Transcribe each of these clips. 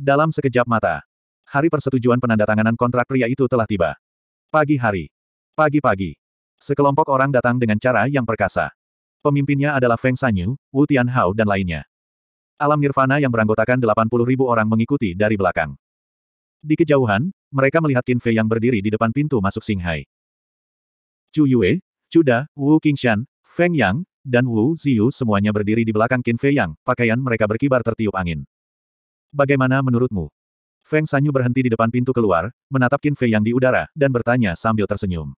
Dalam sekejap mata, hari persetujuan penandatanganan kontrak pria itu telah tiba. Pagi hari. Pagi-pagi. Sekelompok orang datang dengan cara yang perkasa. Pemimpinnya adalah Feng Sanyu, Wu Tianhao dan lainnya. Alam nirvana yang beranggotakan 80 orang mengikuti dari belakang. Di kejauhan, mereka melihat Qin Fei yang berdiri di depan pintu masuk Shanghai. Chu Yue, Chu Da, Wu Qingshan, Feng Yang, dan Wu Ziyu semuanya berdiri di belakang Qin Fei Yang, pakaian mereka berkibar tertiup angin. Bagaimana menurutmu? Feng Sanyu berhenti di depan pintu keluar, menatap Qin Fei yang di udara, dan bertanya sambil tersenyum.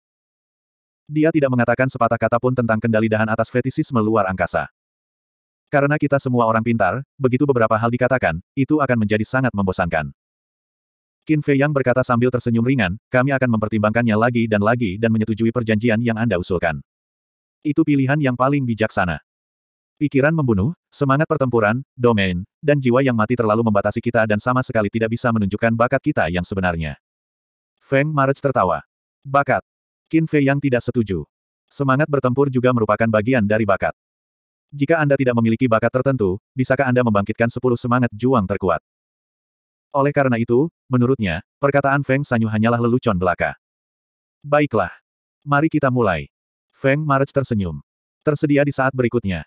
Dia tidak mengatakan sepatah kata pun tentang kendali dahan atas fetisisme luar angkasa. Karena kita semua orang pintar, begitu beberapa hal dikatakan, itu akan menjadi sangat membosankan. Qin Fei Yang berkata sambil tersenyum ringan, kami akan mempertimbangkannya lagi dan lagi dan menyetujui perjanjian yang Anda usulkan. Itu pilihan yang paling bijaksana. Pikiran membunuh, semangat pertempuran, domain, dan jiwa yang mati terlalu membatasi kita dan sama sekali tidak bisa menunjukkan bakat kita yang sebenarnya. Feng March tertawa. Bakat. Qin Fei yang tidak setuju. Semangat bertempur juga merupakan bagian dari bakat. Jika Anda tidak memiliki bakat tertentu, bisakah Anda membangkitkan sepuluh semangat juang terkuat? Oleh karena itu, menurutnya, perkataan Feng Sanyu hanyalah lelucon belaka. Baiklah. Mari kita mulai. Feng March tersenyum. Tersedia di saat berikutnya.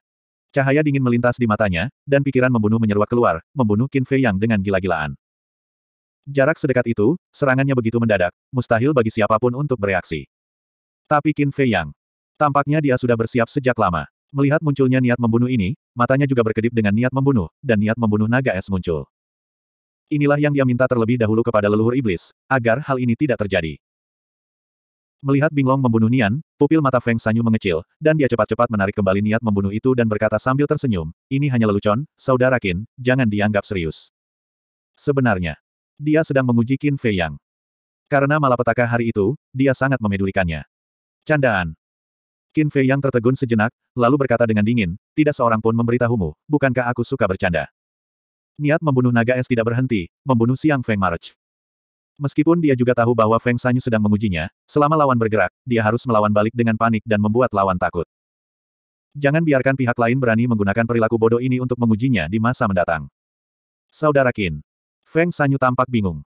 Cahaya dingin melintas di matanya, dan pikiran membunuh menyeruak keluar, membunuh Qin Fei Yang dengan gila-gilaan. Jarak sedekat itu, serangannya begitu mendadak, mustahil bagi siapapun untuk bereaksi. Tapi Qin Fei Yang. Tampaknya dia sudah bersiap sejak lama. Melihat munculnya niat membunuh ini, matanya juga berkedip dengan niat membunuh, dan niat membunuh naga es muncul. Inilah yang dia minta terlebih dahulu kepada leluhur iblis, agar hal ini tidak terjadi. Melihat Binglong membunuh Nian, pupil mata Feng Sanyu mengecil, dan dia cepat-cepat menarik kembali niat membunuh itu dan berkata sambil tersenyum, ini hanya lelucon, saudara Qin, jangan dianggap serius. Sebenarnya, dia sedang menguji Qin Fei Yang. Karena malapetaka hari itu, dia sangat memedulikannya. Candaan. Qin Fei Yang tertegun sejenak, lalu berkata dengan dingin, tidak seorang pun memberitahumu, bukankah aku suka bercanda? Niat membunuh naga es tidak berhenti, membunuh Siang Feng March. Meskipun dia juga tahu bahwa Feng Sanyu sedang mengujinya, selama lawan bergerak, dia harus melawan balik dengan panik dan membuat lawan takut. Jangan biarkan pihak lain berani menggunakan perilaku bodoh ini untuk mengujinya di masa mendatang. Saudara Qin. Feng Sanyu tampak bingung.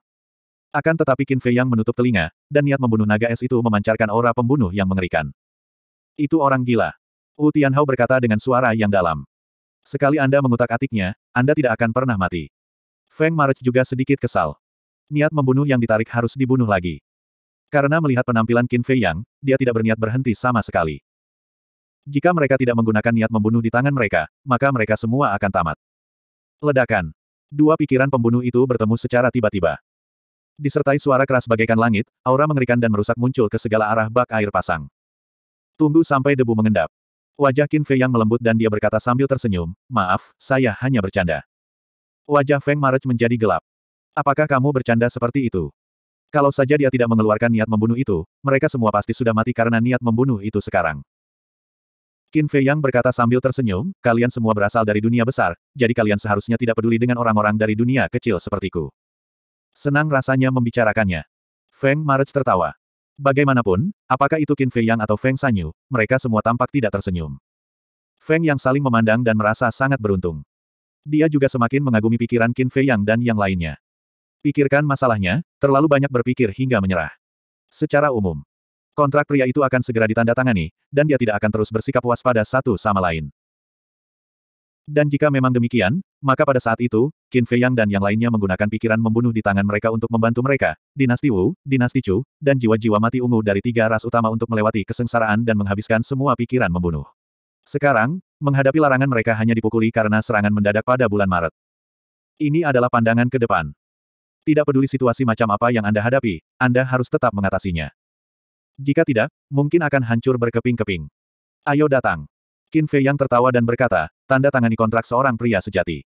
Akan tetapi Qin Fei yang menutup telinga, dan niat membunuh naga es itu memancarkan aura pembunuh yang mengerikan. Itu orang gila. Wu Tianhao berkata dengan suara yang dalam. Sekali Anda mengutak-atiknya, Anda tidak akan pernah mati. Feng March juga sedikit kesal niat membunuh yang ditarik harus dibunuh lagi. Karena melihat penampilan Qin Fei Yang, dia tidak berniat berhenti sama sekali. Jika mereka tidak menggunakan niat membunuh di tangan mereka, maka mereka semua akan tamat. Ledakan. Dua pikiran pembunuh itu bertemu secara tiba-tiba. Disertai suara keras bagaikan langit, aura mengerikan dan merusak muncul ke segala arah bak air pasang. Tunggu sampai debu mengendap. Wajah Qin Fei yang melembut dan dia berkata sambil tersenyum, maaf, saya hanya bercanda. Wajah Feng Marech menjadi gelap. Apakah kamu bercanda seperti itu? Kalau saja dia tidak mengeluarkan niat membunuh itu, mereka semua pasti sudah mati karena niat membunuh itu sekarang. Qin Fei Yang berkata sambil tersenyum, kalian semua berasal dari dunia besar, jadi kalian seharusnya tidak peduli dengan orang-orang dari dunia kecil sepertiku. Senang rasanya membicarakannya. Feng March tertawa. Bagaimanapun, apakah itu Qin Fei Yang atau Feng Sanyu, mereka semua tampak tidak tersenyum. Feng Yang saling memandang dan merasa sangat beruntung. Dia juga semakin mengagumi pikiran Qin Fei Yang dan yang lainnya. Pikirkan masalahnya, terlalu banyak berpikir hingga menyerah. Secara umum, kontrak pria itu akan segera ditandatangani, dan dia tidak akan terus bersikap waspada satu sama lain. Dan jika memang demikian, maka pada saat itu, Qin Fei Yang dan yang lainnya menggunakan pikiran membunuh di tangan mereka untuk membantu mereka, dinasti Wu, dinasti Chu, dan jiwa-jiwa mati ungu dari tiga ras utama untuk melewati kesengsaraan dan menghabiskan semua pikiran membunuh. Sekarang, menghadapi larangan mereka hanya dipukuli karena serangan mendadak pada bulan Maret. Ini adalah pandangan ke depan. Tidak peduli situasi macam apa yang Anda hadapi, Anda harus tetap mengatasinya. Jika tidak, mungkin akan hancur berkeping-keping. Ayo datang. Qin Fei yang tertawa dan berkata, tanda tangani kontrak seorang pria sejati.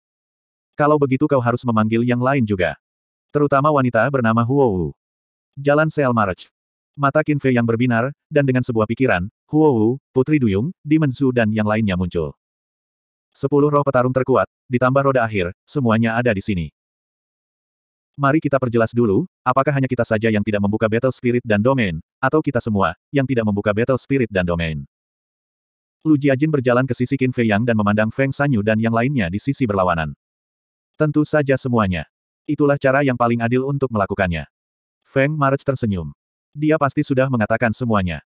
Kalau begitu kau harus memanggil yang lain juga. Terutama wanita bernama Huo Wu. Jalan Sel March. Mata Qin Fei yang berbinar, dan dengan sebuah pikiran, Huo Wu, Putri Duyung, Su dan yang lainnya muncul. Sepuluh roh petarung terkuat, ditambah roda akhir, semuanya ada di sini. Mari kita perjelas dulu, apakah hanya kita saja yang tidak membuka Battle Spirit dan Domain, atau kita semua, yang tidak membuka Battle Spirit dan Domain. Lu Jiajin berjalan ke sisi Qin Fei Yang dan memandang Feng Sanyu dan yang lainnya di sisi berlawanan. Tentu saja semuanya. Itulah cara yang paling adil untuk melakukannya. Feng March tersenyum. Dia pasti sudah mengatakan semuanya.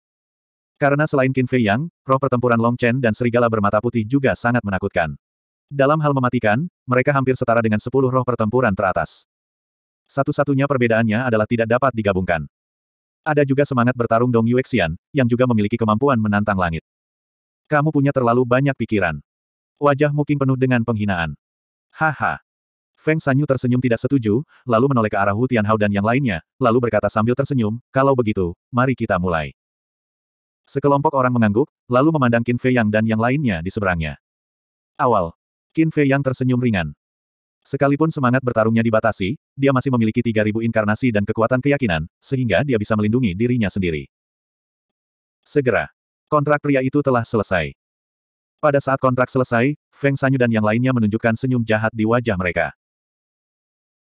Karena selain Qin Fei Yang, roh pertempuran Long Chen dan serigala bermata putih juga sangat menakutkan. Dalam hal mematikan, mereka hampir setara dengan sepuluh roh pertempuran teratas. Satu-satunya perbedaannya adalah tidak dapat digabungkan. Ada juga semangat bertarung Dong Yuexian, yang juga memiliki kemampuan menantang langit. Kamu punya terlalu banyak pikiran. Wajah Muking penuh dengan penghinaan. Haha. Feng Sanyu tersenyum tidak setuju, lalu menoleh ke arah Hu Tianhao dan yang lainnya, lalu berkata sambil tersenyum, kalau begitu, mari kita mulai. Sekelompok orang mengangguk, lalu memandang Qin Fei Yang dan yang lainnya di seberangnya. Awal. Qin Fei Yang tersenyum ringan. Sekalipun semangat bertarungnya dibatasi, dia masih memiliki 3000 inkarnasi dan kekuatan keyakinan, sehingga dia bisa melindungi dirinya sendiri. Segera. Kontrak pria itu telah selesai. Pada saat kontrak selesai, Feng Sanyu dan yang lainnya menunjukkan senyum jahat di wajah mereka.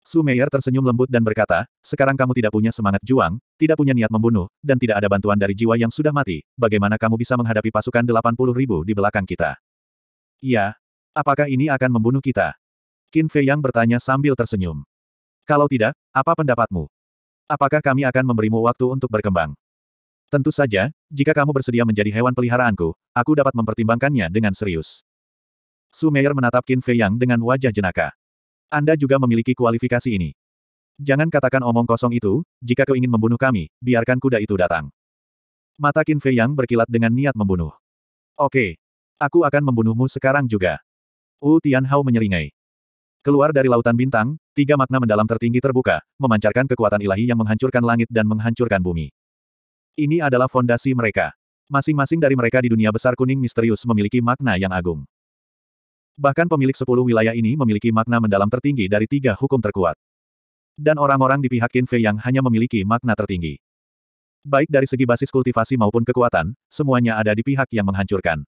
Su Meier tersenyum lembut dan berkata, sekarang kamu tidak punya semangat juang, tidak punya niat membunuh, dan tidak ada bantuan dari jiwa yang sudah mati, bagaimana kamu bisa menghadapi pasukan 80 ribu di belakang kita? Iya. Apakah ini akan membunuh kita? Qin Fei Yang bertanya sambil tersenyum. Kalau tidak, apa pendapatmu? Apakah kami akan memberimu waktu untuk berkembang? Tentu saja, jika kamu bersedia menjadi hewan peliharaanku, aku dapat mempertimbangkannya dengan serius. Su Meier menatap Qin Fei Yang dengan wajah jenaka. Anda juga memiliki kualifikasi ini. Jangan katakan omong kosong itu, jika kau ingin membunuh kami, biarkan kuda itu datang. Mata Qin Fei Yang berkilat dengan niat membunuh. Oke. Aku akan membunuhmu sekarang juga. Wu Hao menyeringai. Keluar dari lautan bintang, tiga makna mendalam tertinggi terbuka, memancarkan kekuatan ilahi yang menghancurkan langit dan menghancurkan bumi. Ini adalah fondasi mereka. Masing-masing dari mereka di dunia besar kuning misterius memiliki makna yang agung. Bahkan pemilik sepuluh wilayah ini memiliki makna mendalam tertinggi dari tiga hukum terkuat. Dan orang-orang di pihak Kinfe yang hanya memiliki makna tertinggi. Baik dari segi basis kultivasi maupun kekuatan, semuanya ada di pihak yang menghancurkan.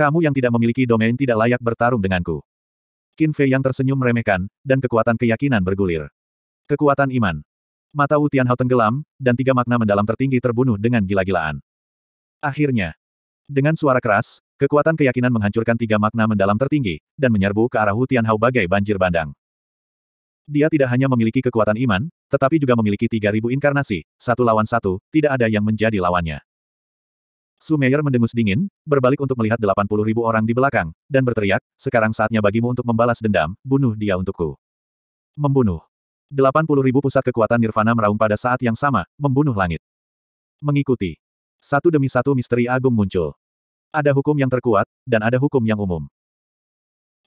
Kamu yang tidak memiliki domain tidak layak bertarung denganku. Qin Fei yang tersenyum meremehkan, dan kekuatan keyakinan bergulir. Kekuatan iman. Mata Wu Tianhao tenggelam, dan tiga makna mendalam tertinggi terbunuh dengan gila-gilaan. Akhirnya. Dengan suara keras, kekuatan keyakinan menghancurkan tiga makna mendalam tertinggi, dan menyerbu ke arah Wu Tianhao bagai banjir bandang. Dia tidak hanya memiliki kekuatan iman, tetapi juga memiliki tiga ribu inkarnasi, satu lawan satu, tidak ada yang menjadi lawannya. Sumeyer mendengus dingin, berbalik untuk melihat 80 ribu orang di belakang, dan berteriak, sekarang saatnya bagimu untuk membalas dendam, bunuh dia untukku. Membunuh. 80 ribu pusat kekuatan Nirvana meraung pada saat yang sama, membunuh langit. Mengikuti. Satu demi satu misteri agung muncul. Ada hukum yang terkuat, dan ada hukum yang umum.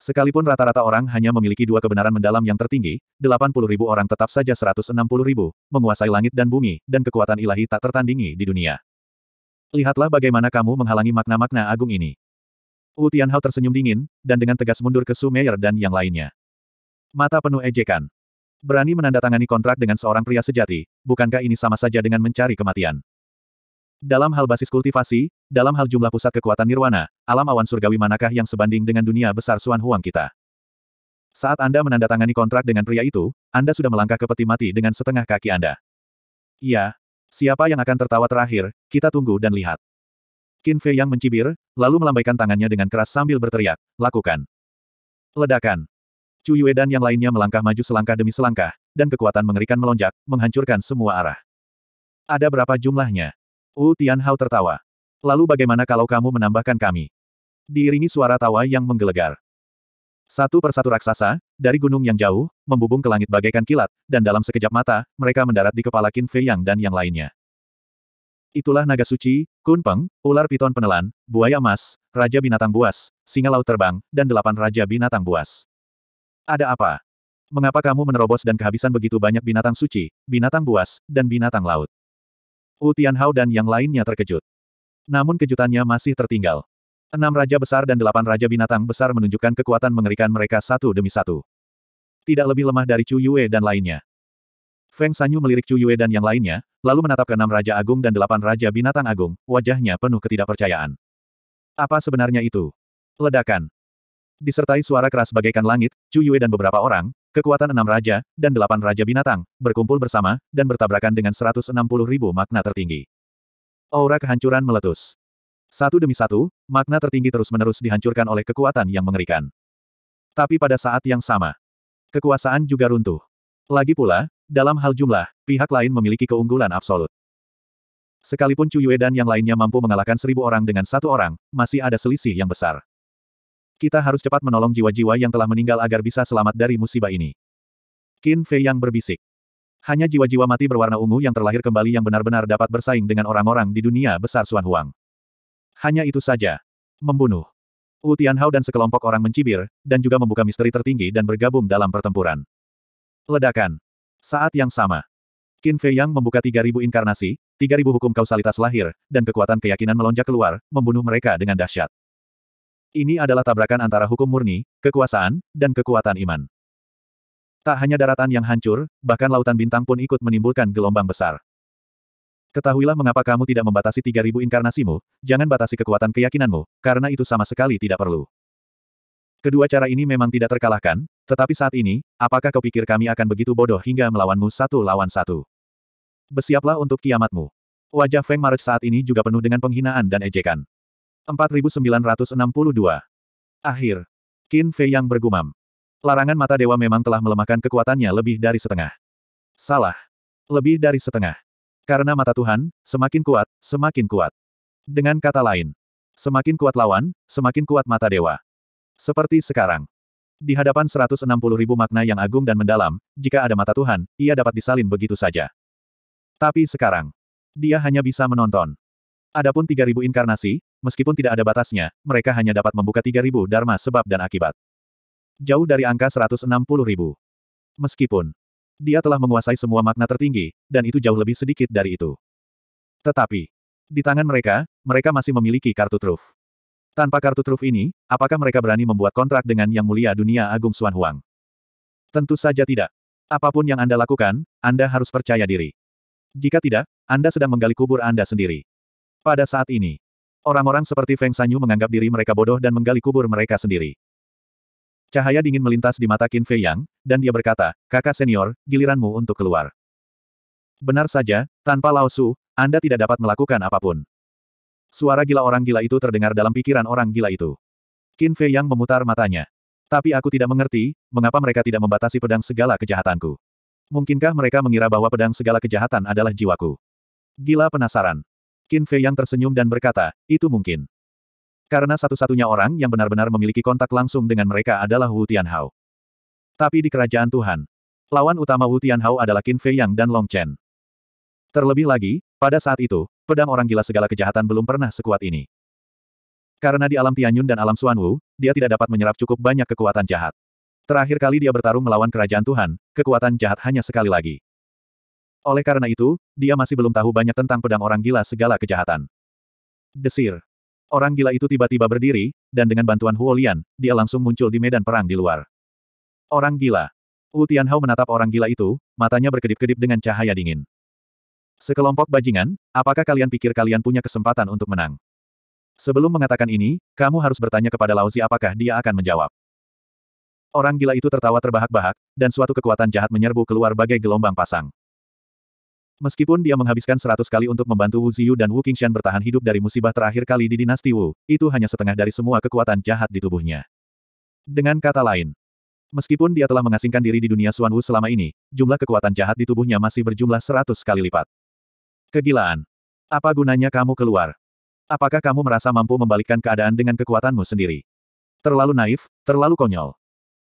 Sekalipun rata-rata orang hanya memiliki dua kebenaran mendalam yang tertinggi, 80 ribu orang tetap saja 160 ribu, menguasai langit dan bumi, dan kekuatan ilahi tak tertandingi di dunia. Lihatlah bagaimana kamu menghalangi makna-makna agung ini. Wu Tianhao tersenyum dingin, dan dengan tegas mundur ke Su Meier dan yang lainnya. Mata penuh ejekan. Berani menandatangani kontrak dengan seorang pria sejati, bukankah ini sama saja dengan mencari kematian? Dalam hal basis kultivasi, dalam hal jumlah pusat kekuatan nirwana, alam awan surgawi manakah yang sebanding dengan dunia besar Suan Huang kita? Saat Anda menandatangani kontrak dengan pria itu, Anda sudah melangkah ke peti mati dengan setengah kaki Anda. Iya, Siapa yang akan tertawa terakhir, kita tunggu dan lihat. Qin Fei yang mencibir, lalu melambaikan tangannya dengan keras sambil berteriak, lakukan. Ledakan. Chu Yue dan yang lainnya melangkah maju selangkah demi selangkah, dan kekuatan mengerikan melonjak, menghancurkan semua arah. Ada berapa jumlahnya? Wu Tianhao tertawa. Lalu bagaimana kalau kamu menambahkan kami? Diiringi suara tawa yang menggelegar. Satu persatu raksasa, dari gunung yang jauh, membubung ke langit bagaikan kilat, dan dalam sekejap mata, mereka mendarat di kepala Qin Fei Yang dan yang lainnya. Itulah naga suci, kunpeng, ular piton penelan, buaya emas, raja binatang buas, singa laut terbang, dan delapan raja binatang buas. Ada apa? Mengapa kamu menerobos dan kehabisan begitu banyak binatang suci, binatang buas, dan binatang laut? Wu Tianhao dan yang lainnya terkejut. Namun kejutannya masih tertinggal. Enam raja besar dan delapan raja binatang besar menunjukkan kekuatan mengerikan mereka satu demi satu. Tidak lebih lemah dari Chu Yue dan lainnya. Feng Sanyu melirik Chu Yue dan yang lainnya, lalu menatap ke enam raja agung dan delapan raja binatang agung, wajahnya penuh ketidakpercayaan. Apa sebenarnya itu? Ledakan. Disertai suara keras bagaikan langit, Chu Yue dan beberapa orang, kekuatan enam raja, dan delapan raja binatang, berkumpul bersama, dan bertabrakan dengan 160 ribu makna tertinggi. Aura kehancuran meletus. Satu demi satu, makna tertinggi terus-menerus dihancurkan oleh kekuatan yang mengerikan. Tapi pada saat yang sama, kekuasaan juga runtuh. Lagi pula, dalam hal jumlah, pihak lain memiliki keunggulan absolut. Sekalipun Chu Yue dan yang lainnya mampu mengalahkan seribu orang dengan satu orang, masih ada selisih yang besar. Kita harus cepat menolong jiwa-jiwa yang telah meninggal agar bisa selamat dari musibah ini. Qin Fei yang berbisik. Hanya jiwa-jiwa mati berwarna ungu yang terlahir kembali yang benar-benar dapat bersaing dengan orang-orang di dunia besar Xuan Huang. Hanya itu saja. Membunuh. Wu Tianhao dan sekelompok orang mencibir, dan juga membuka misteri tertinggi dan bergabung dalam pertempuran. Ledakan. Saat yang sama. Qin Fei Yang membuka 3.000 inkarnasi, 3.000 hukum kausalitas lahir, dan kekuatan keyakinan melonjak keluar, membunuh mereka dengan dahsyat. Ini adalah tabrakan antara hukum murni, kekuasaan, dan kekuatan iman. Tak hanya daratan yang hancur, bahkan lautan bintang pun ikut menimbulkan gelombang besar. Ketahuilah mengapa kamu tidak membatasi 3000 inkarnasimu, jangan batasi kekuatan keyakinanmu, karena itu sama sekali tidak perlu. Kedua cara ini memang tidak terkalahkan, tetapi saat ini, apakah kau pikir kami akan begitu bodoh hingga melawanmu satu lawan satu? Bersiaplah untuk kiamatmu. Wajah Feng March saat ini juga penuh dengan penghinaan dan ejekan. 4962. Akhir. Qin Fei yang bergumam. Larangan mata dewa memang telah melemahkan kekuatannya lebih dari setengah. Salah. Lebih dari setengah. Karena mata Tuhan, semakin kuat, semakin kuat. Dengan kata lain, semakin kuat lawan, semakin kuat mata dewa. Seperti sekarang. Di hadapan 160 ribu makna yang agung dan mendalam, jika ada mata Tuhan, ia dapat disalin begitu saja. Tapi sekarang, dia hanya bisa menonton. Adapun 3000 inkarnasi, meskipun tidak ada batasnya, mereka hanya dapat membuka 3000 dharma sebab dan akibat. Jauh dari angka 160 ribu. Meskipun dia telah menguasai semua makna tertinggi, dan itu jauh lebih sedikit dari itu. Tetapi, di tangan mereka, mereka masih memiliki kartu truf. Tanpa kartu truf ini, apakah mereka berani membuat kontrak dengan Yang Mulia Dunia Agung Xuan Huang? Tentu saja tidak. Apapun yang Anda lakukan, Anda harus percaya diri. Jika tidak, Anda sedang menggali kubur Anda sendiri. Pada saat ini, orang-orang seperti Feng Sanyu menganggap diri mereka bodoh dan menggali kubur mereka sendiri. Cahaya dingin melintas di mata Qin Fei Yang, dan dia berkata, kakak senior, giliranmu untuk keluar. Benar saja, tanpa Lao Su, Anda tidak dapat melakukan apapun. Suara gila orang gila itu terdengar dalam pikiran orang gila itu. Qin Fei Yang memutar matanya. Tapi aku tidak mengerti, mengapa mereka tidak membatasi pedang segala kejahatanku. Mungkinkah mereka mengira bahwa pedang segala kejahatan adalah jiwaku? Gila penasaran. Qin Fei Yang tersenyum dan berkata, itu mungkin. Karena satu-satunya orang yang benar-benar memiliki kontak langsung dengan mereka adalah Wu Tianhao. Tapi di kerajaan Tuhan, lawan utama Wu Tianhao adalah Qin Fei Yang dan Long Chen. Terlebih lagi, pada saat itu, pedang orang gila segala kejahatan belum pernah sekuat ini. Karena di alam Tianyun dan alam Suanwu, dia tidak dapat menyerap cukup banyak kekuatan jahat. Terakhir kali dia bertarung melawan kerajaan Tuhan, kekuatan jahat hanya sekali lagi. Oleh karena itu, dia masih belum tahu banyak tentang pedang orang gila segala kejahatan. Desir. Orang gila itu tiba-tiba berdiri, dan dengan bantuan Huolian, dia langsung muncul di medan perang di luar. Orang gila. Wu Tianhao menatap orang gila itu, matanya berkedip-kedip dengan cahaya dingin. Sekelompok bajingan, apakah kalian pikir kalian punya kesempatan untuk menang? Sebelum mengatakan ini, kamu harus bertanya kepada Lauzi apakah dia akan menjawab. Orang gila itu tertawa terbahak-bahak, dan suatu kekuatan jahat menyerbu keluar bagai gelombang pasang. Meskipun dia menghabiskan seratus kali untuk membantu Wu Ziyu dan Wu Qingshan bertahan hidup dari musibah terakhir kali di dinasti Wu, itu hanya setengah dari semua kekuatan jahat di tubuhnya. Dengan kata lain, meskipun dia telah mengasingkan diri di dunia Suan Wu selama ini, jumlah kekuatan jahat di tubuhnya masih berjumlah seratus kali lipat. Kegilaan. Apa gunanya kamu keluar? Apakah kamu merasa mampu membalikkan keadaan dengan kekuatanmu sendiri? Terlalu naif, terlalu konyol.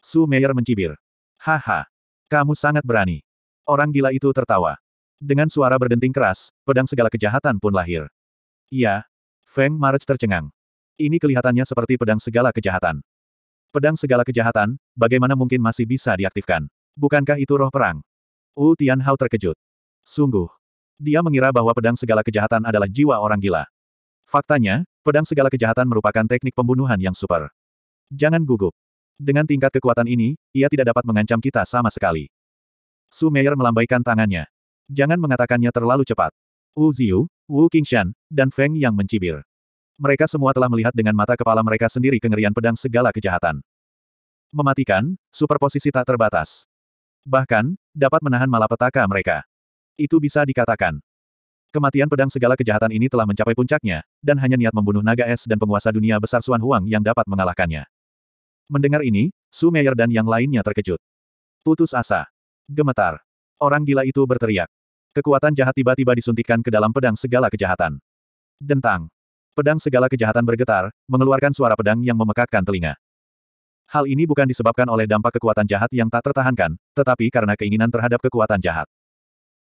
Su Meier mencibir. Haha. Kamu sangat berani. Orang gila itu tertawa. Dengan suara berdenting keras, pedang segala kejahatan pun lahir. Iya. Feng March tercengang. Ini kelihatannya seperti pedang segala kejahatan. Pedang segala kejahatan, bagaimana mungkin masih bisa diaktifkan? Bukankah itu roh perang? Wu Tianhao terkejut. Sungguh. Dia mengira bahwa pedang segala kejahatan adalah jiwa orang gila. Faktanya, pedang segala kejahatan merupakan teknik pembunuhan yang super. Jangan gugup. Dengan tingkat kekuatan ini, ia tidak dapat mengancam kita sama sekali. Su Meier melambaikan tangannya. Jangan mengatakannya terlalu cepat. Wu Ziyu, Wu Qingshan, dan Feng yang mencibir. Mereka semua telah melihat dengan mata kepala mereka sendiri kengerian pedang segala kejahatan. Mematikan, superposisi tak terbatas. Bahkan, dapat menahan malapetaka mereka. Itu bisa dikatakan. Kematian pedang segala kejahatan ini telah mencapai puncaknya, dan hanya niat membunuh naga es dan penguasa dunia besar Suan Huang yang dapat mengalahkannya. Mendengar ini, Su Meier dan yang lainnya terkejut. Putus asa. Gemetar. Orang gila itu berteriak. Kekuatan jahat tiba-tiba disuntikkan ke dalam pedang segala kejahatan. Dentang. Pedang segala kejahatan bergetar, mengeluarkan suara pedang yang memekakkan telinga. Hal ini bukan disebabkan oleh dampak kekuatan jahat yang tak tertahankan, tetapi karena keinginan terhadap kekuatan jahat.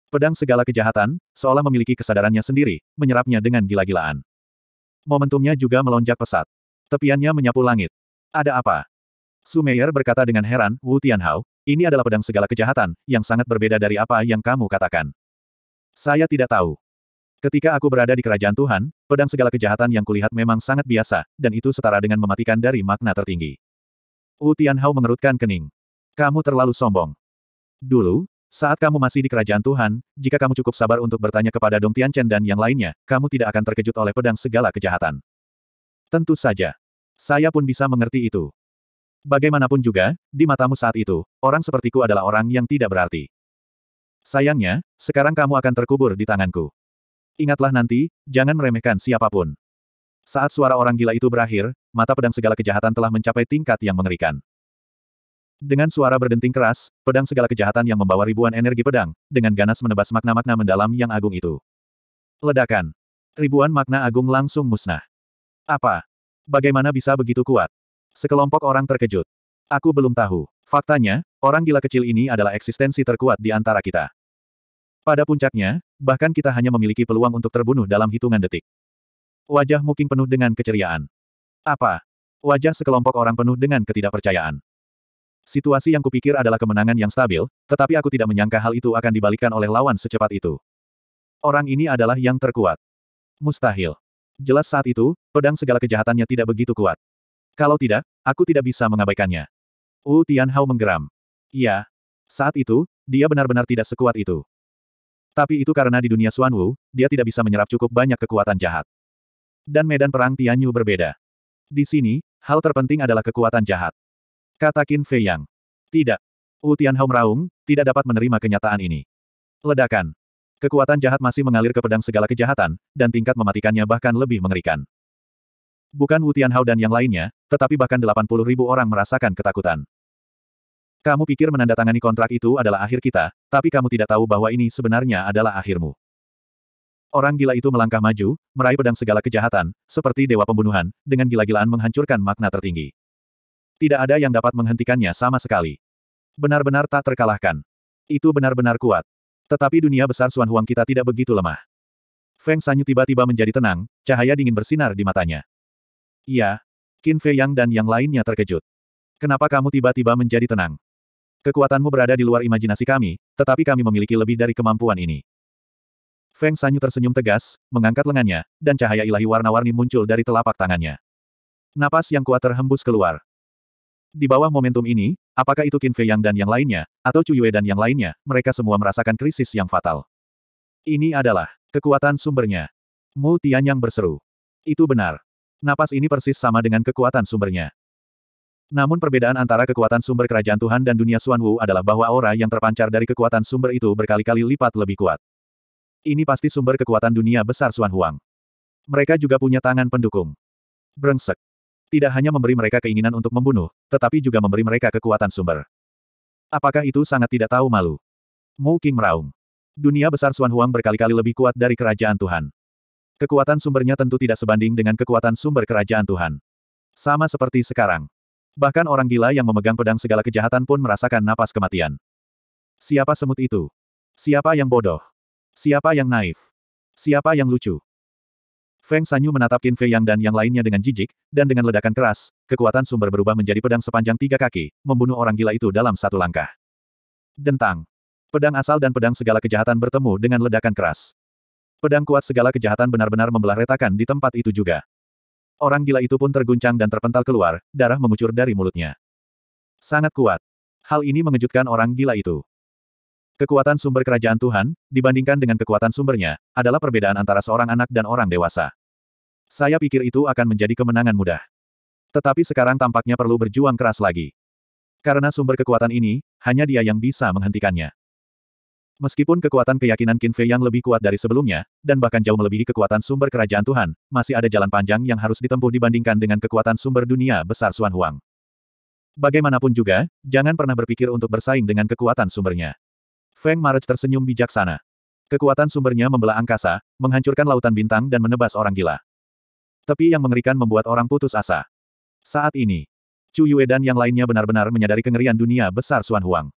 Pedang segala kejahatan, seolah memiliki kesadarannya sendiri, menyerapnya dengan gila-gilaan. Momentumnya juga melonjak pesat. Tepiannya menyapu langit. Ada apa? Sumeyer berkata dengan heran, Wu Tianhao, ini adalah pedang segala kejahatan, yang sangat berbeda dari apa yang kamu katakan. Saya tidak tahu. Ketika aku berada di kerajaan Tuhan, pedang segala kejahatan yang kulihat memang sangat biasa, dan itu setara dengan mematikan dari makna tertinggi. Wu Tianhao mengerutkan kening. Kamu terlalu sombong. Dulu, saat kamu masih di kerajaan Tuhan, jika kamu cukup sabar untuk bertanya kepada Dong Tianchen dan yang lainnya, kamu tidak akan terkejut oleh pedang segala kejahatan. Tentu saja. Saya pun bisa mengerti itu. Bagaimanapun juga, di matamu saat itu, orang sepertiku adalah orang yang tidak berarti. Sayangnya, sekarang kamu akan terkubur di tanganku. Ingatlah nanti, jangan meremehkan siapapun. Saat suara orang gila itu berakhir, mata pedang segala kejahatan telah mencapai tingkat yang mengerikan. Dengan suara berdenting keras, pedang segala kejahatan yang membawa ribuan energi pedang, dengan ganas menebas makna-makna mendalam yang agung itu. Ledakan. Ribuan makna agung langsung musnah. Apa? Bagaimana bisa begitu kuat? Sekelompok orang terkejut. Aku belum tahu. Faktanya, orang gila kecil ini adalah eksistensi terkuat di antara kita. Pada puncaknya, bahkan kita hanya memiliki peluang untuk terbunuh dalam hitungan detik. Wajah Muking penuh dengan keceriaan. Apa? Wajah sekelompok orang penuh dengan ketidakpercayaan. Situasi yang kupikir adalah kemenangan yang stabil, tetapi aku tidak menyangka hal itu akan dibalikan oleh lawan secepat itu. Orang ini adalah yang terkuat. Mustahil. Jelas saat itu, pedang segala kejahatannya tidak begitu kuat. Kalau tidak, aku tidak bisa mengabaikannya. Wu Tianhao menggeram. Ya, Saat itu, dia benar-benar tidak sekuat itu. Tapi itu karena di dunia Xuan Wu, dia tidak bisa menyerap cukup banyak kekuatan jahat. Dan medan perang Tianyu berbeda. Di sini, hal terpenting adalah kekuatan jahat. Kata Qin Fei Yang. Tidak. Wu Tianhao meraung, tidak dapat menerima kenyataan ini. Ledakan. Kekuatan jahat masih mengalir ke pedang segala kejahatan, dan tingkat mematikannya bahkan lebih mengerikan. Bukan Wu Tianhao dan yang lainnya, tetapi bahkan 80 ribu orang merasakan ketakutan. Kamu pikir menandatangani kontrak itu adalah akhir kita, tapi kamu tidak tahu bahwa ini sebenarnya adalah akhirmu. Orang gila itu melangkah maju, meraih pedang segala kejahatan, seperti dewa pembunuhan, dengan gila-gilaan menghancurkan makna tertinggi. Tidak ada yang dapat menghentikannya sama sekali. Benar-benar tak terkalahkan. Itu benar-benar kuat. Tetapi dunia besar Xuan Huang kita tidak begitu lemah. Feng Sanyu tiba-tiba menjadi tenang, cahaya dingin bersinar di matanya. Iya. Qin Fei Yang dan yang lainnya terkejut. Kenapa kamu tiba-tiba menjadi tenang? Kekuatanmu berada di luar imajinasi kami, tetapi kami memiliki lebih dari kemampuan ini. Feng Sanyu tersenyum tegas, mengangkat lengannya, dan cahaya ilahi warna-warni muncul dari telapak tangannya. Napas yang kuat terhembus keluar. Di bawah momentum ini, apakah itu Qin Fei Yang dan yang lainnya, atau Chu Yue dan yang lainnya, mereka semua merasakan krisis yang fatal. Ini adalah kekuatan sumbernya. Mu yang berseru. Itu benar. Napas ini persis sama dengan kekuatan sumbernya. Namun perbedaan antara kekuatan sumber kerajaan Tuhan dan dunia Suan Wu adalah bahwa aura yang terpancar dari kekuatan sumber itu berkali-kali lipat lebih kuat. Ini pasti sumber kekuatan dunia besar Suan Huang. Mereka juga punya tangan pendukung. Brengsek. Tidak hanya memberi mereka keinginan untuk membunuh, tetapi juga memberi mereka kekuatan sumber. Apakah itu sangat tidak tahu malu? Mu King meraung. Dunia besar Suan Huang berkali-kali lebih kuat dari kerajaan Tuhan. Kekuatan sumbernya tentu tidak sebanding dengan kekuatan sumber kerajaan Tuhan. Sama seperti sekarang. Bahkan orang gila yang memegang pedang segala kejahatan pun merasakan napas kematian. Siapa semut itu? Siapa yang bodoh? Siapa yang naif? Siapa yang lucu? Feng Sanyu menatap Qin Fei Yang dan yang lainnya dengan jijik, dan dengan ledakan keras, kekuatan sumber berubah menjadi pedang sepanjang tiga kaki, membunuh orang gila itu dalam satu langkah. Dentang. Pedang asal dan pedang segala kejahatan bertemu dengan ledakan keras. Pedang kuat segala kejahatan benar-benar membelah retakan di tempat itu juga. Orang gila itu pun terguncang dan terpental keluar, darah mengucur dari mulutnya. Sangat kuat. Hal ini mengejutkan orang gila itu. Kekuatan sumber kerajaan Tuhan, dibandingkan dengan kekuatan sumbernya, adalah perbedaan antara seorang anak dan orang dewasa. Saya pikir itu akan menjadi kemenangan mudah. Tetapi sekarang tampaknya perlu berjuang keras lagi. Karena sumber kekuatan ini, hanya dia yang bisa menghentikannya. Meskipun kekuatan keyakinan Qin Fei yang lebih kuat dari sebelumnya, dan bahkan jauh melebihi kekuatan sumber kerajaan Tuhan, masih ada jalan panjang yang harus ditempuh dibandingkan dengan kekuatan sumber dunia besar Xuan Huang. Bagaimanapun juga, jangan pernah berpikir untuk bersaing dengan kekuatan sumbernya. Feng March tersenyum bijaksana. Kekuatan sumbernya membelah angkasa, menghancurkan lautan bintang dan menebas orang gila. Tapi yang mengerikan membuat orang putus asa. Saat ini, Chu Yue dan yang lainnya benar-benar menyadari kengerian dunia besar Xuan Huang.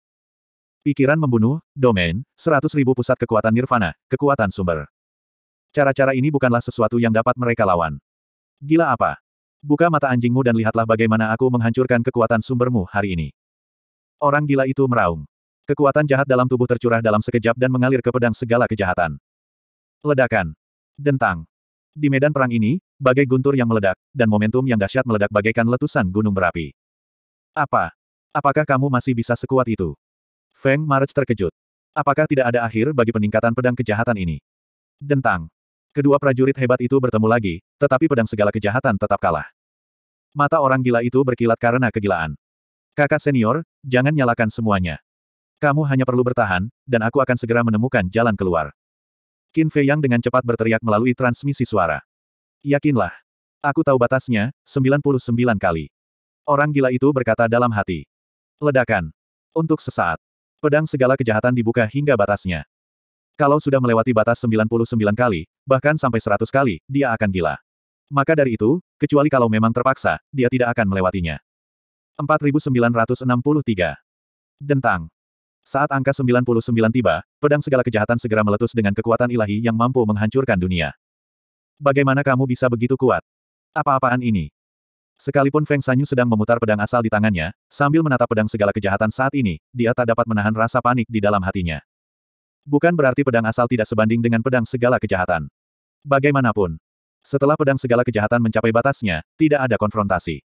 Pikiran membunuh, domain, seratus ribu pusat kekuatan nirvana, kekuatan sumber. Cara-cara ini bukanlah sesuatu yang dapat mereka lawan. Gila apa? Buka mata anjingmu dan lihatlah bagaimana aku menghancurkan kekuatan sumbermu hari ini. Orang gila itu meraung. Kekuatan jahat dalam tubuh tercurah dalam sekejap dan mengalir ke pedang segala kejahatan. Ledakan. Dentang. Di medan perang ini, bagai guntur yang meledak, dan momentum yang dahsyat meledak bagaikan letusan gunung berapi. Apa? Apakah kamu masih bisa sekuat itu? Feng March terkejut. Apakah tidak ada akhir bagi peningkatan pedang kejahatan ini? Dentang. Kedua prajurit hebat itu bertemu lagi, tetapi pedang segala kejahatan tetap kalah. Mata orang gila itu berkilat karena kegilaan. Kakak senior, jangan nyalakan semuanya. Kamu hanya perlu bertahan, dan aku akan segera menemukan jalan keluar. Qin Fei Yang dengan cepat berteriak melalui transmisi suara. Yakinlah. Aku tahu batasnya, 99 kali. Orang gila itu berkata dalam hati. Ledakan. Untuk sesaat. Pedang segala kejahatan dibuka hingga batasnya. Kalau sudah melewati batas 99 kali, bahkan sampai 100 kali, dia akan gila. Maka dari itu, kecuali kalau memang terpaksa, dia tidak akan melewatinya. 4963. Dentang. Saat angka 99 tiba, pedang segala kejahatan segera meletus dengan kekuatan ilahi yang mampu menghancurkan dunia. Bagaimana kamu bisa begitu kuat? Apa-apaan ini? Sekalipun Feng Sanyu sedang memutar pedang asal di tangannya, sambil menatap pedang segala kejahatan saat ini, dia tak dapat menahan rasa panik di dalam hatinya. Bukan berarti pedang asal tidak sebanding dengan pedang segala kejahatan. Bagaimanapun, setelah pedang segala kejahatan mencapai batasnya, tidak ada konfrontasi.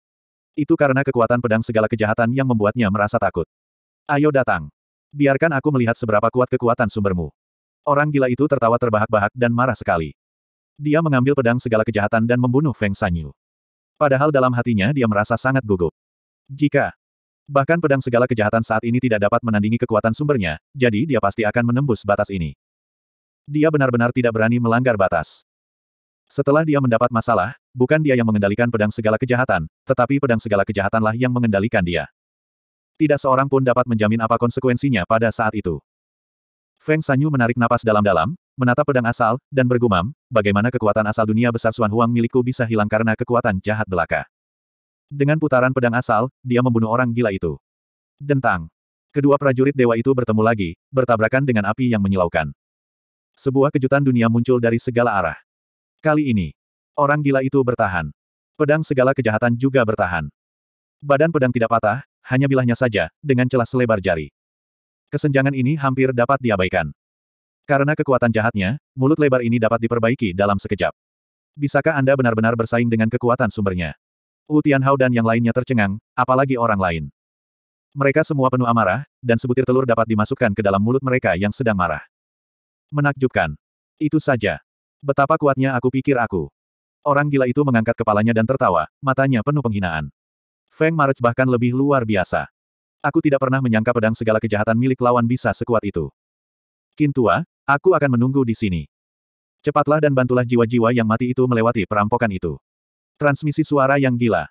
Itu karena kekuatan pedang segala kejahatan yang membuatnya merasa takut. Ayo datang. Biarkan aku melihat seberapa kuat kekuatan sumbermu. Orang gila itu tertawa terbahak-bahak dan marah sekali. Dia mengambil pedang segala kejahatan dan membunuh Feng Sanyu. Padahal dalam hatinya dia merasa sangat gugup. Jika bahkan pedang segala kejahatan saat ini tidak dapat menandingi kekuatan sumbernya, jadi dia pasti akan menembus batas ini. Dia benar-benar tidak berani melanggar batas. Setelah dia mendapat masalah, bukan dia yang mengendalikan pedang segala kejahatan, tetapi pedang segala kejahatanlah yang mengendalikan dia. Tidak seorang pun dapat menjamin apa konsekuensinya pada saat itu. Feng Sanyu menarik napas dalam-dalam, menatap pedang asal, dan bergumam, bagaimana kekuatan asal dunia besar Suan Huang milikku bisa hilang karena kekuatan jahat belaka. Dengan putaran pedang asal, dia membunuh orang gila itu. Dentang. Kedua prajurit dewa itu bertemu lagi, bertabrakan dengan api yang menyilaukan. Sebuah kejutan dunia muncul dari segala arah. Kali ini, orang gila itu bertahan. Pedang segala kejahatan juga bertahan. Badan pedang tidak patah, hanya bilahnya saja, dengan celah selebar jari. Kesenjangan ini hampir dapat diabaikan. Karena kekuatan jahatnya, mulut lebar ini dapat diperbaiki dalam sekejap. Bisakah Anda benar-benar bersaing dengan kekuatan sumbernya? Wu Tianhao dan yang lainnya tercengang, apalagi orang lain. Mereka semua penuh amarah, dan sebutir telur dapat dimasukkan ke dalam mulut mereka yang sedang marah. Menakjubkan. Itu saja. Betapa kuatnya aku pikir aku. Orang gila itu mengangkat kepalanya dan tertawa, matanya penuh penghinaan. Feng Marech bahkan lebih luar biasa. Aku tidak pernah menyangka pedang segala kejahatan milik lawan bisa sekuat itu. Kintua, Aku akan menunggu di sini. Cepatlah dan bantulah jiwa-jiwa yang mati itu melewati perampokan itu. Transmisi suara yang gila.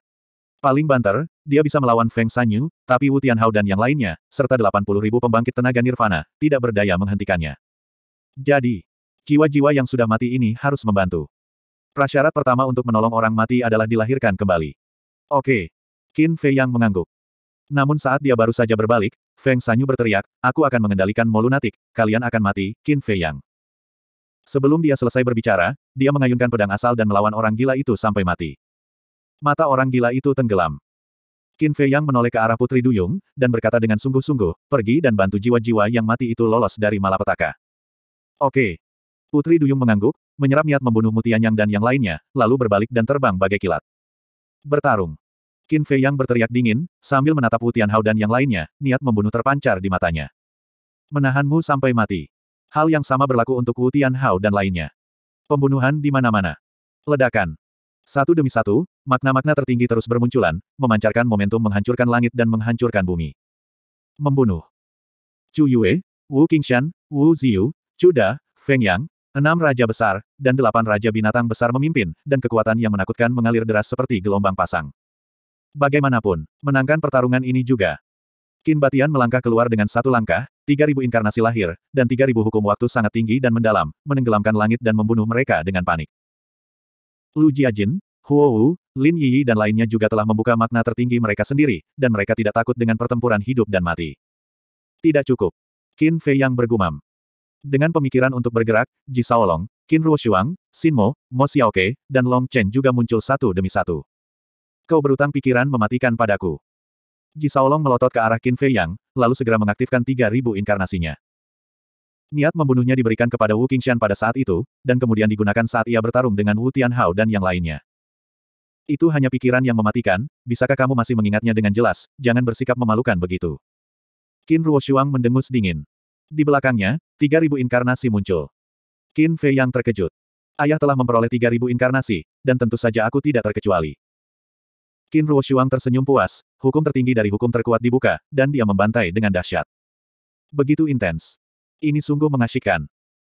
Paling banter, dia bisa melawan Feng Sanyu, tapi Wu Tianhao dan yang lainnya, serta 80 ribu pembangkit tenaga nirvana, tidak berdaya menghentikannya. Jadi, jiwa-jiwa yang sudah mati ini harus membantu. Prasyarat pertama untuk menolong orang mati adalah dilahirkan kembali. Oke. Qin Fei yang mengangguk. Namun saat dia baru saja berbalik, Feng Sanyu berteriak, aku akan mengendalikan Molunatik, kalian akan mati, Qin Fei Yang. Sebelum dia selesai berbicara, dia mengayunkan pedang asal dan melawan orang gila itu sampai mati. Mata orang gila itu tenggelam. Qin Fei Yang menoleh ke arah Putri Duyung, dan berkata dengan sungguh-sungguh, pergi dan bantu jiwa-jiwa yang mati itu lolos dari malapetaka. Oke. Putri Duyung mengangguk, menyerap niat membunuh Mutianyang dan yang lainnya, lalu berbalik dan terbang bagai kilat. Bertarung. Qin Fei Yang berteriak dingin, sambil menatap Wu Tianhao dan yang lainnya, niat membunuh terpancar di matanya. Menahanmu sampai mati. Hal yang sama berlaku untuk Wu Tianhao dan lainnya. Pembunuhan di mana-mana. Ledakan. Satu demi satu, makna-makna tertinggi terus bermunculan, memancarkan momentum menghancurkan langit dan menghancurkan bumi. Membunuh. Chu Yue, Wu Qingshan, Wu Ziyu, Chu Da, Feng Yang, enam raja besar, dan delapan raja binatang besar memimpin, dan kekuatan yang menakutkan mengalir deras seperti gelombang pasang. Bagaimanapun, menangkan pertarungan ini juga. Qin Batian melangkah keluar dengan satu langkah, 3000 inkarnasi lahir, dan 3000 hukum waktu sangat tinggi dan mendalam, menenggelamkan langit dan membunuh mereka dengan panik. Lu Jiajin, Huo Wu, Lin Yi dan lainnya juga telah membuka makna tertinggi mereka sendiri, dan mereka tidak takut dengan pertempuran hidup dan mati. Tidak cukup. Qin Fei yang bergumam. Dengan pemikiran untuk bergerak, Ji Saolong, Qin Ruoshuang, Shuang, Xin Mo, Mo Xiaoke, dan Long Chen juga muncul satu demi satu. Kau berutang pikiran mematikan padaku. Ji Saolong melotot ke arah Qin Fei Yang, lalu segera mengaktifkan 3.000 inkarnasinya. Niat membunuhnya diberikan kepada Wu Qingxian pada saat itu, dan kemudian digunakan saat ia bertarung dengan Wu Tianhao dan yang lainnya. Itu hanya pikiran yang mematikan, bisakah kamu masih mengingatnya dengan jelas, jangan bersikap memalukan begitu. Qin Ruoshuang mendengus dingin. Di belakangnya, 3.000 inkarnasi muncul. Qin Fei yang terkejut. Ayah telah memperoleh 3.000 inkarnasi, dan tentu saja aku tidak terkecuali. Qin Shuang tersenyum puas, hukum tertinggi dari hukum terkuat dibuka, dan dia membantai dengan dahsyat. Begitu intens. Ini sungguh mengasyikan.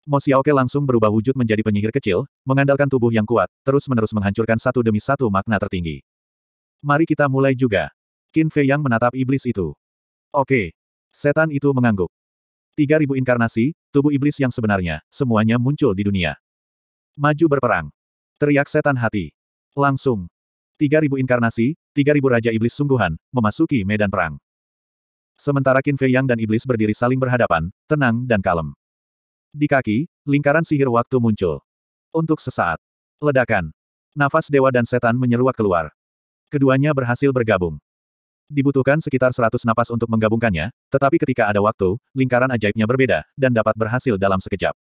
Mo Xiaoke langsung berubah wujud menjadi penyihir kecil, mengandalkan tubuh yang kuat, terus-menerus menghancurkan satu demi satu makna tertinggi. Mari kita mulai juga. Qin Fei yang menatap iblis itu. Oke. Setan itu mengangguk. 3000 inkarnasi, tubuh iblis yang sebenarnya, semuanya muncul di dunia. Maju berperang. Teriak setan hati. Langsung. 3000 inkarnasi, 3000 raja iblis sungguhan, memasuki medan perang. Sementara Qin Fei Yang dan iblis berdiri saling berhadapan, tenang dan kalem. Di kaki, lingkaran sihir waktu muncul. Untuk sesaat. Ledakan. Nafas dewa dan setan menyeruak keluar. Keduanya berhasil bergabung. Dibutuhkan sekitar 100 napas untuk menggabungkannya, tetapi ketika ada waktu, lingkaran ajaibnya berbeda, dan dapat berhasil dalam sekejap.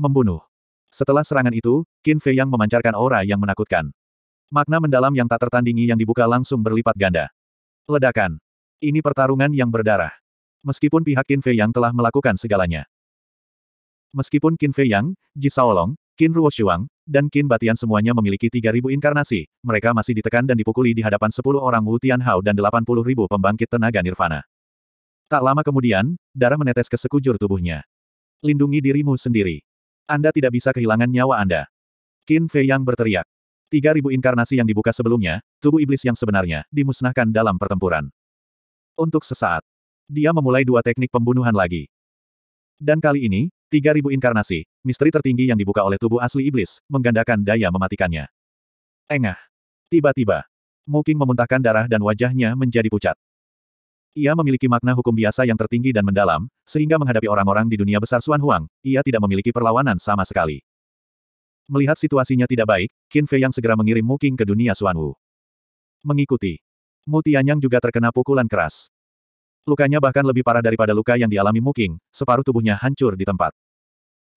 Membunuh. Setelah serangan itu, Qin Fei Yang memancarkan aura yang menakutkan. Makna mendalam yang tak tertandingi yang dibuka langsung berlipat ganda. Ledakan. Ini pertarungan yang berdarah. Meskipun pihak Qin Fei Yang telah melakukan segalanya. Meskipun Qin Fei Yang, Ji Saolong, Qin Ruoshuang, dan Qin Batian semuanya memiliki 3.000 inkarnasi, mereka masih ditekan dan dipukuli di hadapan 10 orang Wu Tianhao dan 80.000 pembangkit tenaga nirvana. Tak lama kemudian, darah menetes ke sekujur tubuhnya. Lindungi dirimu sendiri. Anda tidak bisa kehilangan nyawa Anda. Qin Fei Yang berteriak. Tiga ribu inkarnasi yang dibuka sebelumnya, tubuh iblis yang sebenarnya, dimusnahkan dalam pertempuran. Untuk sesaat, dia memulai dua teknik pembunuhan lagi. Dan kali ini, tiga ribu inkarnasi, misteri tertinggi yang dibuka oleh tubuh asli iblis, menggandakan daya mematikannya. Engah. Tiba-tiba, Muking memuntahkan darah dan wajahnya menjadi pucat. Ia memiliki makna hukum biasa yang tertinggi dan mendalam, sehingga menghadapi orang-orang di dunia besar Suan Huang, ia tidak memiliki perlawanan sama sekali. Melihat situasinya tidak baik, Qin Fei yang segera mengirim Mu King ke dunia Xuan Wu. Mengikuti. Mu Tianyang juga terkena pukulan keras. Lukanya bahkan lebih parah daripada luka yang dialami Mu King, separuh tubuhnya hancur di tempat.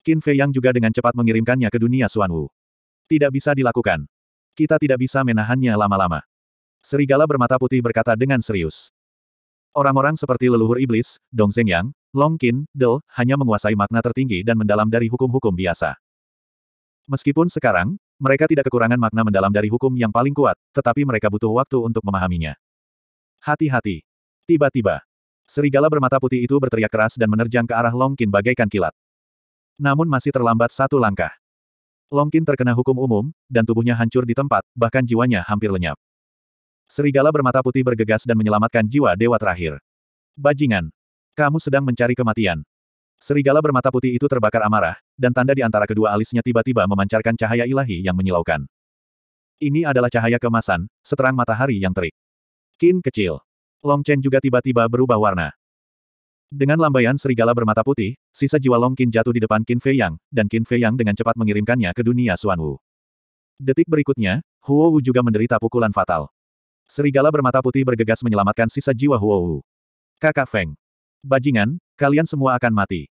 Qin Fei yang juga dengan cepat mengirimkannya ke dunia Xuan Wu. Tidak bisa dilakukan. Kita tidak bisa menahannya lama-lama. Serigala bermata putih berkata dengan serius. Orang-orang seperti leluhur iblis, Dong Zhengyang, Long Qin, Del, hanya menguasai makna tertinggi dan mendalam dari hukum-hukum biasa. Meskipun sekarang, mereka tidak kekurangan makna mendalam dari hukum yang paling kuat, tetapi mereka butuh waktu untuk memahaminya. Hati-hati. Tiba-tiba, serigala bermata putih itu berteriak keras dan menerjang ke arah Longkin bagaikan kilat. Namun masih terlambat satu langkah. Longkin terkena hukum umum, dan tubuhnya hancur di tempat, bahkan jiwanya hampir lenyap. Serigala bermata putih bergegas dan menyelamatkan jiwa dewa terakhir. Bajingan. Kamu sedang mencari kematian. Serigala bermata putih itu terbakar amarah, dan tanda di antara kedua alisnya tiba-tiba memancarkan cahaya ilahi yang menyilaukan. Ini adalah cahaya kemasan, seterang matahari yang terik. Kin kecil. Long Chen juga tiba-tiba berubah warna. Dengan lambaian serigala bermata putih, sisa jiwa Long Qin jatuh di depan Qin Fei Yang, dan Qin Fei Yang dengan cepat mengirimkannya ke dunia Suan Wu. Detik berikutnya, Huo Wu juga menderita pukulan fatal. Serigala bermata putih bergegas menyelamatkan sisa jiwa Huo Wu. Kakak Feng. Bajingan, kalian semua akan mati.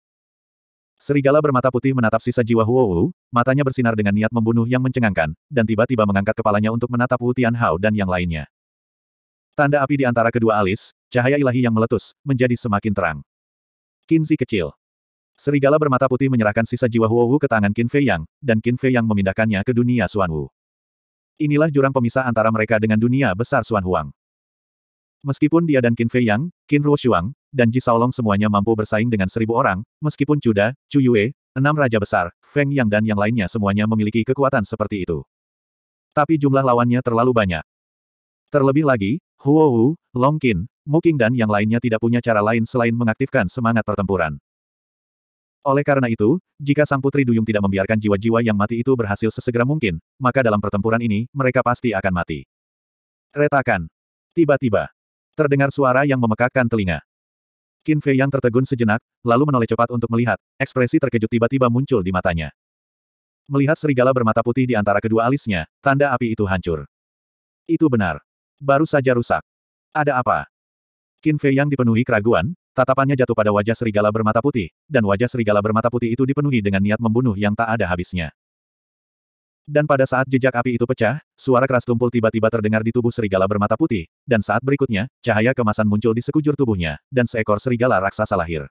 Serigala bermata putih menatap sisa jiwa Huowu, matanya bersinar dengan niat membunuh yang mencengangkan, dan tiba-tiba mengangkat kepalanya untuk menatap Wu Tianhao dan yang lainnya. Tanda api di antara kedua alis, cahaya ilahi yang meletus, menjadi semakin terang. Kinzi kecil. Serigala bermata putih menyerahkan sisa jiwa Huowu ke tangan Qin Fei Yang, dan Qin Fei Yang memindahkannya ke dunia Xuan Wu. Inilah jurang pemisah antara mereka dengan dunia besar Suan Huang. Meskipun dia dan Qin Fei Yang, Qin Ruo Shuang, dan Ji Saolong semuanya mampu bersaing dengan seribu orang, meskipun Cuda, Chu Yue, enam raja besar, Feng Yang dan yang lainnya semuanya memiliki kekuatan seperti itu. Tapi jumlah lawannya terlalu banyak. Terlebih lagi, Huo Wu, Long Qin, Mu Qing dan yang lainnya tidak punya cara lain selain mengaktifkan semangat pertempuran. Oleh karena itu, jika Sang Putri Duyung tidak membiarkan jiwa-jiwa yang mati itu berhasil sesegera mungkin, maka dalam pertempuran ini, mereka pasti akan mati. Retakan. Tiba-tiba. Terdengar suara yang memekakkan telinga. Qin Fei yang tertegun sejenak, lalu menoleh cepat untuk melihat, ekspresi terkejut tiba-tiba muncul di matanya. Melihat serigala bermata putih di antara kedua alisnya, tanda api itu hancur. Itu benar. Baru saja rusak. Ada apa? Qin Fei yang dipenuhi keraguan, tatapannya jatuh pada wajah serigala bermata putih, dan wajah serigala bermata putih itu dipenuhi dengan niat membunuh yang tak ada habisnya. Dan pada saat jejak api itu pecah, suara keras tumpul tiba-tiba terdengar di tubuh serigala bermata putih, dan saat berikutnya, cahaya kemasan muncul di sekujur tubuhnya, dan seekor serigala raksasa lahir.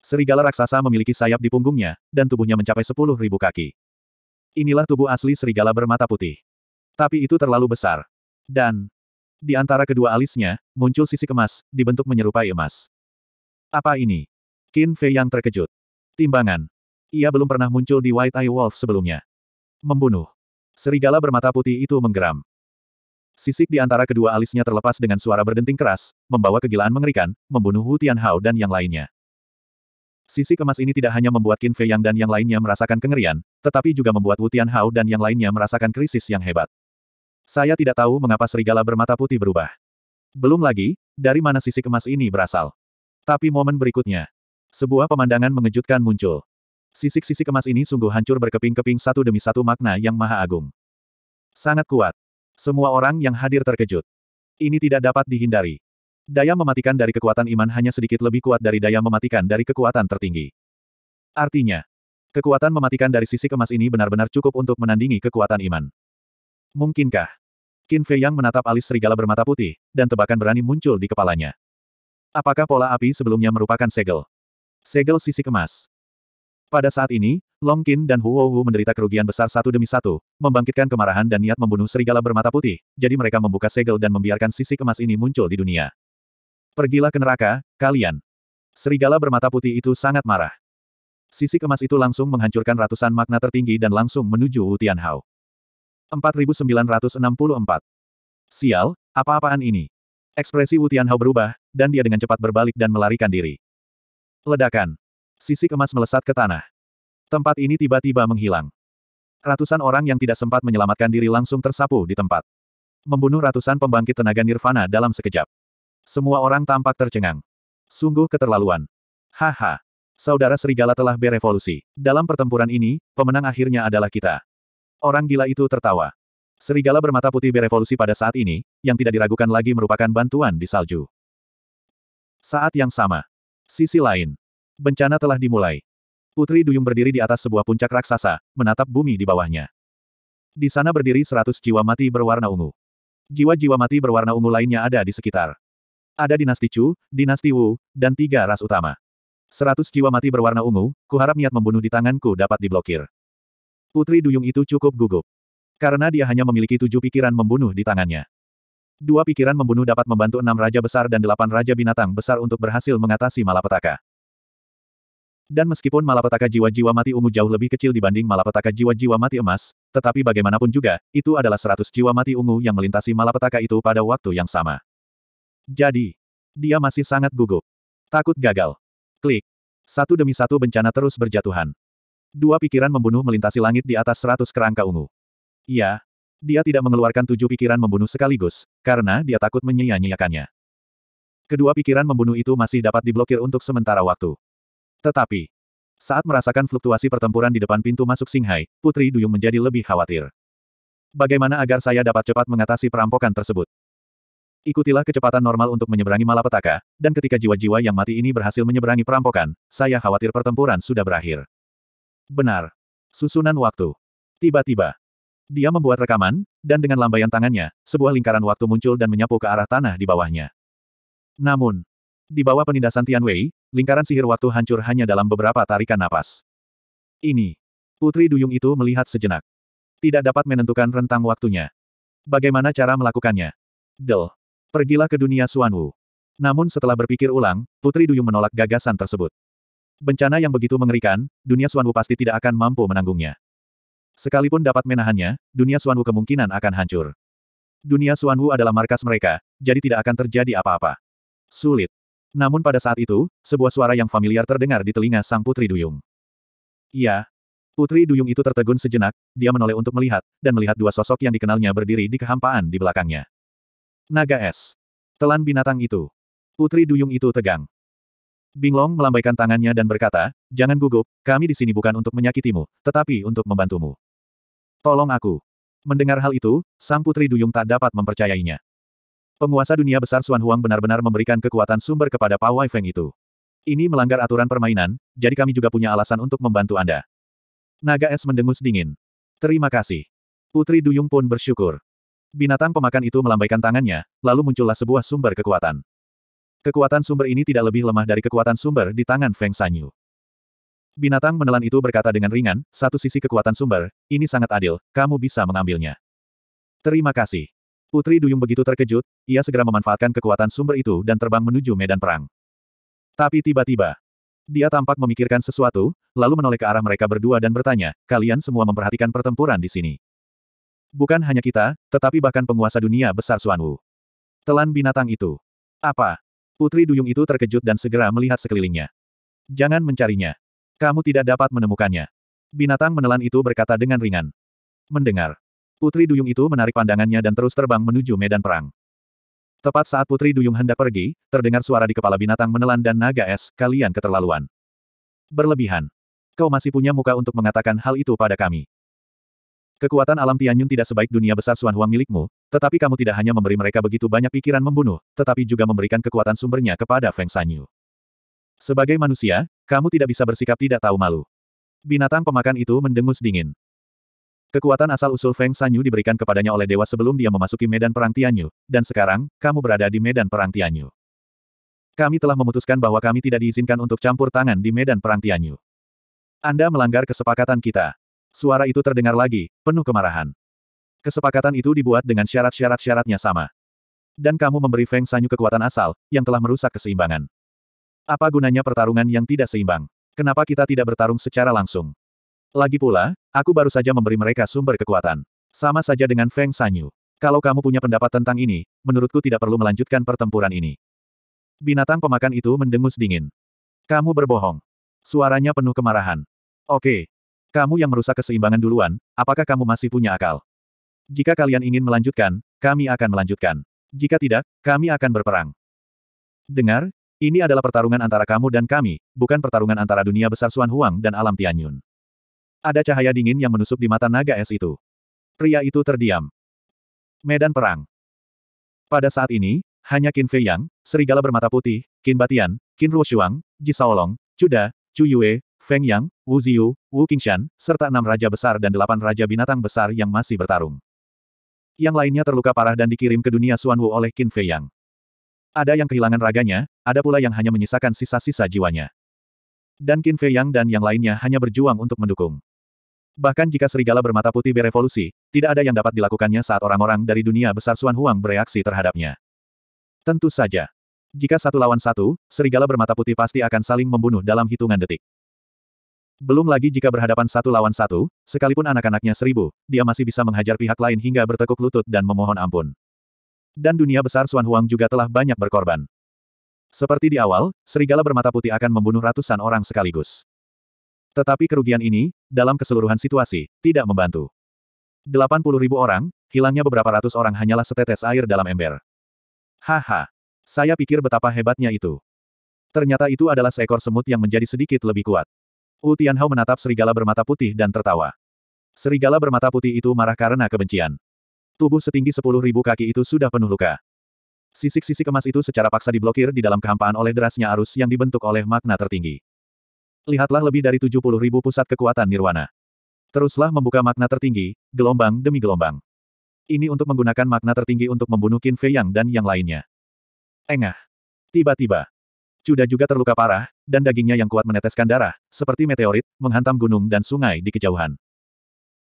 Serigala raksasa memiliki sayap di punggungnya, dan tubuhnya mencapai sepuluh ribu kaki. Inilah tubuh asli serigala bermata putih. Tapi itu terlalu besar. Dan, di antara kedua alisnya, muncul sisi kemas, dibentuk menyerupai emas. Apa ini? Qin Fei yang terkejut. Timbangan. Ia belum pernah muncul di White Eye Wolf sebelumnya. Membunuh. Serigala bermata putih itu menggeram. Sisik di antara kedua alisnya terlepas dengan suara berdenting keras, membawa kegilaan mengerikan, membunuh Hu Tianhao dan yang lainnya. Sisik emas ini tidak hanya membuat Qin Fei Yang dan yang lainnya merasakan kengerian, tetapi juga membuat Wu Tianhao dan yang lainnya merasakan krisis yang hebat. Saya tidak tahu mengapa serigala bermata putih berubah. Belum lagi, dari mana sisik emas ini berasal. Tapi momen berikutnya, sebuah pemandangan mengejutkan muncul. Sisik-sisik emas ini sungguh hancur berkeping-keping satu demi satu makna yang maha agung. Sangat kuat. Semua orang yang hadir terkejut. Ini tidak dapat dihindari. Daya mematikan dari kekuatan iman hanya sedikit lebih kuat dari daya mematikan dari kekuatan tertinggi. Artinya, kekuatan mematikan dari sisik emas ini benar-benar cukup untuk menandingi kekuatan iman. Mungkinkah? Qin Fei Yang menatap alis serigala bermata putih, dan tebakan berani muncul di kepalanya. Apakah pola api sebelumnya merupakan segel? Segel sisik emas. Pada saat ini, Long Qin dan Huo Hu menderita kerugian besar satu demi satu, membangkitkan kemarahan dan niat membunuh serigala bermata putih, jadi mereka membuka segel dan membiarkan sisi kemas ini muncul di dunia. Pergilah ke neraka, kalian. Serigala bermata putih itu sangat marah. Sisi kemas itu langsung menghancurkan ratusan makna tertinggi dan langsung menuju Wu Tianhao. 4964. Sial, apa-apaan ini? Ekspresi Wu Tianhao berubah, dan dia dengan cepat berbalik dan melarikan diri. Ledakan. Sisik emas melesat ke tanah. Tempat ini tiba-tiba menghilang. Ratusan orang yang tidak sempat menyelamatkan diri langsung tersapu di tempat. Membunuh ratusan pembangkit tenaga nirvana dalam sekejap. Semua orang tampak tercengang. Sungguh keterlaluan. Haha. Saudara serigala telah berevolusi. Dalam pertempuran ini, pemenang akhirnya adalah kita. Orang gila itu tertawa. Serigala bermata putih berevolusi pada saat ini, yang tidak diragukan lagi merupakan bantuan di salju. Saat yang sama. Sisi lain. Bencana telah dimulai. Putri Duyung berdiri di atas sebuah puncak raksasa, menatap bumi di bawahnya. Di sana berdiri seratus jiwa mati berwarna ungu. Jiwa-jiwa mati berwarna ungu lainnya ada di sekitar. Ada dinasti Chu, dinasti Wu, dan tiga ras utama. Seratus jiwa mati berwarna ungu, kuharap niat membunuh di tanganku dapat diblokir. Putri Duyung itu cukup gugup. Karena dia hanya memiliki tujuh pikiran membunuh di tangannya. Dua pikiran membunuh dapat membantu enam raja besar dan delapan raja binatang besar untuk berhasil mengatasi malapetaka. Dan meskipun malapetaka jiwa-jiwa mati ungu jauh lebih kecil dibanding malapetaka jiwa-jiwa mati emas, tetapi bagaimanapun juga, itu adalah seratus jiwa mati ungu yang melintasi malapetaka itu pada waktu yang sama. Jadi, dia masih sangat gugup. Takut gagal. Klik. Satu demi satu bencana terus berjatuhan. Dua pikiran membunuh melintasi langit di atas seratus kerangka ungu. Iya. Dia tidak mengeluarkan tujuh pikiran membunuh sekaligus, karena dia takut menyia-nyiakannya. Kedua pikiran membunuh itu masih dapat diblokir untuk sementara waktu. Tetapi, saat merasakan fluktuasi pertempuran di depan pintu masuk Singhai, Putri Duyung menjadi lebih khawatir. Bagaimana agar saya dapat cepat mengatasi perampokan tersebut? Ikutilah kecepatan normal untuk menyeberangi malapetaka, dan ketika jiwa-jiwa yang mati ini berhasil menyeberangi perampokan, saya khawatir pertempuran sudah berakhir. Benar. Susunan waktu. Tiba-tiba. Dia membuat rekaman, dan dengan lambaian tangannya, sebuah lingkaran waktu muncul dan menyapu ke arah tanah di bawahnya. Namun, di bawah penindasan Tian Wei, Lingkaran sihir waktu hancur hanya dalam beberapa tarikan napas. Ini. Putri Duyung itu melihat sejenak. Tidak dapat menentukan rentang waktunya. Bagaimana cara melakukannya? Del. Pergilah ke dunia Suanwu. Namun setelah berpikir ulang, Putri Duyung menolak gagasan tersebut. Bencana yang begitu mengerikan, dunia Suanwu pasti tidak akan mampu menanggungnya. Sekalipun dapat menahannya, dunia Suanwu kemungkinan akan hancur. Dunia Suanwu adalah markas mereka, jadi tidak akan terjadi apa-apa. Sulit. Namun pada saat itu, sebuah suara yang familiar terdengar di telinga sang Putri Duyung. Iya. Putri Duyung itu tertegun sejenak, dia menoleh untuk melihat, dan melihat dua sosok yang dikenalnya berdiri di kehampaan di belakangnya. Naga es. Telan binatang itu. Putri Duyung itu tegang. Binglong melambaikan tangannya dan berkata, Jangan gugup, kami di sini bukan untuk menyakitimu, tetapi untuk membantumu. Tolong aku. Mendengar hal itu, sang Putri Duyung tak dapat mempercayainya. Penguasa dunia besar Xuan Huang benar-benar memberikan kekuatan sumber kepada Pao Wai Feng itu. Ini melanggar aturan permainan, jadi kami juga punya alasan untuk membantu Anda. Naga es mendengus dingin. Terima kasih. Putri Duyung pun bersyukur. Binatang pemakan itu melambaikan tangannya, lalu muncullah sebuah sumber kekuatan. Kekuatan sumber ini tidak lebih lemah dari kekuatan sumber di tangan Feng Sanyu. Binatang menelan itu berkata dengan ringan, satu sisi kekuatan sumber, ini sangat adil, kamu bisa mengambilnya. Terima kasih. Putri Duyung begitu terkejut, ia segera memanfaatkan kekuatan sumber itu dan terbang menuju medan perang. Tapi tiba-tiba, dia tampak memikirkan sesuatu, lalu menoleh ke arah mereka berdua dan bertanya, kalian semua memperhatikan pertempuran di sini. Bukan hanya kita, tetapi bahkan penguasa dunia besar Suanwu. Telan binatang itu. Apa? Putri Duyung itu terkejut dan segera melihat sekelilingnya. Jangan mencarinya. Kamu tidak dapat menemukannya. Binatang menelan itu berkata dengan ringan. Mendengar. Putri Duyung itu menarik pandangannya dan terus terbang menuju medan perang. Tepat saat Putri Duyung hendak pergi, terdengar suara di kepala binatang menelan dan naga es, kalian keterlaluan. Berlebihan. Kau masih punya muka untuk mengatakan hal itu pada kami. Kekuatan alam Tianyun tidak sebaik dunia besar Suan Huang milikmu, tetapi kamu tidak hanya memberi mereka begitu banyak pikiran membunuh, tetapi juga memberikan kekuatan sumbernya kepada Feng Sanyu. Sebagai manusia, kamu tidak bisa bersikap tidak tahu malu. Binatang pemakan itu mendengus dingin. Kekuatan asal-usul Feng Sanyu diberikan kepadanya oleh dewa sebelum dia memasuki medan perang Tianyu, dan sekarang, kamu berada di medan perang Tianyu. Kami telah memutuskan bahwa kami tidak diizinkan untuk campur tangan di medan perang Tianyu. Anda melanggar kesepakatan kita. Suara itu terdengar lagi, penuh kemarahan. Kesepakatan itu dibuat dengan syarat-syarat syaratnya sama. Dan kamu memberi Feng Sanyu kekuatan asal, yang telah merusak keseimbangan. Apa gunanya pertarungan yang tidak seimbang? Kenapa kita tidak bertarung secara langsung? Lagi pula, aku baru saja memberi mereka sumber kekuatan. Sama saja dengan Feng Sanyu. Kalau kamu punya pendapat tentang ini, menurutku tidak perlu melanjutkan pertempuran ini. Binatang pemakan itu mendengus dingin. Kamu berbohong. Suaranya penuh kemarahan. Oke. Kamu yang merusak keseimbangan duluan, apakah kamu masih punya akal? Jika kalian ingin melanjutkan, kami akan melanjutkan. Jika tidak, kami akan berperang. Dengar, ini adalah pertarungan antara kamu dan kami, bukan pertarungan antara dunia besar Suan Huang dan alam Tianyun. Ada cahaya dingin yang menusuk di mata naga es itu. Pria itu terdiam. Medan Perang Pada saat ini, hanya Qin Fei Yang, Serigala Bermata Putih, Qin Batian, Qin Ruoshuang, Ji Chu Da, Chu Yue, Feng Yang, Wu Ziyu, Wu Qingshan, serta enam raja besar dan delapan raja binatang besar yang masih bertarung. Yang lainnya terluka parah dan dikirim ke dunia Suan Wu oleh Qin Fei Yang. Ada yang kehilangan raganya, ada pula yang hanya menyisakan sisa-sisa jiwanya. Dan Qin Fei Yang dan yang lainnya hanya berjuang untuk mendukung. Bahkan jika serigala bermata putih berevolusi, tidak ada yang dapat dilakukannya saat orang-orang dari dunia besar Xuan Huang bereaksi terhadapnya. Tentu saja. Jika satu lawan satu, serigala bermata putih pasti akan saling membunuh dalam hitungan detik. Belum lagi jika berhadapan satu lawan satu, sekalipun anak-anaknya seribu, dia masih bisa menghajar pihak lain hingga bertekuk lutut dan memohon ampun. Dan dunia besar Xuan Huang juga telah banyak berkorban. Seperti di awal, serigala bermata putih akan membunuh ratusan orang sekaligus. Tetapi kerugian ini, dalam keseluruhan situasi, tidak membantu. 80 ribu orang, hilangnya beberapa ratus orang hanyalah setetes air dalam ember. Haha. Saya pikir betapa hebatnya itu. Ternyata itu adalah seekor semut yang menjadi sedikit lebih kuat. Wu Tianhao menatap serigala bermata putih dan tertawa. Serigala bermata putih itu marah karena kebencian. Tubuh setinggi sepuluh ribu kaki itu sudah penuh luka. Sisik-sisik emas itu secara paksa diblokir di dalam kehampaan oleh derasnya arus yang dibentuk oleh makna tertinggi lihatlah lebih dari 70 ribu pusat kekuatan nirwana. Teruslah membuka makna tertinggi, gelombang demi gelombang. Ini untuk menggunakan makna tertinggi untuk membunuh Qin Fei Yang dan yang lainnya. Engah. Tiba-tiba. Cuda juga terluka parah, dan dagingnya yang kuat meneteskan darah, seperti meteorit, menghantam gunung dan sungai di kejauhan.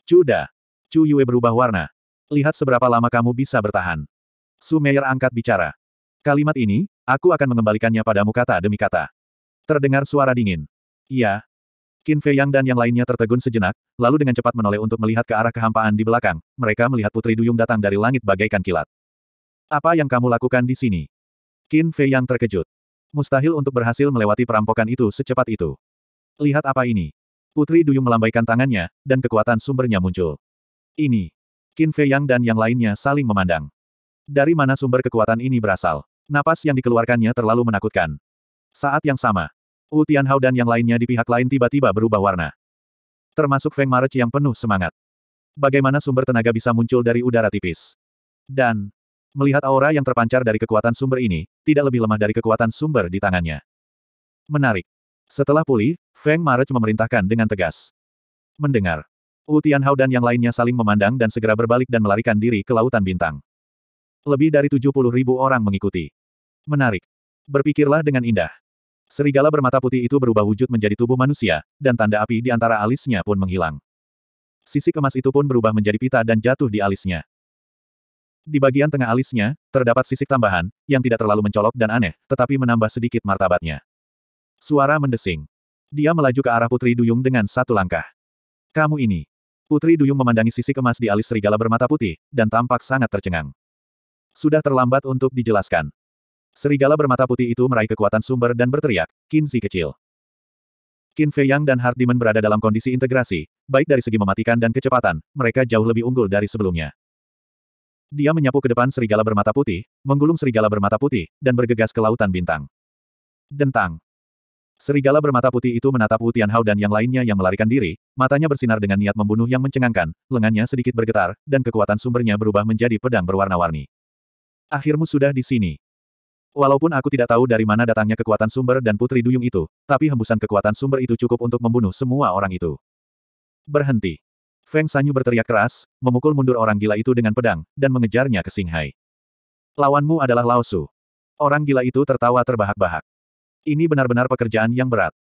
Cuda. Chu Yue berubah warna. Lihat seberapa lama kamu bisa bertahan. Su Meier angkat bicara. Kalimat ini, aku akan mengembalikannya padamu kata demi kata. Terdengar suara dingin. Iya. Qin Fei Yang dan yang lainnya tertegun sejenak, lalu dengan cepat menoleh untuk melihat ke arah kehampaan di belakang, mereka melihat Putri Duyung datang dari langit bagaikan kilat. Apa yang kamu lakukan di sini? Qin Fei Yang terkejut. Mustahil untuk berhasil melewati perampokan itu secepat itu. Lihat apa ini. Putri Duyung melambaikan tangannya, dan kekuatan sumbernya muncul. Ini. Qin Fei Yang dan yang lainnya saling memandang. Dari mana sumber kekuatan ini berasal? Napas yang dikeluarkannya terlalu menakutkan. Saat yang sama, U Tianhao dan yang lainnya di pihak lain tiba-tiba berubah warna. Termasuk Feng Marech yang penuh semangat. Bagaimana sumber tenaga bisa muncul dari udara tipis? Dan, melihat aura yang terpancar dari kekuatan sumber ini, tidak lebih lemah dari kekuatan sumber di tangannya. Menarik. Setelah pulih, Feng Marech memerintahkan dengan tegas. Mendengar. U Tianhao dan yang lainnya saling memandang dan segera berbalik dan melarikan diri ke Lautan Bintang. Lebih dari 70 ribu orang mengikuti. Menarik. Berpikirlah dengan indah. Serigala bermata putih itu berubah wujud menjadi tubuh manusia, dan tanda api di antara alisnya pun menghilang. Sisi kemas itu pun berubah menjadi pita dan jatuh di alisnya. Di bagian tengah alisnya, terdapat sisik tambahan, yang tidak terlalu mencolok dan aneh, tetapi menambah sedikit martabatnya. Suara mendesing. Dia melaju ke arah Putri Duyung dengan satu langkah. Kamu ini. Putri Duyung memandangi sisi kemas di alis serigala bermata putih, dan tampak sangat tercengang. Sudah terlambat untuk dijelaskan. Serigala bermata putih itu meraih kekuatan sumber dan berteriak, Qin Zi kecil. Qin Fei Yang dan Heart berada dalam kondisi integrasi, baik dari segi mematikan dan kecepatan, mereka jauh lebih unggul dari sebelumnya. Dia menyapu ke depan serigala bermata putih, menggulung serigala bermata putih, dan bergegas ke lautan bintang. Dentang. Serigala bermata putih itu menatap Wu Tianhao dan yang lainnya yang melarikan diri, matanya bersinar dengan niat membunuh yang mencengangkan, lengannya sedikit bergetar, dan kekuatan sumbernya berubah menjadi pedang berwarna-warni. Akhirmu sudah di sini. Walaupun aku tidak tahu dari mana datangnya kekuatan sumber dan putri duyung itu, tapi hembusan kekuatan sumber itu cukup untuk membunuh semua orang itu. Berhenti. Feng Sanyu berteriak keras, memukul mundur orang gila itu dengan pedang, dan mengejarnya ke Singhai. Lawanmu adalah Lao Su. Orang gila itu tertawa terbahak-bahak. Ini benar-benar pekerjaan yang berat.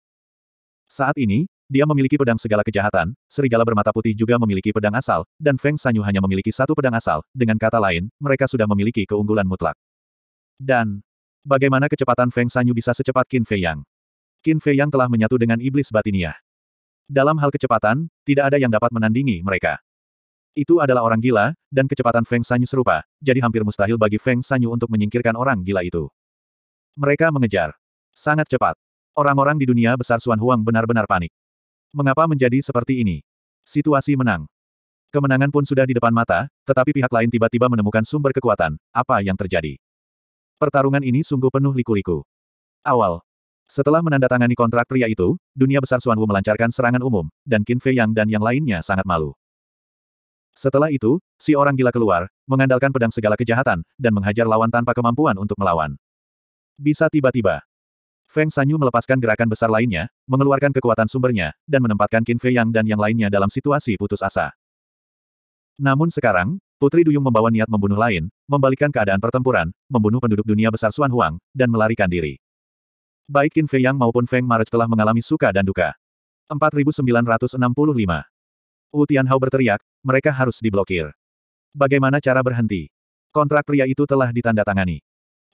Saat ini, dia memiliki pedang segala kejahatan, serigala bermata putih juga memiliki pedang asal, dan Feng Sanyu hanya memiliki satu pedang asal, dengan kata lain, mereka sudah memiliki keunggulan mutlak. Dan, Bagaimana kecepatan Feng Sanyu bisa secepat Qin Fei Yang? Qin Fei Yang telah menyatu dengan iblis batinia. Dalam hal kecepatan, tidak ada yang dapat menandingi mereka. Itu adalah orang gila, dan kecepatan Feng Sanyu serupa, jadi hampir mustahil bagi Feng Sanyu untuk menyingkirkan orang gila itu. Mereka mengejar. Sangat cepat. Orang-orang di dunia besar Suan Huang benar-benar panik. Mengapa menjadi seperti ini? Situasi menang. Kemenangan pun sudah di depan mata, tetapi pihak lain tiba-tiba menemukan sumber kekuatan. Apa yang terjadi? Pertarungan ini sungguh penuh liku-liku. Awal. Setelah menandatangani kontrak pria itu, dunia besar Suan Wu melancarkan serangan umum, dan Qin Fei Yang dan yang lainnya sangat malu. Setelah itu, si orang gila keluar, mengandalkan pedang segala kejahatan, dan menghajar lawan tanpa kemampuan untuk melawan. Bisa tiba-tiba. Feng Sanyu melepaskan gerakan besar lainnya, mengeluarkan kekuatan sumbernya, dan menempatkan Qin Fei Yang dan yang lainnya dalam situasi putus asa. Namun sekarang, Putri Duyung membawa niat membunuh lain, membalikan keadaan pertempuran, membunuh penduduk dunia besar Suan Huang, dan melarikan diri. Baik Qin Fei Yang maupun Feng March telah mengalami suka dan duka. 4965. Wu Tianhao berteriak, mereka harus diblokir. Bagaimana cara berhenti? Kontrak pria itu telah ditandatangani.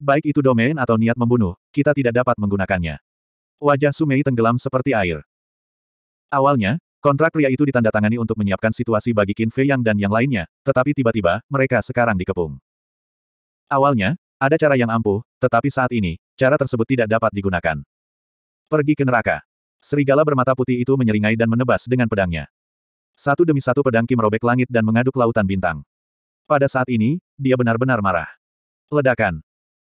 Baik itu domain atau niat membunuh, kita tidak dapat menggunakannya. Wajah Sumei tenggelam seperti air. Awalnya, Kontrak pria itu ditandatangani untuk menyiapkan situasi bagi Qin Fei Yang dan yang lainnya, tetapi tiba-tiba, mereka sekarang dikepung. Awalnya, ada cara yang ampuh, tetapi saat ini, cara tersebut tidak dapat digunakan. Pergi ke neraka. Serigala bermata putih itu menyeringai dan menebas dengan pedangnya. Satu demi satu pedang Kim robek langit dan mengaduk lautan bintang. Pada saat ini, dia benar-benar marah. Ledakan.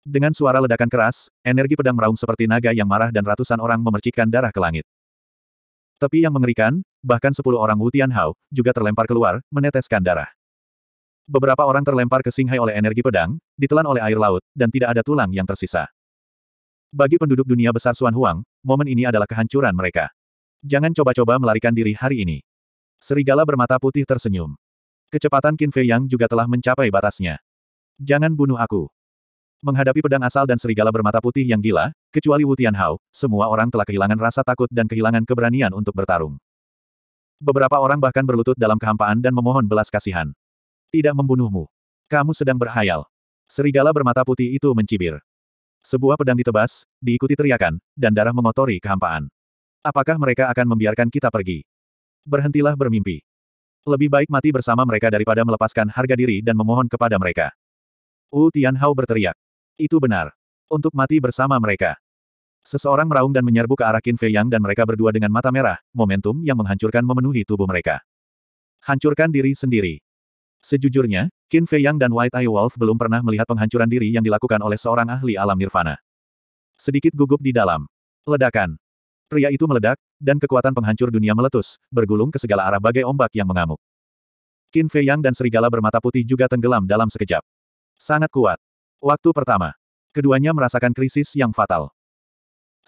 Dengan suara ledakan keras, energi pedang meraung seperti naga yang marah dan ratusan orang memercikkan darah ke langit. Tepi yang mengerikan, Bahkan sepuluh orang Wu Tianhao, juga terlempar keluar, meneteskan darah. Beberapa orang terlempar ke Singhai oleh energi pedang, ditelan oleh air laut, dan tidak ada tulang yang tersisa. Bagi penduduk dunia besar Suan Huang, momen ini adalah kehancuran mereka. Jangan coba-coba melarikan diri hari ini. Serigala bermata putih tersenyum. Kecepatan Qin Fei Yang juga telah mencapai batasnya. Jangan bunuh aku. Menghadapi pedang asal dan serigala bermata putih yang gila, kecuali Wu Tianhao, semua orang telah kehilangan rasa takut dan kehilangan keberanian untuk bertarung. Beberapa orang bahkan berlutut dalam kehampaan dan memohon belas kasihan. Tidak membunuhmu. Kamu sedang berhayal. Serigala bermata putih itu mencibir. Sebuah pedang ditebas, diikuti teriakan, dan darah mengotori kehampaan. Apakah mereka akan membiarkan kita pergi? Berhentilah bermimpi. Lebih baik mati bersama mereka daripada melepaskan harga diri dan memohon kepada mereka. Wu Tianhao berteriak. Itu benar. Untuk mati bersama mereka. Seseorang meraung dan menyerbu ke arah Qin Fei Yang dan mereka berdua dengan mata merah, momentum yang menghancurkan memenuhi tubuh mereka. Hancurkan diri sendiri. Sejujurnya, Qin Fei Yang dan White Eye Wolf belum pernah melihat penghancuran diri yang dilakukan oleh seorang ahli alam nirvana. Sedikit gugup di dalam. Ledakan. Pria itu meledak, dan kekuatan penghancur dunia meletus, bergulung ke segala arah bagai ombak yang mengamuk. Qin Fei Yang dan serigala bermata putih juga tenggelam dalam sekejap. Sangat kuat. Waktu pertama. Keduanya merasakan krisis yang fatal.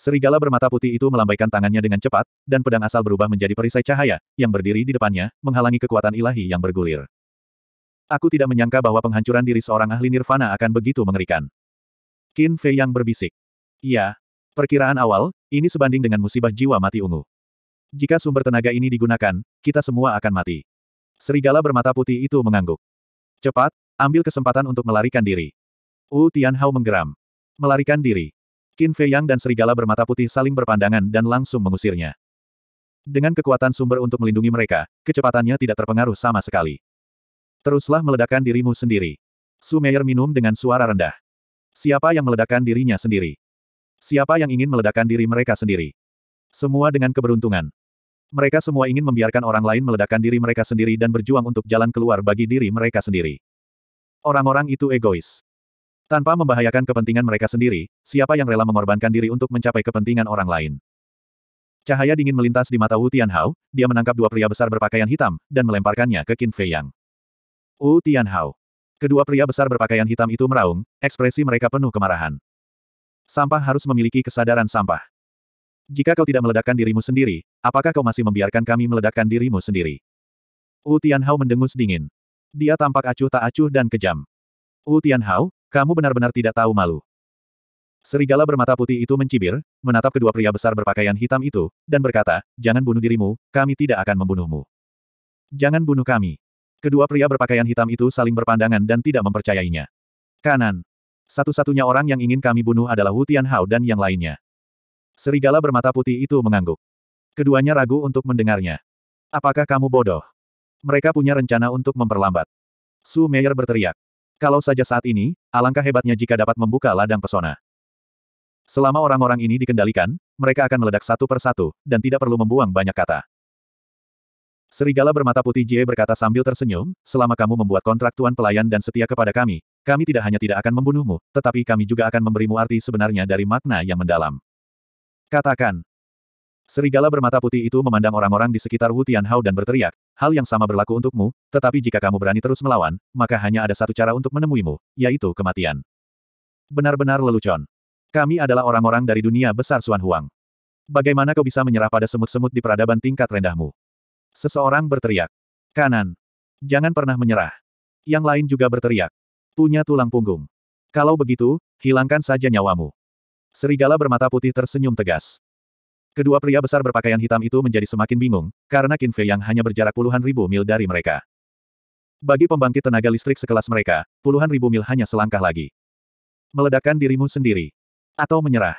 Serigala bermata putih itu melambaikan tangannya dengan cepat, dan pedang asal berubah menjadi perisai cahaya, yang berdiri di depannya, menghalangi kekuatan ilahi yang bergulir. Aku tidak menyangka bahwa penghancuran diri seorang ahli nirvana akan begitu mengerikan. Qin Fei yang berbisik. "Ya, Perkiraan awal, ini sebanding dengan musibah jiwa mati ungu. Jika sumber tenaga ini digunakan, kita semua akan mati. Serigala bermata putih itu mengangguk. Cepat, ambil kesempatan untuk melarikan diri. Wu Tianhao menggeram. Melarikan diri. Qin Fei Yang dan serigala bermata putih saling berpandangan dan langsung mengusirnya. Dengan kekuatan sumber untuk melindungi mereka, kecepatannya tidak terpengaruh sama sekali. Teruslah meledakkan dirimu sendiri. Sumeyer minum dengan suara rendah. Siapa yang meledakkan dirinya sendiri? Siapa yang ingin meledakkan diri mereka sendiri? Semua dengan keberuntungan. Mereka semua ingin membiarkan orang lain meledakkan diri mereka sendiri dan berjuang untuk jalan keluar bagi diri mereka sendiri. Orang-orang itu egois. Tanpa membahayakan kepentingan mereka sendiri, siapa yang rela mengorbankan diri untuk mencapai kepentingan orang lain? Cahaya dingin melintas di mata Wu Tianhao, dia menangkap dua pria besar berpakaian hitam, dan melemparkannya ke Qin Fei Yang. Wu Tianhao. Kedua pria besar berpakaian hitam itu meraung, ekspresi mereka penuh kemarahan. Sampah harus memiliki kesadaran sampah. Jika kau tidak meledakkan dirimu sendiri, apakah kau masih membiarkan kami meledakkan dirimu sendiri? Wu Tianhao mendengus dingin. Dia tampak acuh tak acuh dan kejam. Wu Tianhao, kamu benar-benar tidak tahu malu. Serigala bermata putih itu mencibir, menatap kedua pria besar berpakaian hitam itu, dan berkata, jangan bunuh dirimu, kami tidak akan membunuhmu. Jangan bunuh kami. Kedua pria berpakaian hitam itu saling berpandangan dan tidak mempercayainya. Kanan. Satu-satunya orang yang ingin kami bunuh adalah Wu Tianhao dan yang lainnya. Serigala bermata putih itu mengangguk. Keduanya ragu untuk mendengarnya. Apakah kamu bodoh? Mereka punya rencana untuk memperlambat. Su Meier berteriak. Kalau saja saat ini, alangkah hebatnya jika dapat membuka ladang pesona. Selama orang-orang ini dikendalikan, mereka akan meledak satu persatu, dan tidak perlu membuang banyak kata. Serigala bermata putih Jie berkata sambil tersenyum, selama kamu membuat kontrak tuan pelayan dan setia kepada kami, kami tidak hanya tidak akan membunuhmu, tetapi kami juga akan memberimu arti sebenarnya dari makna yang mendalam. Katakan. Serigala bermata putih itu memandang orang-orang di sekitar Wu Tianhao dan berteriak, Hal yang sama berlaku untukmu, tetapi jika kamu berani terus melawan, maka hanya ada satu cara untuk menemuimu, yaitu kematian. Benar-benar lelucon. Kami adalah orang-orang dari dunia besar Suan Huang. Bagaimana kau bisa menyerah pada semut-semut di peradaban tingkat rendahmu? Seseorang berteriak. Kanan. Jangan pernah menyerah. Yang lain juga berteriak. Punya tulang punggung. Kalau begitu, hilangkan saja nyawamu. Serigala bermata putih tersenyum tegas. Kedua pria besar berpakaian hitam itu menjadi semakin bingung, karena Qin Fei yang hanya berjarak puluhan ribu mil dari mereka. Bagi pembangkit tenaga listrik sekelas mereka, puluhan ribu mil hanya selangkah lagi. Meledakkan dirimu sendiri. Atau menyerah.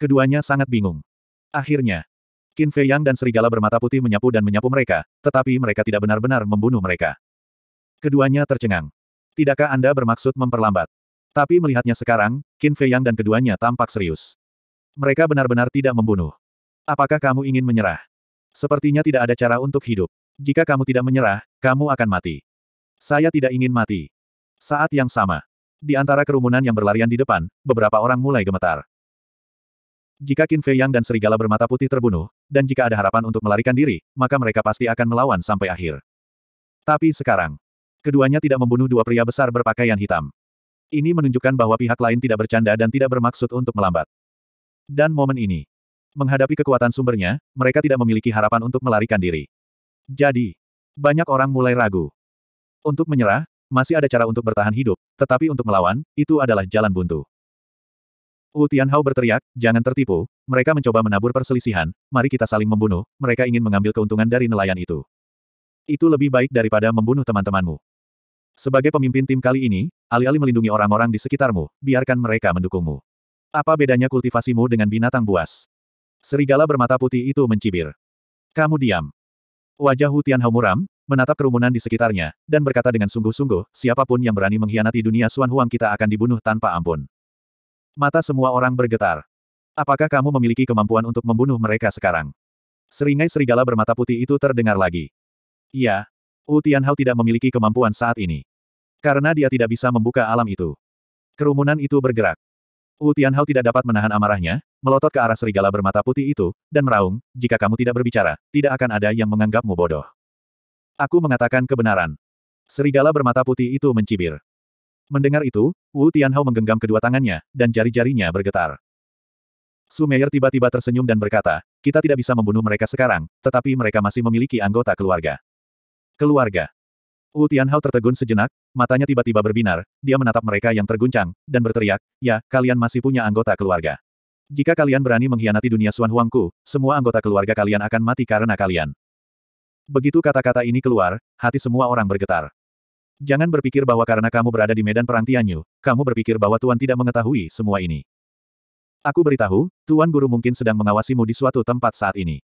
Keduanya sangat bingung. Akhirnya, Qin Fei Yang dan serigala bermata putih menyapu dan menyapu mereka, tetapi mereka tidak benar-benar membunuh mereka. Keduanya tercengang. Tidakkah Anda bermaksud memperlambat? Tapi melihatnya sekarang, Qin Fei Yang dan keduanya tampak serius. Mereka benar-benar tidak membunuh. Apakah kamu ingin menyerah? Sepertinya tidak ada cara untuk hidup. Jika kamu tidak menyerah, kamu akan mati. Saya tidak ingin mati. Saat yang sama, di antara kerumunan yang berlarian di depan, beberapa orang mulai gemetar. Jika Qin Fei Yang dan serigala bermata putih terbunuh, dan jika ada harapan untuk melarikan diri, maka mereka pasti akan melawan sampai akhir. Tapi sekarang, keduanya tidak membunuh dua pria besar berpakaian hitam. Ini menunjukkan bahwa pihak lain tidak bercanda dan tidak bermaksud untuk melambat. Dan momen ini, Menghadapi kekuatan sumbernya, mereka tidak memiliki harapan untuk melarikan diri. Jadi, banyak orang mulai ragu. Untuk menyerah, masih ada cara untuk bertahan hidup, tetapi untuk melawan, itu adalah jalan buntu. Wu Tianhao berteriak, jangan tertipu, mereka mencoba menabur perselisihan, mari kita saling membunuh, mereka ingin mengambil keuntungan dari nelayan itu. Itu lebih baik daripada membunuh teman-temanmu. Sebagai pemimpin tim kali ini, alih-alih melindungi orang-orang di sekitarmu, biarkan mereka mendukungmu. Apa bedanya kultivasimu dengan binatang buas? Serigala bermata putih itu mencibir. Kamu diam. Wajah Hutian Hao muram, menatap kerumunan di sekitarnya, dan berkata dengan sungguh-sungguh, siapapun yang berani mengkhianati dunia Suan Huang kita akan dibunuh tanpa ampun. Mata semua orang bergetar. Apakah kamu memiliki kemampuan untuk membunuh mereka sekarang? Seringai serigala bermata putih itu terdengar lagi. Ya, Wu Tianhao tidak memiliki kemampuan saat ini. Karena dia tidak bisa membuka alam itu. Kerumunan itu bergerak. Wu Tianhao tidak dapat menahan amarahnya, melotot ke arah serigala bermata putih itu, dan meraung, jika kamu tidak berbicara, tidak akan ada yang menganggapmu bodoh. Aku mengatakan kebenaran. Serigala bermata putih itu mencibir. Mendengar itu, Wu Tianhao menggenggam kedua tangannya, dan jari-jarinya bergetar. Sumeyer tiba-tiba tersenyum dan berkata, kita tidak bisa membunuh mereka sekarang, tetapi mereka masih memiliki anggota keluarga. Keluarga. Wu Tianhao tertegun sejenak, matanya tiba-tiba berbinar, dia menatap mereka yang terguncang, dan berteriak, ya, kalian masih punya anggota keluarga. Jika kalian berani mengkhianati dunia Suan Huangku, semua anggota keluarga kalian akan mati karena kalian. Begitu kata-kata ini keluar, hati semua orang bergetar. Jangan berpikir bahwa karena kamu berada di medan perang Tianyu, kamu berpikir bahwa Tuan tidak mengetahui semua ini. Aku beritahu, Tuan Guru mungkin sedang mengawasimu di suatu tempat saat ini.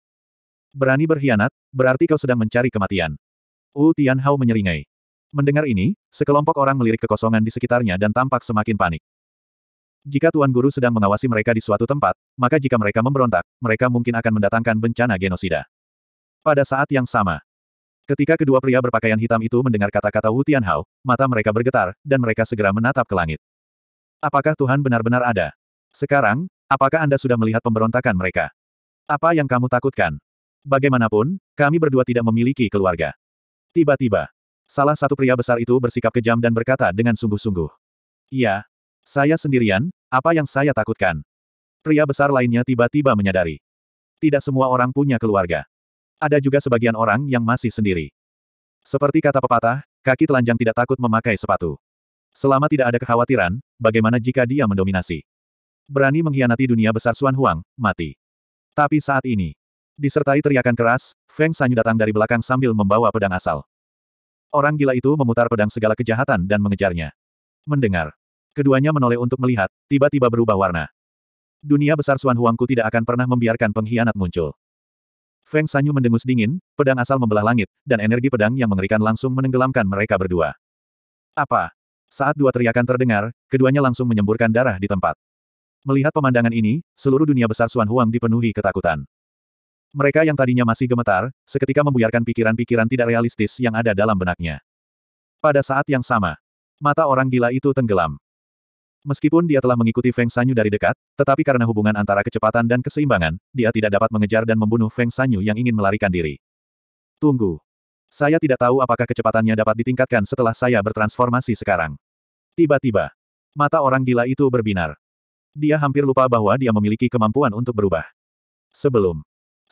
Berani berkhianat, berarti kau sedang mencari kematian. Wu Tianhao menyeringai. Mendengar ini, sekelompok orang melirik kekosongan di sekitarnya dan tampak semakin panik. Jika Tuan Guru sedang mengawasi mereka di suatu tempat, maka jika mereka memberontak, mereka mungkin akan mendatangkan bencana genosida. Pada saat yang sama, ketika kedua pria berpakaian hitam itu mendengar kata-kata Wu Tianhao, mata mereka bergetar, dan mereka segera menatap ke langit. Apakah Tuhan benar-benar ada? Sekarang, apakah Anda sudah melihat pemberontakan mereka? Apa yang kamu takutkan? Bagaimanapun, kami berdua tidak memiliki keluarga. Tiba-tiba, salah satu pria besar itu bersikap kejam dan berkata dengan sungguh-sungguh. Iya, saya sendirian, apa yang saya takutkan? Pria besar lainnya tiba-tiba menyadari. Tidak semua orang punya keluarga. Ada juga sebagian orang yang masih sendiri. Seperti kata pepatah, kaki telanjang tidak takut memakai sepatu. Selama tidak ada kekhawatiran, bagaimana jika dia mendominasi? Berani mengkhianati dunia besar Xuan Huang, mati. Tapi saat ini, Disertai teriakan keras, Feng Sanyu datang dari belakang sambil membawa pedang asal. Orang gila itu memutar pedang segala kejahatan dan mengejarnya. Mendengar. Keduanya menoleh untuk melihat, tiba-tiba berubah warna. Dunia besar Suan Huangku tidak akan pernah membiarkan pengkhianat muncul. Feng Sanyu mendengus dingin, pedang asal membelah langit, dan energi pedang yang mengerikan langsung menenggelamkan mereka berdua. Apa? Saat dua teriakan terdengar, keduanya langsung menyemburkan darah di tempat. Melihat pemandangan ini, seluruh dunia besar Suan Huang dipenuhi ketakutan. Mereka yang tadinya masih gemetar, seketika membuyarkan pikiran-pikiran tidak realistis yang ada dalam benaknya. Pada saat yang sama, mata orang gila itu tenggelam. Meskipun dia telah mengikuti Feng Sanyu dari dekat, tetapi karena hubungan antara kecepatan dan keseimbangan, dia tidak dapat mengejar dan membunuh Feng Sanyu yang ingin melarikan diri. Tunggu. Saya tidak tahu apakah kecepatannya dapat ditingkatkan setelah saya bertransformasi sekarang. Tiba-tiba, mata orang gila itu berbinar. Dia hampir lupa bahwa dia memiliki kemampuan untuk berubah. Sebelum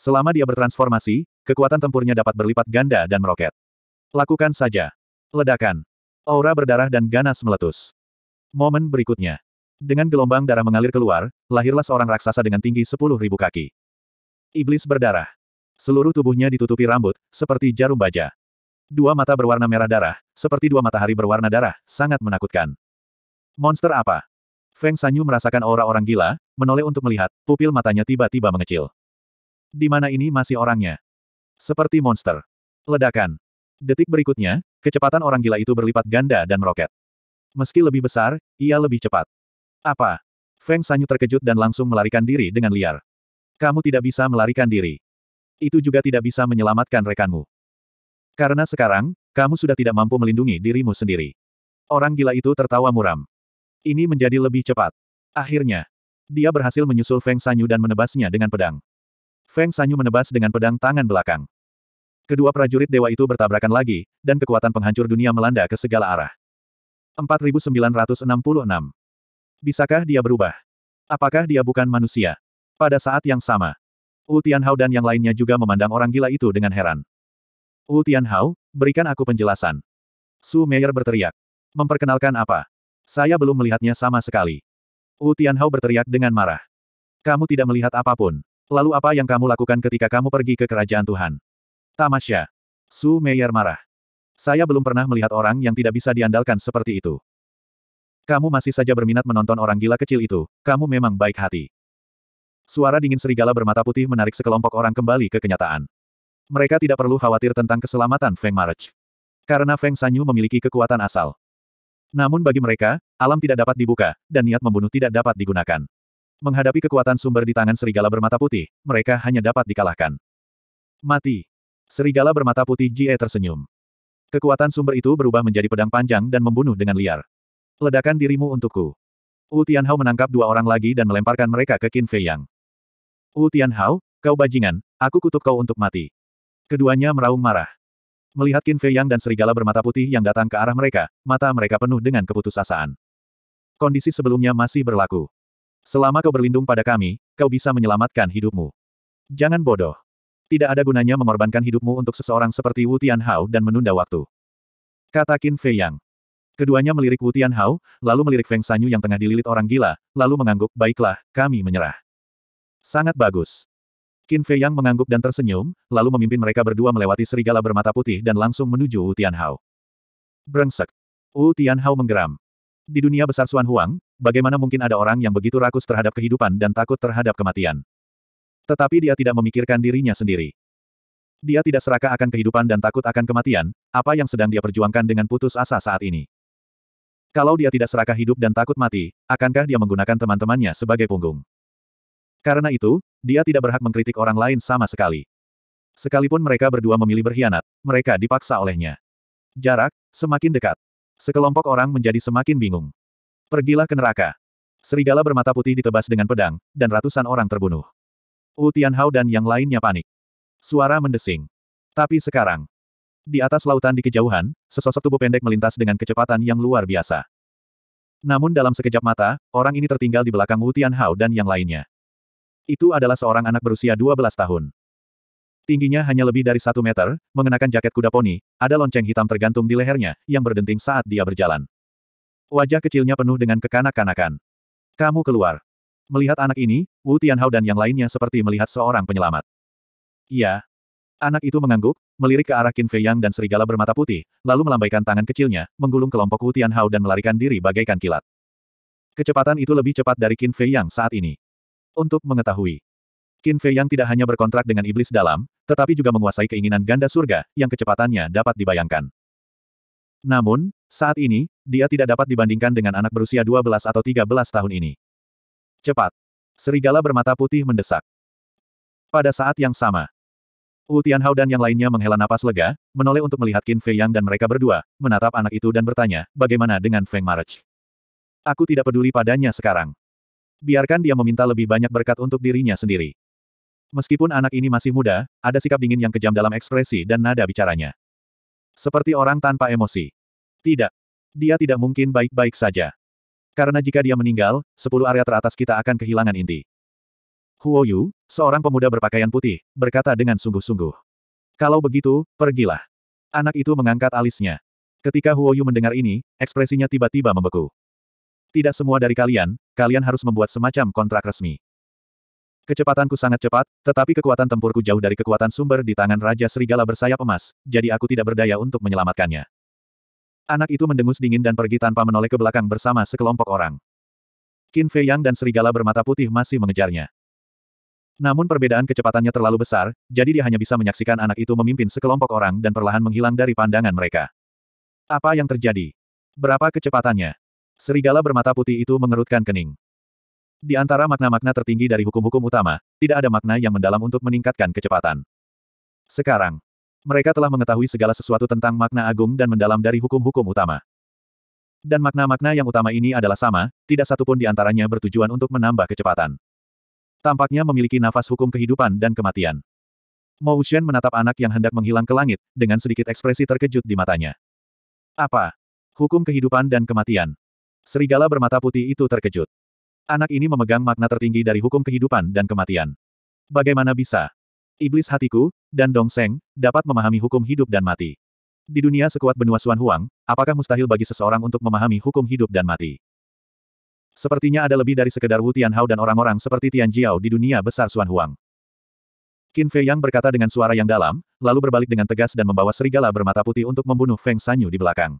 Selama dia bertransformasi, kekuatan tempurnya dapat berlipat ganda dan meroket. Lakukan saja. Ledakan. Aura berdarah dan ganas meletus. Momen berikutnya. Dengan gelombang darah mengalir keluar, lahirlah seorang raksasa dengan tinggi 10.000 kaki. Iblis berdarah. Seluruh tubuhnya ditutupi rambut, seperti jarum baja. Dua mata berwarna merah darah, seperti dua matahari berwarna darah, sangat menakutkan. Monster apa? Feng Sanyu merasakan aura orang gila, menoleh untuk melihat, pupil matanya tiba-tiba mengecil. Di mana ini masih orangnya? Seperti monster. Ledakan. Detik berikutnya, kecepatan orang gila itu berlipat ganda dan meroket. Meski lebih besar, ia lebih cepat. Apa? Feng Sanyu terkejut dan langsung melarikan diri dengan liar. Kamu tidak bisa melarikan diri. Itu juga tidak bisa menyelamatkan rekanmu. Karena sekarang, kamu sudah tidak mampu melindungi dirimu sendiri. Orang gila itu tertawa muram. Ini menjadi lebih cepat. Akhirnya, dia berhasil menyusul Feng Sanyu dan menebasnya dengan pedang. Feng Sanyu menebas dengan pedang tangan belakang. Kedua prajurit dewa itu bertabrakan lagi, dan kekuatan penghancur dunia melanda ke segala arah. 4966. Bisakah dia berubah? Apakah dia bukan manusia? Pada saat yang sama, Wu Tianhao dan yang lainnya juga memandang orang gila itu dengan heran. Wu Tianhao, berikan aku penjelasan. Su Meier berteriak. Memperkenalkan apa? Saya belum melihatnya sama sekali. Wu Tianhao berteriak dengan marah. Kamu tidak melihat apapun. Lalu apa yang kamu lakukan ketika kamu pergi ke kerajaan Tuhan? Tamasya. Su Meyer marah. Saya belum pernah melihat orang yang tidak bisa diandalkan seperti itu. Kamu masih saja berminat menonton orang gila kecil itu, kamu memang baik hati. Suara dingin serigala bermata putih menarik sekelompok orang kembali ke kenyataan. Mereka tidak perlu khawatir tentang keselamatan Feng March. Karena Feng Sanyu memiliki kekuatan asal. Namun bagi mereka, alam tidak dapat dibuka, dan niat membunuh tidak dapat digunakan. Menghadapi kekuatan sumber di tangan serigala bermata putih, mereka hanya dapat dikalahkan. Mati. Serigala bermata putih Jie tersenyum. Kekuatan sumber itu berubah menjadi pedang panjang dan membunuh dengan liar. Ledakan dirimu untukku. Wu Tianhao menangkap dua orang lagi dan melemparkan mereka ke Qin Fei Yang. Wu Tianhao, kau bajingan, aku kutuk kau untuk mati. Keduanya meraung marah. Melihat Qin Fei Yang dan serigala bermata putih yang datang ke arah mereka, mata mereka penuh dengan keputusasaan. Kondisi sebelumnya masih berlaku. Selama kau berlindung pada kami, kau bisa menyelamatkan hidupmu. Jangan bodoh. Tidak ada gunanya mengorbankan hidupmu untuk seseorang seperti Wu Tianhao dan menunda waktu. Kata Qin Fei Yang. Keduanya melirik Wu Tianhao, lalu melirik Feng Sanyu yang tengah dililit orang gila, lalu mengangguk, baiklah, kami menyerah. Sangat bagus. Qin Fei Yang mengangguk dan tersenyum, lalu memimpin mereka berdua melewati serigala bermata putih dan langsung menuju Wu Tianhao. Brengsek. Wu Tianhao menggeram. Di dunia besar Xuan Huang, bagaimana mungkin ada orang yang begitu rakus terhadap kehidupan dan takut terhadap kematian? Tetapi dia tidak memikirkan dirinya sendiri. Dia tidak serakah akan kehidupan dan takut akan kematian, apa yang sedang dia perjuangkan dengan putus asa saat ini. Kalau dia tidak serakah hidup dan takut mati, akankah dia menggunakan teman-temannya sebagai punggung? Karena itu, dia tidak berhak mengkritik orang lain sama sekali. Sekalipun mereka berdua memilih berkhianat, mereka dipaksa olehnya. Jarak, semakin dekat. Sekelompok orang menjadi semakin bingung. Pergilah ke neraka. Serigala bermata putih ditebas dengan pedang, dan ratusan orang terbunuh. Wu Tianhao dan yang lainnya panik. Suara mendesing. Tapi sekarang, di atas lautan di kejauhan, sesosok tubuh pendek melintas dengan kecepatan yang luar biasa. Namun dalam sekejap mata, orang ini tertinggal di belakang Wu Tianhao dan yang lainnya. Itu adalah seorang anak berusia 12 tahun. Tingginya hanya lebih dari satu meter, mengenakan jaket kuda poni, ada lonceng hitam tergantung di lehernya, yang berdenting saat dia berjalan. Wajah kecilnya penuh dengan kekanak-kanakan. Kamu keluar. Melihat anak ini, Wu Tianhao dan yang lainnya seperti melihat seorang penyelamat. Iya. Anak itu mengangguk, melirik ke arah Qin Fei Yang dan serigala bermata putih, lalu melambaikan tangan kecilnya, menggulung kelompok Wu Tianhao dan melarikan diri bagaikan kilat. Kecepatan itu lebih cepat dari Qin Fei Yang saat ini. Untuk mengetahui Qin Fei yang tidak hanya berkontrak dengan iblis dalam, tetapi juga menguasai keinginan ganda surga, yang kecepatannya dapat dibayangkan. Namun, saat ini, dia tidak dapat dibandingkan dengan anak berusia 12 atau 13 tahun ini. Cepat! Serigala bermata putih mendesak. Pada saat yang sama, Wu Tianhao dan yang lainnya menghela napas lega, menoleh untuk melihat Qin Fei Yang dan mereka berdua, menatap anak itu dan bertanya, bagaimana dengan Feng March? Aku tidak peduli padanya sekarang. Biarkan dia meminta lebih banyak berkat untuk dirinya sendiri. Meskipun anak ini masih muda, ada sikap dingin yang kejam dalam ekspresi dan nada bicaranya. Seperti orang tanpa emosi. Tidak. Dia tidak mungkin baik-baik saja. Karena jika dia meninggal, sepuluh area teratas kita akan kehilangan inti. Huo Yu, seorang pemuda berpakaian putih, berkata dengan sungguh-sungguh. Kalau begitu, pergilah. Anak itu mengangkat alisnya. Ketika Huo Yu mendengar ini, ekspresinya tiba-tiba membeku. Tidak semua dari kalian, kalian harus membuat semacam kontrak resmi. Kecepatanku sangat cepat, tetapi kekuatan tempurku jauh dari kekuatan sumber di tangan Raja Serigala bersayap emas, jadi aku tidak berdaya untuk menyelamatkannya. Anak itu mendengus dingin dan pergi tanpa menoleh ke belakang bersama sekelompok orang. Qin Fei Yang dan Serigala bermata putih masih mengejarnya. Namun perbedaan kecepatannya terlalu besar, jadi dia hanya bisa menyaksikan anak itu memimpin sekelompok orang dan perlahan menghilang dari pandangan mereka. Apa yang terjadi? Berapa kecepatannya? Serigala bermata putih itu mengerutkan kening. Di antara makna-makna tertinggi dari hukum-hukum utama, tidak ada makna yang mendalam untuk meningkatkan kecepatan. Sekarang, mereka telah mengetahui segala sesuatu tentang makna agung dan mendalam dari hukum-hukum utama. Dan makna-makna yang utama ini adalah sama, tidak satupun di antaranya bertujuan untuk menambah kecepatan. Tampaknya memiliki nafas hukum kehidupan dan kematian. Mo Shen menatap anak yang hendak menghilang ke langit, dengan sedikit ekspresi terkejut di matanya. Apa? Hukum kehidupan dan kematian. Serigala bermata putih itu terkejut. Anak ini memegang makna tertinggi dari hukum kehidupan dan kematian. Bagaimana bisa? Iblis hatiku, dan Dong Seng, dapat memahami hukum hidup dan mati. Di dunia sekuat benua Suan Huang, apakah mustahil bagi seseorang untuk memahami hukum hidup dan mati? Sepertinya ada lebih dari sekedar Wu Tianhao dan orang-orang seperti Tian Jiao di dunia besar Suan Huang. Qin Fei Yang berkata dengan suara yang dalam, lalu berbalik dengan tegas dan membawa serigala bermata putih untuk membunuh Feng Sanyu di belakang.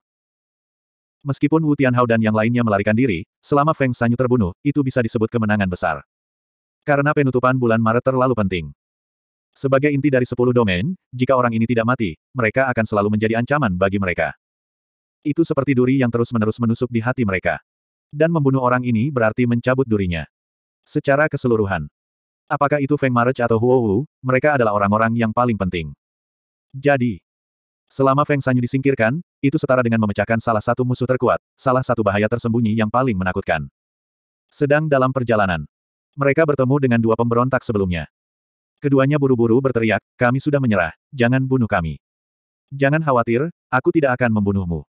Meskipun Wu Tianhao dan yang lainnya melarikan diri, selama Feng Sanyu terbunuh, itu bisa disebut kemenangan besar. Karena penutupan bulan Maret terlalu penting. Sebagai inti dari sepuluh domain, jika orang ini tidak mati, mereka akan selalu menjadi ancaman bagi mereka. Itu seperti duri yang terus-menerus menusuk di hati mereka. Dan membunuh orang ini berarti mencabut durinya. Secara keseluruhan. Apakah itu Feng March atau Huo Wu, mereka adalah orang-orang yang paling penting. Jadi, Selama Feng Sanyu disingkirkan, itu setara dengan memecahkan salah satu musuh terkuat, salah satu bahaya tersembunyi yang paling menakutkan. Sedang dalam perjalanan, mereka bertemu dengan dua pemberontak sebelumnya. Keduanya buru-buru berteriak, kami sudah menyerah, jangan bunuh kami. Jangan khawatir, aku tidak akan membunuhmu.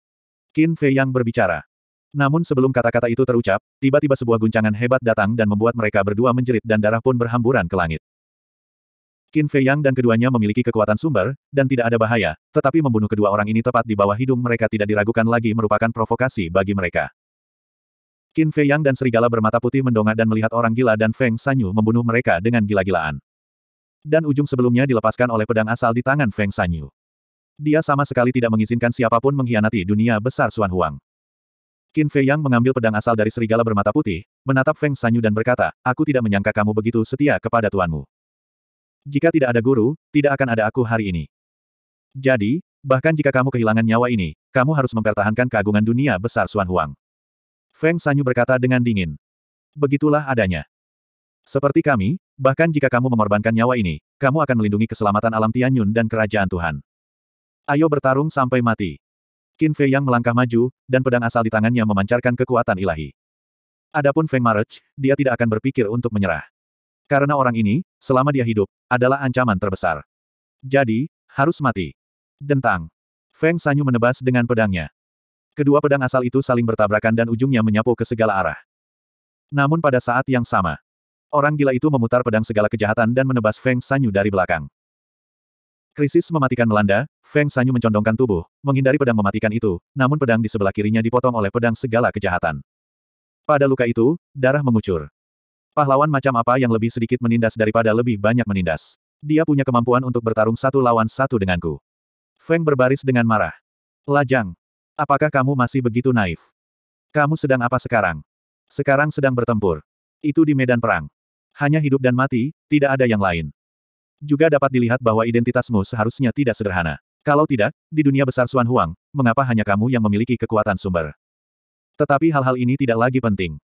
Qin Fei yang berbicara. Namun sebelum kata-kata itu terucap, tiba-tiba sebuah guncangan hebat datang dan membuat mereka berdua menjerit dan darah pun berhamburan ke langit. Qin Fei Yang dan keduanya memiliki kekuatan sumber, dan tidak ada bahaya, tetapi membunuh kedua orang ini tepat di bawah hidung mereka tidak diragukan lagi merupakan provokasi bagi mereka. Qin Fei Yang dan serigala bermata putih mendongak dan melihat orang gila dan Feng Sanyu membunuh mereka dengan gila-gilaan. Dan ujung sebelumnya dilepaskan oleh pedang asal di tangan Feng Sanyu. Dia sama sekali tidak mengizinkan siapapun mengkhianati dunia besar Suan Huang. Qin Fei Yang mengambil pedang asal dari serigala bermata putih, menatap Feng Sanyu dan berkata, Aku tidak menyangka kamu begitu setia kepada tuanmu. Jika tidak ada guru, tidak akan ada aku hari ini. Jadi, bahkan jika kamu kehilangan nyawa ini, kamu harus mempertahankan keagungan dunia besar Xuan Huang. Feng Sanyu berkata dengan dingin. Begitulah adanya. Seperti kami, bahkan jika kamu mengorbankan nyawa ini, kamu akan melindungi keselamatan alam Tianyun dan kerajaan Tuhan. Ayo bertarung sampai mati. Qin Fei yang melangkah maju, dan pedang asal di tangannya memancarkan kekuatan ilahi. Adapun Feng Marech, dia tidak akan berpikir untuk menyerah. Karena orang ini, selama dia hidup, adalah ancaman terbesar. Jadi, harus mati. Dentang. Feng Sanyu menebas dengan pedangnya. Kedua pedang asal itu saling bertabrakan dan ujungnya menyapu ke segala arah. Namun pada saat yang sama, orang gila itu memutar pedang segala kejahatan dan menebas Feng Sanyu dari belakang. Krisis mematikan melanda, Feng Sanyu mencondongkan tubuh, menghindari pedang mematikan itu, namun pedang di sebelah kirinya dipotong oleh pedang segala kejahatan. Pada luka itu, darah mengucur. Pahlawan macam apa yang lebih sedikit menindas daripada lebih banyak menindas? Dia punya kemampuan untuk bertarung satu lawan satu denganku. Feng berbaris dengan marah. Lajang. Apakah kamu masih begitu naif? Kamu sedang apa sekarang? Sekarang sedang bertempur. Itu di medan perang. Hanya hidup dan mati, tidak ada yang lain. Juga dapat dilihat bahwa identitasmu seharusnya tidak sederhana. Kalau tidak, di dunia besar Xuan Huang, mengapa hanya kamu yang memiliki kekuatan sumber? Tetapi hal-hal ini tidak lagi penting.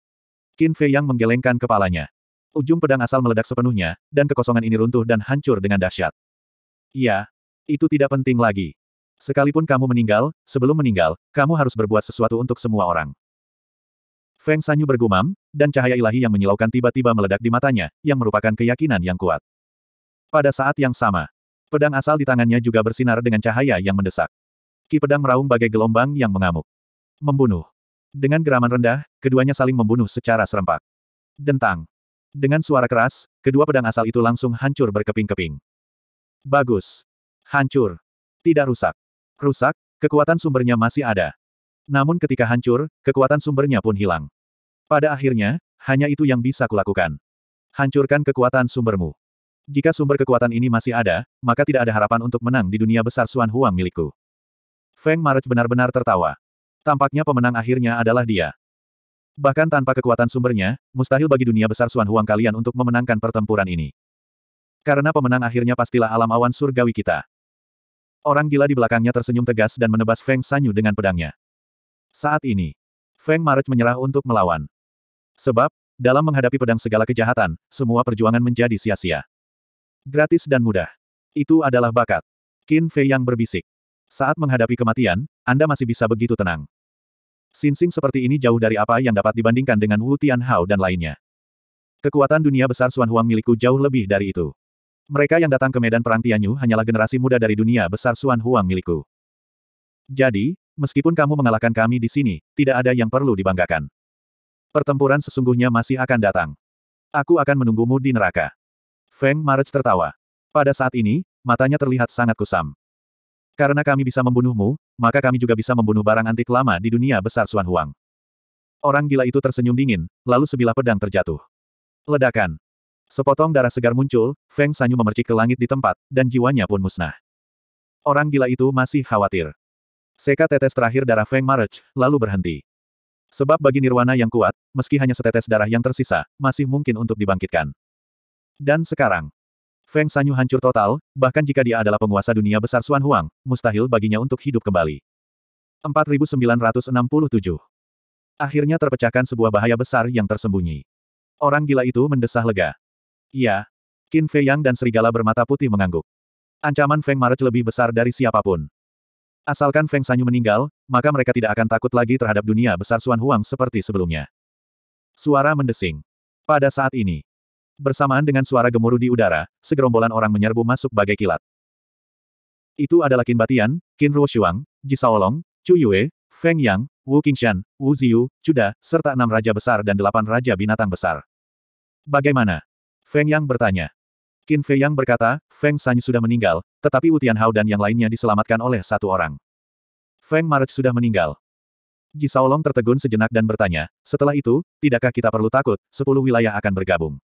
Qin Fei yang menggelengkan kepalanya. Ujung pedang asal meledak sepenuhnya, dan kekosongan ini runtuh dan hancur dengan dahsyat. Iya, itu tidak penting lagi. Sekalipun kamu meninggal, sebelum meninggal, kamu harus berbuat sesuatu untuk semua orang. Feng Sanyu bergumam, dan cahaya ilahi yang menyilaukan tiba-tiba meledak di matanya, yang merupakan keyakinan yang kuat. Pada saat yang sama, pedang asal di tangannya juga bersinar dengan cahaya yang mendesak. Ki pedang meraung bagai gelombang yang mengamuk. Membunuh. Dengan geraman rendah, keduanya saling membunuh secara serempak. Dentang. Dengan suara keras, kedua pedang asal itu langsung hancur berkeping-keping. Bagus. Hancur. Tidak rusak. Rusak, kekuatan sumbernya masih ada. Namun ketika hancur, kekuatan sumbernya pun hilang. Pada akhirnya, hanya itu yang bisa kulakukan. Hancurkan kekuatan sumbermu. Jika sumber kekuatan ini masih ada, maka tidak ada harapan untuk menang di dunia besar Suan Huang milikku. Feng Maret benar-benar tertawa. Tampaknya pemenang akhirnya adalah dia. Bahkan tanpa kekuatan sumbernya, mustahil bagi dunia besar Suan Huang kalian untuk memenangkan pertempuran ini. Karena pemenang akhirnya pastilah alam awan surgawi kita. Orang gila di belakangnya tersenyum tegas dan menebas Feng Sanyu dengan pedangnya. Saat ini, Feng Maret menyerah untuk melawan. Sebab, dalam menghadapi pedang segala kejahatan, semua perjuangan menjadi sia-sia. Gratis dan mudah. Itu adalah bakat. Qin Fei yang berbisik. Saat menghadapi kematian, Anda masih bisa begitu tenang. Sinsing seperti ini jauh dari apa yang dapat dibandingkan dengan Wu Tianhao dan lainnya. Kekuatan dunia besar Xuan Huang milikku jauh lebih dari itu. Mereka yang datang ke medan perang Tianyu hanyalah generasi muda dari dunia besar Xuan Huang milikku. Jadi, meskipun kamu mengalahkan kami di sini, tidak ada yang perlu dibanggakan. Pertempuran sesungguhnya masih akan datang. Aku akan menunggumu di neraka. Feng March tertawa. Pada saat ini, matanya terlihat sangat kusam. Karena kami bisa membunuhmu, maka kami juga bisa membunuh barang antik lama di dunia besar Suan Huang. Orang gila itu tersenyum dingin, lalu sebilah pedang terjatuh. Ledakan. Sepotong darah segar muncul, Feng Sanyu memercik ke langit di tempat, dan jiwanya pun musnah. Orang gila itu masih khawatir. Seka tetes terakhir darah Feng Marech lalu berhenti. Sebab bagi Nirwana yang kuat, meski hanya setetes darah yang tersisa, masih mungkin untuk dibangkitkan. Dan sekarang, Feng Sanyu hancur total, bahkan jika dia adalah penguasa dunia besar Xuan Huang, mustahil baginya untuk hidup kembali. 4967 Akhirnya terpecahkan sebuah bahaya besar yang tersembunyi. Orang gila itu mendesah lega. Iya. Qin Fei Yang dan serigala bermata putih mengangguk. Ancaman Feng Maret lebih besar dari siapapun. Asalkan Feng Sanyu meninggal, maka mereka tidak akan takut lagi terhadap dunia besar Xuan Huang seperti sebelumnya. Suara mendesing. Pada saat ini, Bersamaan dengan suara gemuruh di udara, segerombolan orang menyerbu masuk bagai kilat. Itu adalah Kin Batian, Qin Ruoshuang, Ji Saolong, Chu Yue, Feng Yang, Wu Qingshan, Wu Ziyu, Chuda, serta enam raja besar dan delapan raja binatang besar. Bagaimana? Feng Yang bertanya. Qin Fei Yang berkata, Feng San sudah meninggal, tetapi Wu Tianhao dan yang lainnya diselamatkan oleh satu orang. Feng Maret sudah meninggal. Ji Saolong tertegun sejenak dan bertanya, setelah itu, tidakkah kita perlu takut, sepuluh wilayah akan bergabung.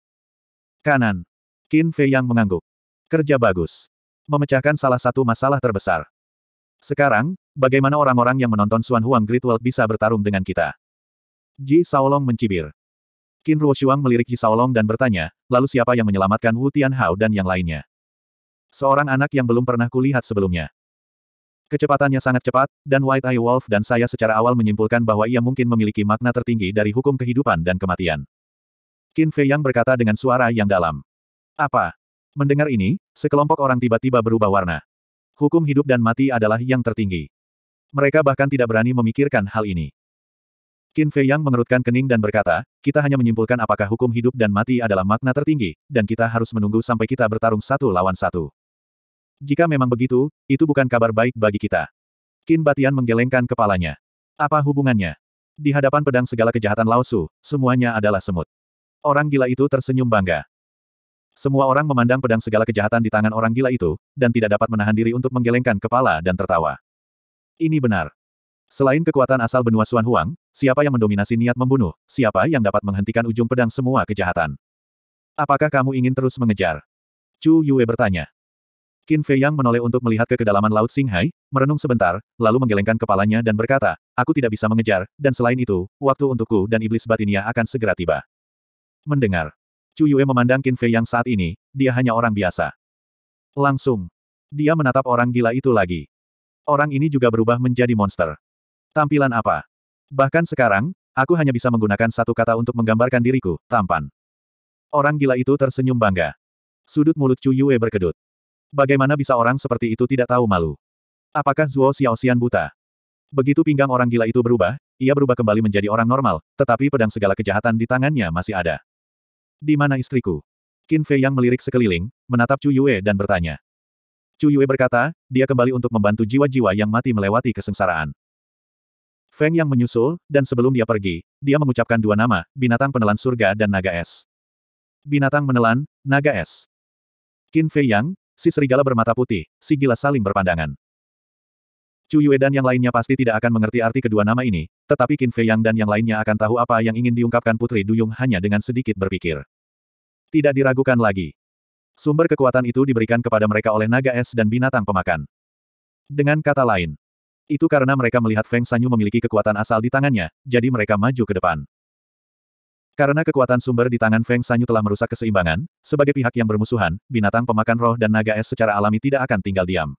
Kanan. Qin Fei yang mengangguk. Kerja bagus. Memecahkan salah satu masalah terbesar. Sekarang, bagaimana orang-orang yang menonton Xuan Huang Great World bisa bertarung dengan kita? Ji Saolong mencibir. Qin Ruoshuang melirik Ji Saolong dan bertanya, lalu siapa yang menyelamatkan Wu Tianhao dan yang lainnya? Seorang anak yang belum pernah kulihat sebelumnya. Kecepatannya sangat cepat, dan White Eye Wolf dan saya secara awal menyimpulkan bahwa ia mungkin memiliki makna tertinggi dari hukum kehidupan dan kematian. Qin Fei Yang berkata dengan suara yang dalam. Apa? Mendengar ini, sekelompok orang tiba-tiba berubah warna. Hukum hidup dan mati adalah yang tertinggi. Mereka bahkan tidak berani memikirkan hal ini. Qin Fei Yang mengerutkan kening dan berkata, kita hanya menyimpulkan apakah hukum hidup dan mati adalah makna tertinggi, dan kita harus menunggu sampai kita bertarung satu lawan satu. Jika memang begitu, itu bukan kabar baik bagi kita. Qin Batian menggelengkan kepalanya. Apa hubungannya? Di hadapan pedang segala kejahatan Lao Su, semuanya adalah semut. Orang gila itu tersenyum bangga. Semua orang memandang pedang segala kejahatan di tangan orang gila itu, dan tidak dapat menahan diri untuk menggelengkan kepala dan tertawa. Ini benar. Selain kekuatan asal benua Suan Huang, siapa yang mendominasi niat membunuh, siapa yang dapat menghentikan ujung pedang semua kejahatan. Apakah kamu ingin terus mengejar? Chu Yue bertanya. Qin Fei Yang menoleh untuk melihat ke kedalaman Laut Singhai, merenung sebentar, lalu menggelengkan kepalanya dan berkata, aku tidak bisa mengejar, dan selain itu, waktu untukku dan iblis batinia akan segera tiba mendengar. Chu Yue memandang Qin Fei yang saat ini, dia hanya orang biasa. Langsung. Dia menatap orang gila itu lagi. Orang ini juga berubah menjadi monster. Tampilan apa? Bahkan sekarang, aku hanya bisa menggunakan satu kata untuk menggambarkan diriku, tampan. Orang gila itu tersenyum bangga. Sudut mulut Chu Yue berkedut. Bagaimana bisa orang seperti itu tidak tahu malu? Apakah Zuo Xiaoxian buta? Begitu pinggang orang gila itu berubah, ia berubah kembali menjadi orang normal, tetapi pedang segala kejahatan di tangannya masih ada. Di mana istriku? Qin Fei yang melirik sekeliling, menatap Chu Yue dan bertanya. Chu Yue berkata, dia kembali untuk membantu jiwa-jiwa yang mati melewati kesengsaraan. Feng yang menyusul, dan sebelum dia pergi, dia mengucapkan dua nama, binatang penelan surga dan naga es. Binatang menelan, naga es. Qin Fei Yang, si serigala bermata putih, si gila saling berpandangan. Chu Yue dan yang lainnya pasti tidak akan mengerti arti kedua nama ini, tetapi Qin Fei Yang dan yang lainnya akan tahu apa yang ingin diungkapkan Putri Duyung hanya dengan sedikit berpikir. Tidak diragukan lagi. Sumber kekuatan itu diberikan kepada mereka oleh naga es dan binatang pemakan. Dengan kata lain, itu karena mereka melihat Feng Sanyu memiliki kekuatan asal di tangannya, jadi mereka maju ke depan. Karena kekuatan sumber di tangan Feng Sanyu telah merusak keseimbangan, sebagai pihak yang bermusuhan, binatang pemakan roh dan naga es secara alami tidak akan tinggal diam.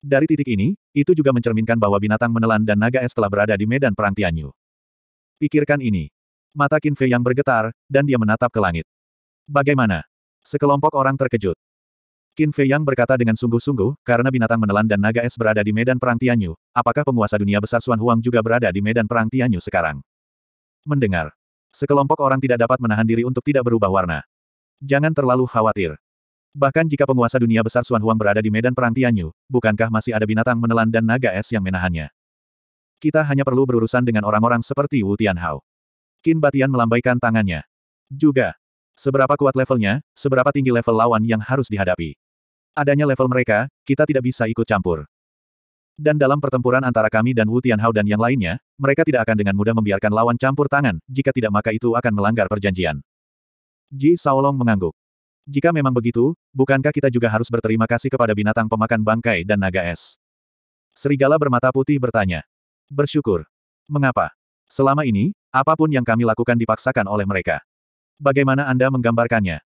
Dari titik ini, itu juga mencerminkan bahwa binatang menelan dan naga es telah berada di medan perang Tianyu. Pikirkan ini. Mata Qin Fei yang bergetar, dan dia menatap ke langit. Bagaimana? Sekelompok orang terkejut. Qin Fei yang berkata dengan sungguh-sungguh, karena binatang menelan dan naga es berada di medan perang Tianyu, apakah penguasa dunia besar Xuan Huang juga berada di medan perang Tianyu sekarang? Mendengar. Sekelompok orang tidak dapat menahan diri untuk tidak berubah warna. Jangan terlalu khawatir. Bahkan jika penguasa dunia besar Suan Huang berada di medan perang Tianyu, bukankah masih ada binatang menelan dan naga es yang menahannya? Kita hanya perlu berurusan dengan orang-orang seperti Wu Tianhao. Qin Batian melambaikan tangannya. Juga, seberapa kuat levelnya, seberapa tinggi level lawan yang harus dihadapi. Adanya level mereka, kita tidak bisa ikut campur. Dan dalam pertempuran antara kami dan Wu Tianhao dan yang lainnya, mereka tidak akan dengan mudah membiarkan lawan campur tangan, jika tidak maka itu akan melanggar perjanjian. Ji Saolong mengangguk. Jika memang begitu, bukankah kita juga harus berterima kasih kepada binatang pemakan bangkai dan naga es? Serigala bermata putih bertanya. Bersyukur. Mengapa? Selama ini, apapun yang kami lakukan dipaksakan oleh mereka. Bagaimana Anda menggambarkannya?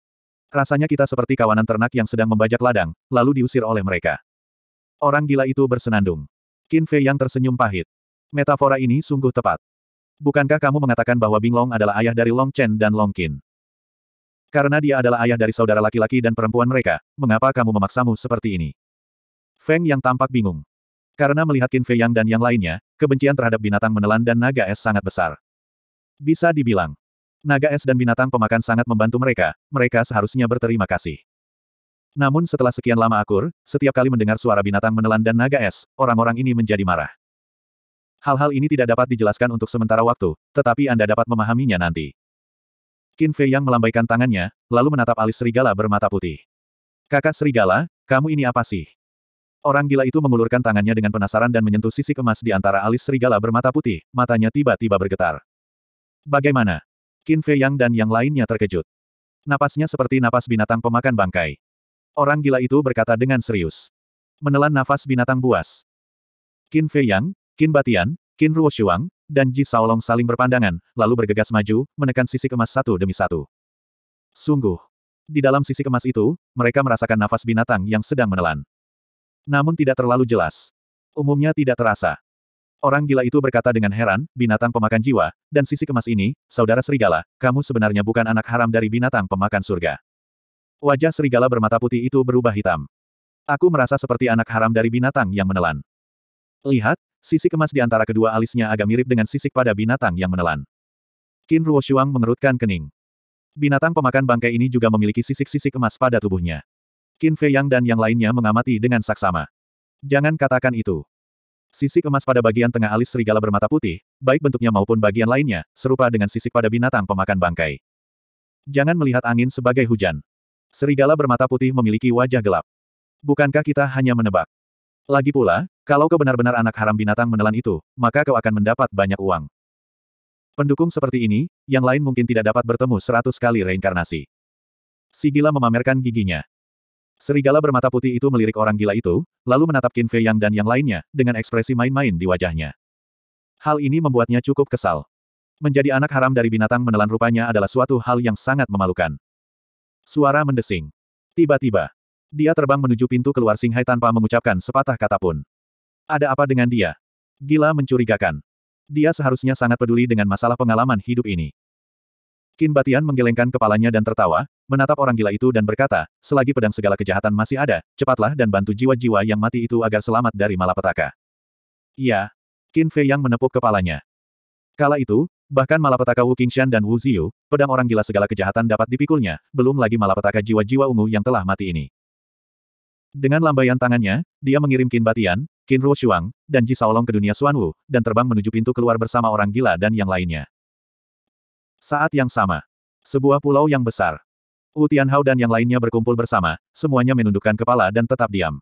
Rasanya kita seperti kawanan ternak yang sedang membajak ladang, lalu diusir oleh mereka. Orang gila itu bersenandung. Qin Fei yang tersenyum pahit. Metafora ini sungguh tepat. Bukankah kamu mengatakan bahwa Binglong adalah ayah dari Long Chen dan Long Qin? Karena dia adalah ayah dari saudara laki-laki dan perempuan mereka, mengapa kamu memaksamu seperti ini? Feng yang tampak bingung. Karena melihat Qin Fei Yang dan yang lainnya, kebencian terhadap binatang menelan dan naga es sangat besar. Bisa dibilang, naga es dan binatang pemakan sangat membantu mereka, mereka seharusnya berterima kasih. Namun setelah sekian lama akur, setiap kali mendengar suara binatang menelan dan naga es, orang-orang ini menjadi marah. Hal-hal ini tidak dapat dijelaskan untuk sementara waktu, tetapi Anda dapat memahaminya nanti. Qin Fei yang melambaikan tangannya, lalu menatap alis serigala bermata putih. Kakak serigala, kamu ini apa sih? Orang gila itu mengulurkan tangannya dengan penasaran dan menyentuh sisi emas di antara alis serigala bermata putih, matanya tiba-tiba bergetar. Bagaimana? Qin Fei Yang dan yang lainnya terkejut. Napasnya seperti napas binatang pemakan bangkai. Orang gila itu berkata dengan serius. Menelan nafas binatang buas. Qin Fei Yang, Qin Batian, Qin Ruo Shuang, dan Ji Saolong saling berpandangan, lalu bergegas maju, menekan sisi kemas satu demi satu. Sungguh. Di dalam sisi kemas itu, mereka merasakan nafas binatang yang sedang menelan. Namun tidak terlalu jelas. Umumnya tidak terasa. Orang gila itu berkata dengan heran, binatang pemakan jiwa, dan sisi kemas ini, saudara serigala, kamu sebenarnya bukan anak haram dari binatang pemakan surga. Wajah serigala bermata putih itu berubah hitam. Aku merasa seperti anak haram dari binatang yang menelan. Lihat, Sisik emas di antara kedua alisnya agak mirip dengan sisik pada binatang yang menelan. Qin Ruoshuang mengerutkan kening. Binatang pemakan bangkai ini juga memiliki sisik-sisik emas pada tubuhnya. Qin Fei Yang dan yang lainnya mengamati dengan saksama. Jangan katakan itu. Sisik emas pada bagian tengah alis serigala bermata putih, baik bentuknya maupun bagian lainnya, serupa dengan sisik pada binatang pemakan bangkai. Jangan melihat angin sebagai hujan. Serigala bermata putih memiliki wajah gelap. Bukankah kita hanya menebak? Lagi pula, kalau kau benar-benar anak haram binatang menelan itu, maka kau akan mendapat banyak uang. Pendukung seperti ini, yang lain mungkin tidak dapat bertemu seratus kali reinkarnasi. Si gila memamerkan giginya. Serigala bermata putih itu melirik orang gila itu, lalu menatap Qin Fei Yang dan yang lainnya, dengan ekspresi main-main di wajahnya. Hal ini membuatnya cukup kesal. Menjadi anak haram dari binatang menelan rupanya adalah suatu hal yang sangat memalukan. Suara mendesing. Tiba-tiba, dia terbang menuju pintu keluar Singhai tanpa mengucapkan sepatah kata pun. Ada apa dengan dia? Gila mencurigakan. Dia seharusnya sangat peduli dengan masalah pengalaman hidup ini. Kin Batian menggelengkan kepalanya dan tertawa, menatap orang gila itu dan berkata, selagi pedang segala kejahatan masih ada, cepatlah dan bantu jiwa-jiwa yang mati itu agar selamat dari malapetaka. Iya. Qin Fei yang menepuk kepalanya. Kala itu, bahkan malapetaka Wu Qingshan dan Wu Ziyu, pedang orang gila segala kejahatan dapat dipikulnya, belum lagi malapetaka jiwa-jiwa ungu yang telah mati ini. Dengan lambaian tangannya, dia mengirim Qin Batian, Qin Ruo Shuang, dan Ji Saolong ke dunia Wu dan terbang menuju pintu keluar bersama orang gila dan yang lainnya. Saat yang sama. Sebuah pulau yang besar. Wu Tianhao dan yang lainnya berkumpul bersama, semuanya menundukkan kepala dan tetap diam.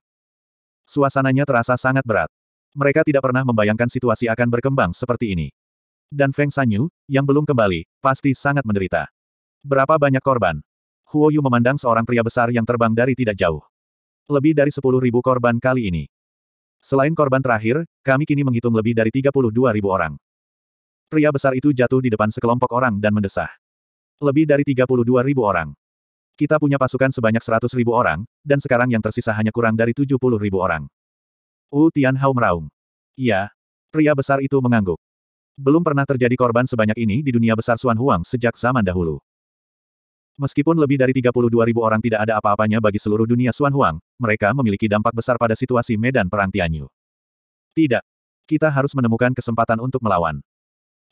Suasananya terasa sangat berat. Mereka tidak pernah membayangkan situasi akan berkembang seperti ini. Dan Feng Sanyu, yang belum kembali, pasti sangat menderita. Berapa banyak korban? Huo Yu memandang seorang pria besar yang terbang dari tidak jauh. Lebih dari 10.000 korban kali ini. Selain korban terakhir, kami kini menghitung lebih dari 32.000 orang. Pria besar itu jatuh di depan sekelompok orang dan mendesah. Lebih dari 32.000 orang. Kita punya pasukan sebanyak 100.000 orang, dan sekarang yang tersisa hanya kurang dari 70.000 orang. Wu Tianhao meraung. Iya. Pria besar itu mengangguk. Belum pernah terjadi korban sebanyak ini di dunia besar Xuan Huang sejak zaman dahulu. Meskipun lebih dari 32 ribu orang tidak ada apa-apanya bagi seluruh dunia Xuan Huang, mereka memiliki dampak besar pada situasi medan perang Tianyu. Tidak. Kita harus menemukan kesempatan untuk melawan.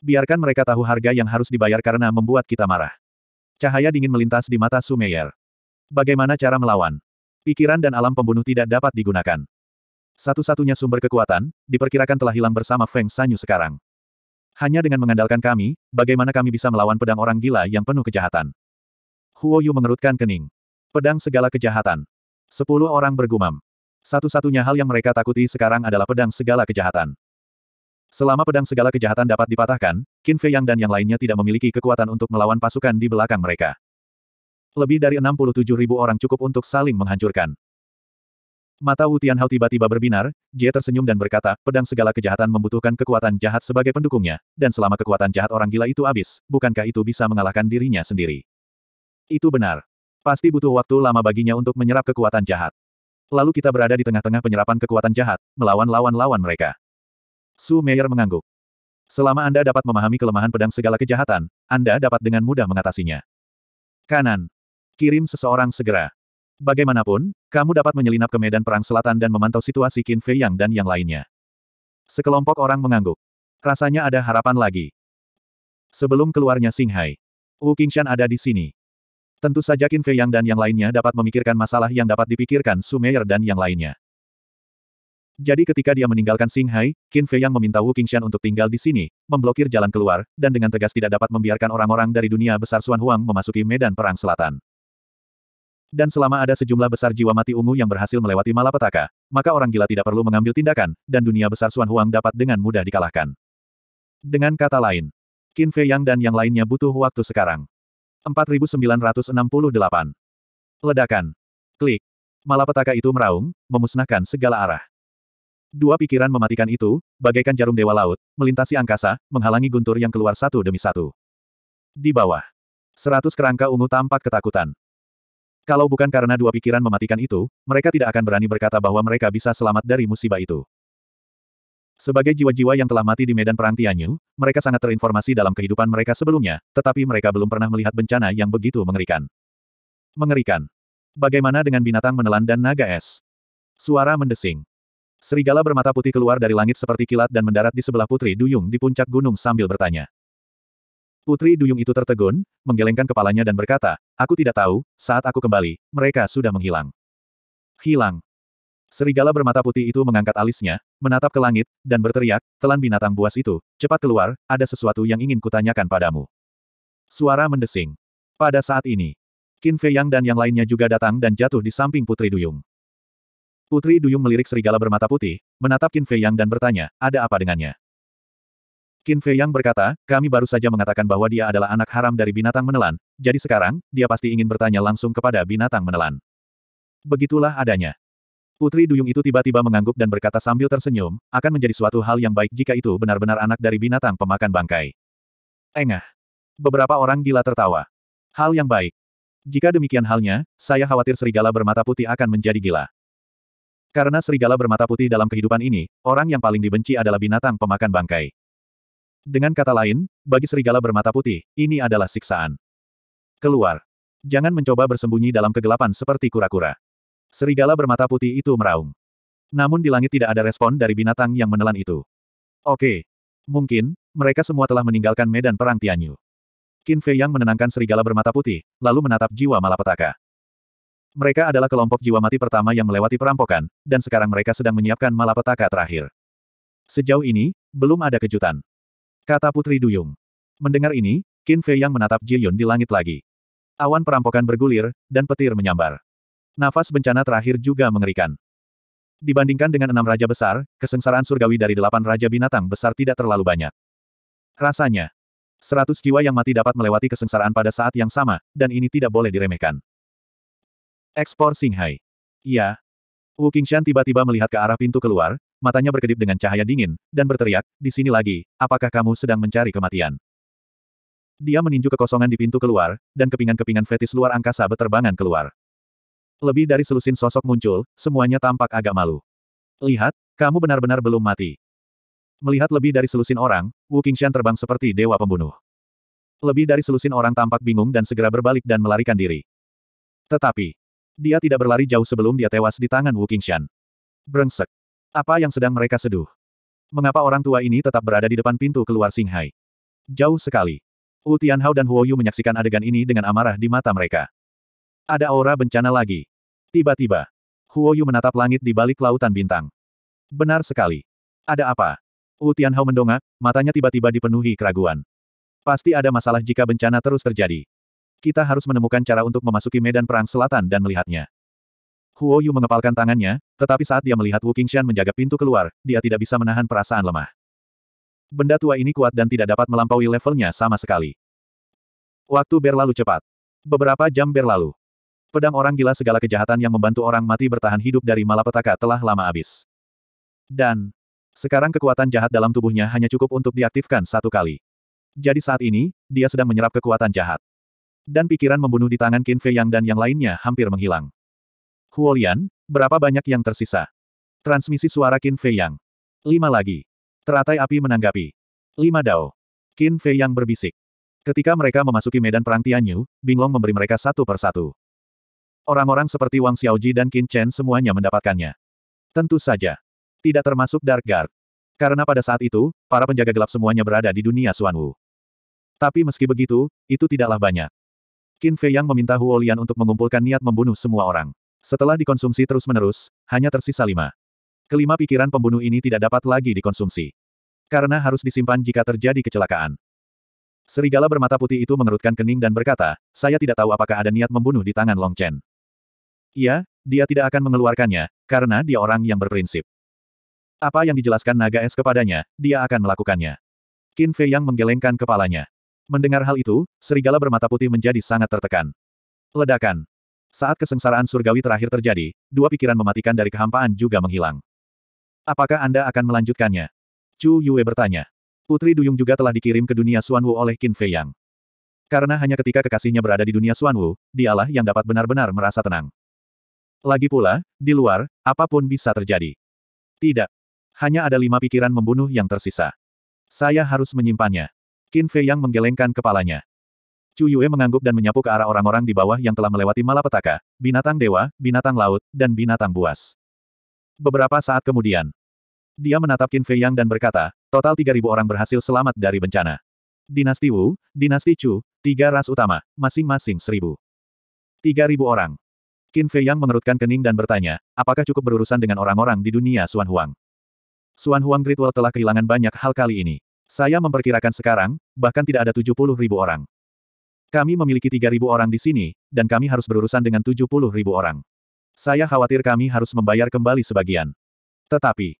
Biarkan mereka tahu harga yang harus dibayar karena membuat kita marah. Cahaya dingin melintas di mata Sumeyer. Bagaimana cara melawan? Pikiran dan alam pembunuh tidak dapat digunakan. Satu-satunya sumber kekuatan, diperkirakan telah hilang bersama Feng Sanyu sekarang. Hanya dengan mengandalkan kami, bagaimana kami bisa melawan pedang orang gila yang penuh kejahatan? Huo Yu mengerutkan kening. Pedang segala kejahatan. Sepuluh orang bergumam. Satu-satunya hal yang mereka takuti sekarang adalah pedang segala kejahatan. Selama pedang segala kejahatan dapat dipatahkan, Qin Fei Yang dan yang lainnya tidak memiliki kekuatan untuk melawan pasukan di belakang mereka. Lebih dari 67 ribu orang cukup untuk saling menghancurkan. Mata Wu Tianhao tiba-tiba berbinar, Jie tersenyum dan berkata, pedang segala kejahatan membutuhkan kekuatan jahat sebagai pendukungnya, dan selama kekuatan jahat orang gila itu habis, bukankah itu bisa mengalahkan dirinya sendiri? Itu benar. Pasti butuh waktu lama baginya untuk menyerap kekuatan jahat. Lalu kita berada di tengah-tengah penyerapan kekuatan jahat, melawan lawan-lawan mereka. Su Meyer mengangguk. Selama Anda dapat memahami kelemahan pedang segala kejahatan, Anda dapat dengan mudah mengatasinya. Kanan. Kirim seseorang segera. Bagaimanapun, kamu dapat menyelinap ke medan perang selatan dan memantau situasi Qin Fei Yang dan yang lainnya. Sekelompok orang mengangguk. Rasanya ada harapan lagi. Sebelum keluarnya Singhai, Wu Qingshan ada di sini. Tentu saja Qin Fei Yang dan yang lainnya dapat memikirkan masalah yang dapat dipikirkan Sumeyer dan yang lainnya. Jadi ketika dia meninggalkan Singhai, Qin Fei Yang meminta Wu Qingshan untuk tinggal di sini, memblokir jalan keluar, dan dengan tegas tidak dapat membiarkan orang-orang dari dunia besar Xuan Huang memasuki medan perang selatan. Dan selama ada sejumlah besar jiwa mati ungu yang berhasil melewati malapetaka, maka orang gila tidak perlu mengambil tindakan, dan dunia besar Xuan Huang dapat dengan mudah dikalahkan. Dengan kata lain, Qin Fei Yang dan yang lainnya butuh waktu sekarang. 4968. Ledakan. Klik. Malapetaka itu meraung, memusnahkan segala arah. Dua pikiran mematikan itu, bagaikan jarum dewa laut, melintasi angkasa, menghalangi guntur yang keluar satu demi satu. Di bawah. Seratus kerangka ungu tampak ketakutan. Kalau bukan karena dua pikiran mematikan itu, mereka tidak akan berani berkata bahwa mereka bisa selamat dari musibah itu. Sebagai jiwa-jiwa yang telah mati di medan perang Tianyu, mereka sangat terinformasi dalam kehidupan mereka sebelumnya, tetapi mereka belum pernah melihat bencana yang begitu mengerikan. Mengerikan. Bagaimana dengan binatang menelan dan naga es? Suara mendesing. Serigala bermata putih keluar dari langit seperti kilat dan mendarat di sebelah Putri Duyung di puncak gunung sambil bertanya. Putri Duyung itu tertegun, menggelengkan kepalanya dan berkata, Aku tidak tahu, saat aku kembali, mereka sudah menghilang. Hilang. Serigala bermata putih itu mengangkat alisnya, menatap ke langit, dan berteriak, telan binatang buas itu, cepat keluar, ada sesuatu yang ingin kutanyakan padamu. Suara mendesing. Pada saat ini, Qin Fei Yang dan yang lainnya juga datang dan jatuh di samping Putri Duyung. Putri Duyung melirik serigala bermata putih, menatap Qin Fei Yang dan bertanya, ada apa dengannya? Qin Fei Yang berkata, kami baru saja mengatakan bahwa dia adalah anak haram dari binatang menelan, jadi sekarang, dia pasti ingin bertanya langsung kepada binatang menelan. Begitulah adanya. Putri Duyung itu tiba-tiba mengangguk dan berkata sambil tersenyum, akan menjadi suatu hal yang baik jika itu benar-benar anak dari binatang pemakan bangkai. Engah. Beberapa orang gila tertawa. Hal yang baik. Jika demikian halnya, saya khawatir serigala bermata putih akan menjadi gila. Karena serigala bermata putih dalam kehidupan ini, orang yang paling dibenci adalah binatang pemakan bangkai. Dengan kata lain, bagi serigala bermata putih, ini adalah siksaan. Keluar. Jangan mencoba bersembunyi dalam kegelapan seperti kura-kura. Serigala bermata putih itu meraung. Namun di langit tidak ada respon dari binatang yang menelan itu. Oke. Mungkin, mereka semua telah meninggalkan medan perang Tianyu. Qin Fei yang menenangkan serigala bermata putih, lalu menatap jiwa malapetaka. Mereka adalah kelompok jiwa mati pertama yang melewati perampokan, dan sekarang mereka sedang menyiapkan malapetaka terakhir. Sejauh ini, belum ada kejutan. Kata Putri Duyung. Mendengar ini, Qin Fei yang menatap Ji Yun di langit lagi. Awan perampokan bergulir, dan petir menyambar. Nafas bencana terakhir juga mengerikan. Dibandingkan dengan enam raja besar, kesengsaraan surgawi dari delapan raja binatang besar tidak terlalu banyak. Rasanya, seratus jiwa yang mati dapat melewati kesengsaraan pada saat yang sama, dan ini tidak boleh diremehkan. Ekspor Singhai. Iya. Wu Qingshan tiba-tiba melihat ke arah pintu keluar, matanya berkedip dengan cahaya dingin, dan berteriak, di sini lagi, apakah kamu sedang mencari kematian? Dia meninju kekosongan di pintu keluar, dan kepingan-kepingan fetis luar angkasa beterbangan keluar lebih dari selusin sosok muncul, semuanya tampak agak malu. Lihat, kamu benar-benar belum mati. Melihat lebih dari selusin orang, Wu Qingshan terbang seperti dewa pembunuh. Lebih dari selusin orang tampak bingung dan segera berbalik dan melarikan diri. Tetapi, dia tidak berlari jauh sebelum dia tewas di tangan Wu Qingshan. Brengsek. Apa yang sedang mereka seduh? Mengapa orang tua ini tetap berada di depan pintu keluar Singhai? Jauh sekali. Wu Tianhao dan Huo Yu menyaksikan adegan ini dengan amarah di mata mereka. Ada aura bencana lagi. Tiba-tiba, Huoyu menatap langit di balik lautan bintang. Benar sekali. Ada apa? Wu Tianhao mendongak, matanya tiba-tiba dipenuhi keraguan. Pasti ada masalah jika bencana terus terjadi. Kita harus menemukan cara untuk memasuki medan perang selatan dan melihatnya. Huo Yu mengepalkan tangannya, tetapi saat dia melihat Wu Qingshan menjaga pintu keluar, dia tidak bisa menahan perasaan lemah. Benda tua ini kuat dan tidak dapat melampaui levelnya sama sekali. Waktu berlalu cepat. Beberapa jam berlalu. Pedang orang gila segala kejahatan yang membantu orang mati bertahan hidup dari malapetaka telah lama habis. Dan, sekarang kekuatan jahat dalam tubuhnya hanya cukup untuk diaktifkan satu kali. Jadi saat ini, dia sedang menyerap kekuatan jahat. Dan pikiran membunuh di tangan Qin Fei Yang dan yang lainnya hampir menghilang. Huolian, berapa banyak yang tersisa? Transmisi suara Qin Fei Yang. Lima lagi. Teratai api menanggapi. Lima dao. Qin Fei Yang berbisik. Ketika mereka memasuki medan perang Tianyu, Binglong memberi mereka satu per satu. Orang-orang seperti Wang Xiaoji dan Qin Chen semuanya mendapatkannya. Tentu saja. Tidak termasuk Dark Guard. Karena pada saat itu, para penjaga gelap semuanya berada di dunia Xuan Wu. Tapi meski begitu, itu tidaklah banyak. Qin Fei Yang meminta Huo Lian untuk mengumpulkan niat membunuh semua orang. Setelah dikonsumsi terus-menerus, hanya tersisa lima. Kelima pikiran pembunuh ini tidak dapat lagi dikonsumsi. Karena harus disimpan jika terjadi kecelakaan. Serigala bermata putih itu mengerutkan kening dan berkata, saya tidak tahu apakah ada niat membunuh di tangan Long Chen. Iya, dia tidak akan mengeluarkannya, karena dia orang yang berprinsip. Apa yang dijelaskan naga es kepadanya, dia akan melakukannya. Qin Fei yang menggelengkan kepalanya. Mendengar hal itu, serigala bermata putih menjadi sangat tertekan. Ledakan. Saat kesengsaraan surgawi terakhir terjadi, dua pikiran mematikan dari kehampaan juga menghilang. Apakah Anda akan melanjutkannya? Chu Yue bertanya. Putri Duyung juga telah dikirim ke dunia Suanwu oleh Qin Fei Yang. Karena hanya ketika kekasihnya berada di dunia Suanwu, dialah yang dapat benar-benar merasa tenang. Lagi pula, di luar, apapun bisa terjadi. Tidak. Hanya ada lima pikiran membunuh yang tersisa. Saya harus menyimpannya. Qin Fei yang menggelengkan kepalanya. Chu Yue mengangguk dan menyapu ke arah orang-orang di bawah yang telah melewati malapetaka, binatang dewa, binatang laut, dan binatang buas. Beberapa saat kemudian, dia menatap Qin Fei Yang dan berkata, total 3.000 orang berhasil selamat dari bencana. Dinasti Wu, Dinasti Chu, tiga ras utama, masing-masing 1.000. 3.000 orang. Qin Fei Yang mengerutkan kening dan bertanya, apakah cukup berurusan dengan orang-orang di dunia Xuan Huang? Xuan Huang Ritual telah kehilangan banyak hal kali ini. Saya memperkirakan sekarang, bahkan tidak ada 70 ribu orang. Kami memiliki ribu orang di sini, dan kami harus berurusan dengan 70 ribu orang. Saya khawatir kami harus membayar kembali sebagian. Tetapi,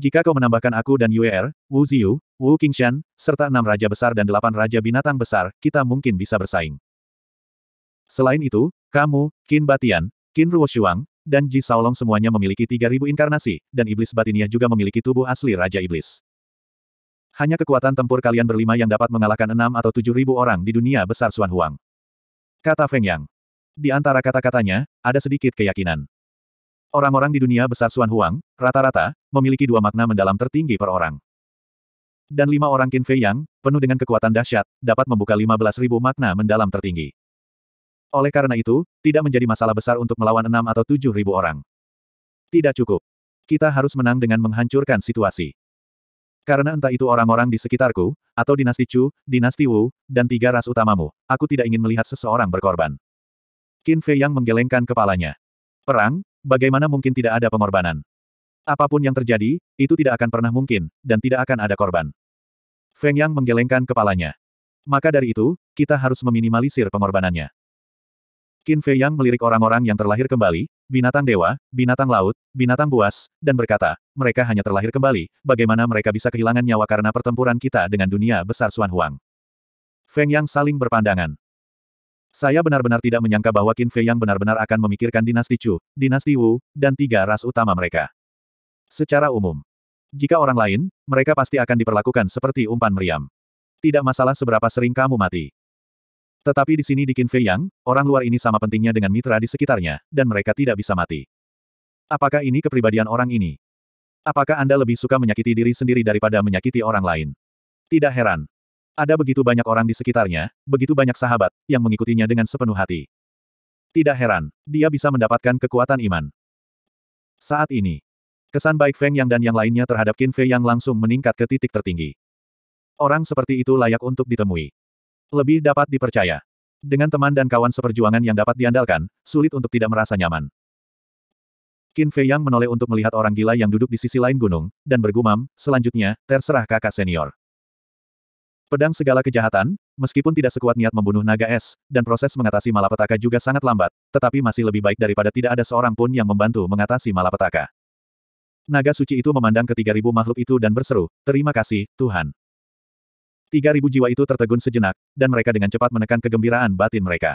jika kau menambahkan aku dan Yuer, er, Wu Ziyu, Wu Qingshan, serta enam raja besar dan delapan raja binatang besar, kita mungkin bisa bersaing. Selain itu, kamu, Qin Batian, Qin Ruoshuang, dan Ji Saolong semuanya memiliki 3000 inkarnasi, dan iblis batiniah juga memiliki tubuh asli Raja Iblis. Hanya kekuatan tempur kalian berlima yang dapat mengalahkan enam atau tujuh ribu orang di dunia besar Suan Huang. Kata Feng Yang. Di antara kata-katanya, ada sedikit keyakinan. Orang-orang di dunia besar Suan Huang, rata-rata, memiliki dua makna mendalam tertinggi per orang. Dan lima orang Qin Fei Yang, penuh dengan kekuatan dahsyat, dapat membuka 15.000 makna mendalam tertinggi. Oleh karena itu, tidak menjadi masalah besar untuk melawan enam atau tujuh ribu orang. Tidak cukup. Kita harus menang dengan menghancurkan situasi. Karena entah itu orang-orang di sekitarku, atau dinasti Chu, dinasti Wu, dan tiga ras utamamu, aku tidak ingin melihat seseorang berkorban. Qin Fei yang menggelengkan kepalanya. Perang, bagaimana mungkin tidak ada pengorbanan? Apapun yang terjadi, itu tidak akan pernah mungkin, dan tidak akan ada korban. Feng Yang menggelengkan kepalanya. Maka dari itu, kita harus meminimalisir pengorbanannya. Qin Fei Yang melirik orang-orang yang terlahir kembali, binatang dewa, binatang laut, binatang buas, dan berkata, mereka hanya terlahir kembali, bagaimana mereka bisa kehilangan nyawa karena pertempuran kita dengan dunia besar Xuan Huang. Feng Yang saling berpandangan. Saya benar-benar tidak menyangka bahwa Qin Fei Yang benar-benar akan memikirkan dinasti Chu, dinasti Wu, dan tiga ras utama mereka. Secara umum, jika orang lain, mereka pasti akan diperlakukan seperti umpan meriam. Tidak masalah seberapa sering kamu mati. Tetapi di sini di Qin Fei Yang, orang luar ini sama pentingnya dengan mitra di sekitarnya, dan mereka tidak bisa mati. Apakah ini kepribadian orang ini? Apakah Anda lebih suka menyakiti diri sendiri daripada menyakiti orang lain? Tidak heran. Ada begitu banyak orang di sekitarnya, begitu banyak sahabat, yang mengikutinya dengan sepenuh hati. Tidak heran, dia bisa mendapatkan kekuatan iman. Saat ini, kesan baik Feng Yang dan yang lainnya terhadap Qin Fei Yang langsung meningkat ke titik tertinggi. Orang seperti itu layak untuk ditemui. Lebih dapat dipercaya. Dengan teman dan kawan seperjuangan yang dapat diandalkan, sulit untuk tidak merasa nyaman. Qin Fei Yang menoleh untuk melihat orang gila yang duduk di sisi lain gunung, dan bergumam, selanjutnya, terserah kakak senior. Pedang segala kejahatan, meskipun tidak sekuat niat membunuh naga es, dan proses mengatasi malapetaka juga sangat lambat, tetapi masih lebih baik daripada tidak ada seorang pun yang membantu mengatasi malapetaka. Naga suci itu memandang ke 3.000 makhluk itu dan berseru, terima kasih, Tuhan. Tiga ribu jiwa itu tertegun sejenak, dan mereka dengan cepat menekan kegembiraan batin mereka.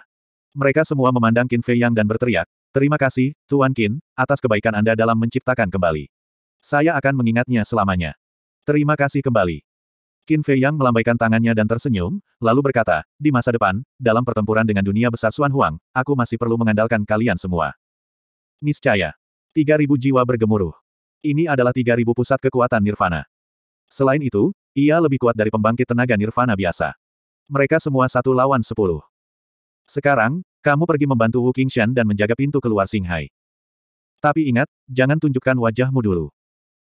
Mereka semua memandang Qin Fei Yang dan berteriak, Terima kasih, Tuan Qin, atas kebaikan Anda dalam menciptakan kembali. Saya akan mengingatnya selamanya. Terima kasih kembali. Qin Fei Yang melambaikan tangannya dan tersenyum, lalu berkata, di masa depan, dalam pertempuran dengan dunia besar Xuan Huang, aku masih perlu mengandalkan kalian semua. Niscaya. tiga ribu jiwa bergemuruh. Ini adalah tiga ribu pusat kekuatan Nirvana. Selain itu, ia lebih kuat dari pembangkit tenaga nirvana biasa. Mereka semua satu lawan sepuluh. Sekarang, kamu pergi membantu Wu Qingshan dan menjaga pintu keluar Shanghai. Tapi ingat, jangan tunjukkan wajahmu dulu.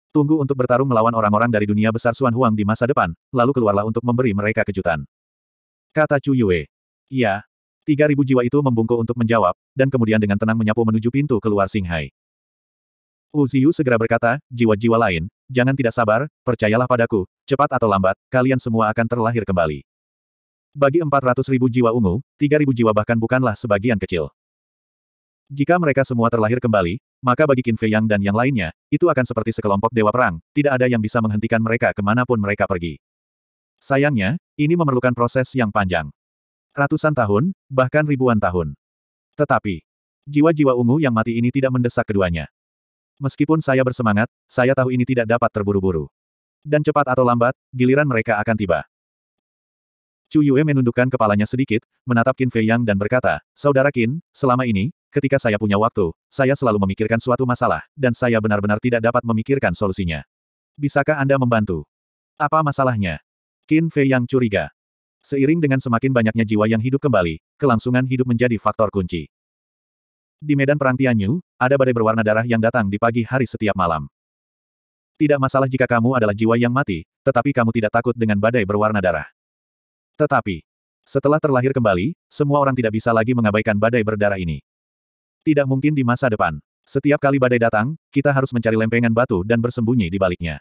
Tunggu untuk bertarung melawan orang-orang dari dunia besar Suan Huang di masa depan, lalu keluarlah untuk memberi mereka kejutan. Kata Chu Yue. Iya. Tiga ribu jiwa itu membungkuk untuk menjawab, dan kemudian dengan tenang menyapu menuju pintu keluar Shanghai. Wu Ziyu segera berkata, jiwa-jiwa lain, Jangan tidak sabar, percayalah padaku, cepat atau lambat, kalian semua akan terlahir kembali. Bagi 400 ribu jiwa ungu, 3 ribu jiwa bahkan bukanlah sebagian kecil. Jika mereka semua terlahir kembali, maka bagi Qin Fei Yang dan yang lainnya, itu akan seperti sekelompok dewa perang, tidak ada yang bisa menghentikan mereka kemanapun mereka pergi. Sayangnya, ini memerlukan proses yang panjang. Ratusan tahun, bahkan ribuan tahun. Tetapi, jiwa-jiwa ungu yang mati ini tidak mendesak keduanya. Meskipun saya bersemangat, saya tahu ini tidak dapat terburu-buru. Dan cepat atau lambat, giliran mereka akan tiba. Chu Yue menundukkan kepalanya sedikit, menatap Qin Fei Yang dan berkata, Saudara Qin, selama ini, ketika saya punya waktu, saya selalu memikirkan suatu masalah, dan saya benar-benar tidak dapat memikirkan solusinya. Bisakah Anda membantu? Apa masalahnya? Qin Fei Yang curiga. Seiring dengan semakin banyaknya jiwa yang hidup kembali, kelangsungan hidup menjadi faktor kunci. Di medan perang Tianyu, ada badai berwarna darah yang datang di pagi hari setiap malam. Tidak masalah jika kamu adalah jiwa yang mati, tetapi kamu tidak takut dengan badai berwarna darah. Tetapi, setelah terlahir kembali, semua orang tidak bisa lagi mengabaikan badai berdarah ini. Tidak mungkin di masa depan. Setiap kali badai datang, kita harus mencari lempengan batu dan bersembunyi di baliknya.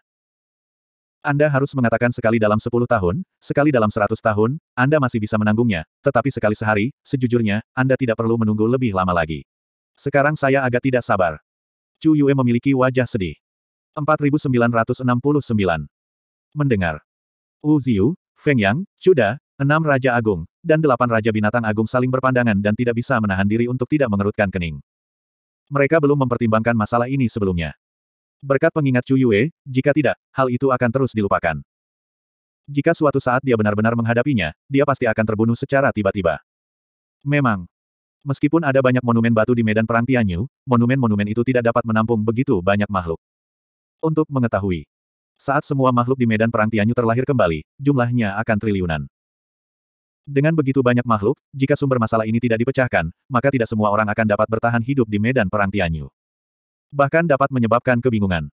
Anda harus mengatakan sekali dalam 10 tahun, sekali dalam 100 tahun, Anda masih bisa menanggungnya, tetapi sekali sehari, sejujurnya, Anda tidak perlu menunggu lebih lama lagi. Sekarang saya agak tidak sabar. Chu Yue memiliki wajah sedih. 4969. Mendengar. Wu Ziyu, Feng Yang, Chuda, enam Raja Agung, dan delapan Raja Binatang Agung saling berpandangan dan tidak bisa menahan diri untuk tidak mengerutkan kening. Mereka belum mempertimbangkan masalah ini sebelumnya. Berkat pengingat Chu Yue, jika tidak, hal itu akan terus dilupakan. Jika suatu saat dia benar-benar menghadapinya, dia pasti akan terbunuh secara tiba-tiba. Memang, Meskipun ada banyak monumen batu di medan perang Tianyu, monumen-monumen itu tidak dapat menampung begitu banyak makhluk. Untuk mengetahui, saat semua makhluk di medan perang Tianyu terlahir kembali, jumlahnya akan triliunan. Dengan begitu banyak makhluk, jika sumber masalah ini tidak dipecahkan, maka tidak semua orang akan dapat bertahan hidup di medan perang Tianyu. Bahkan dapat menyebabkan kebingungan.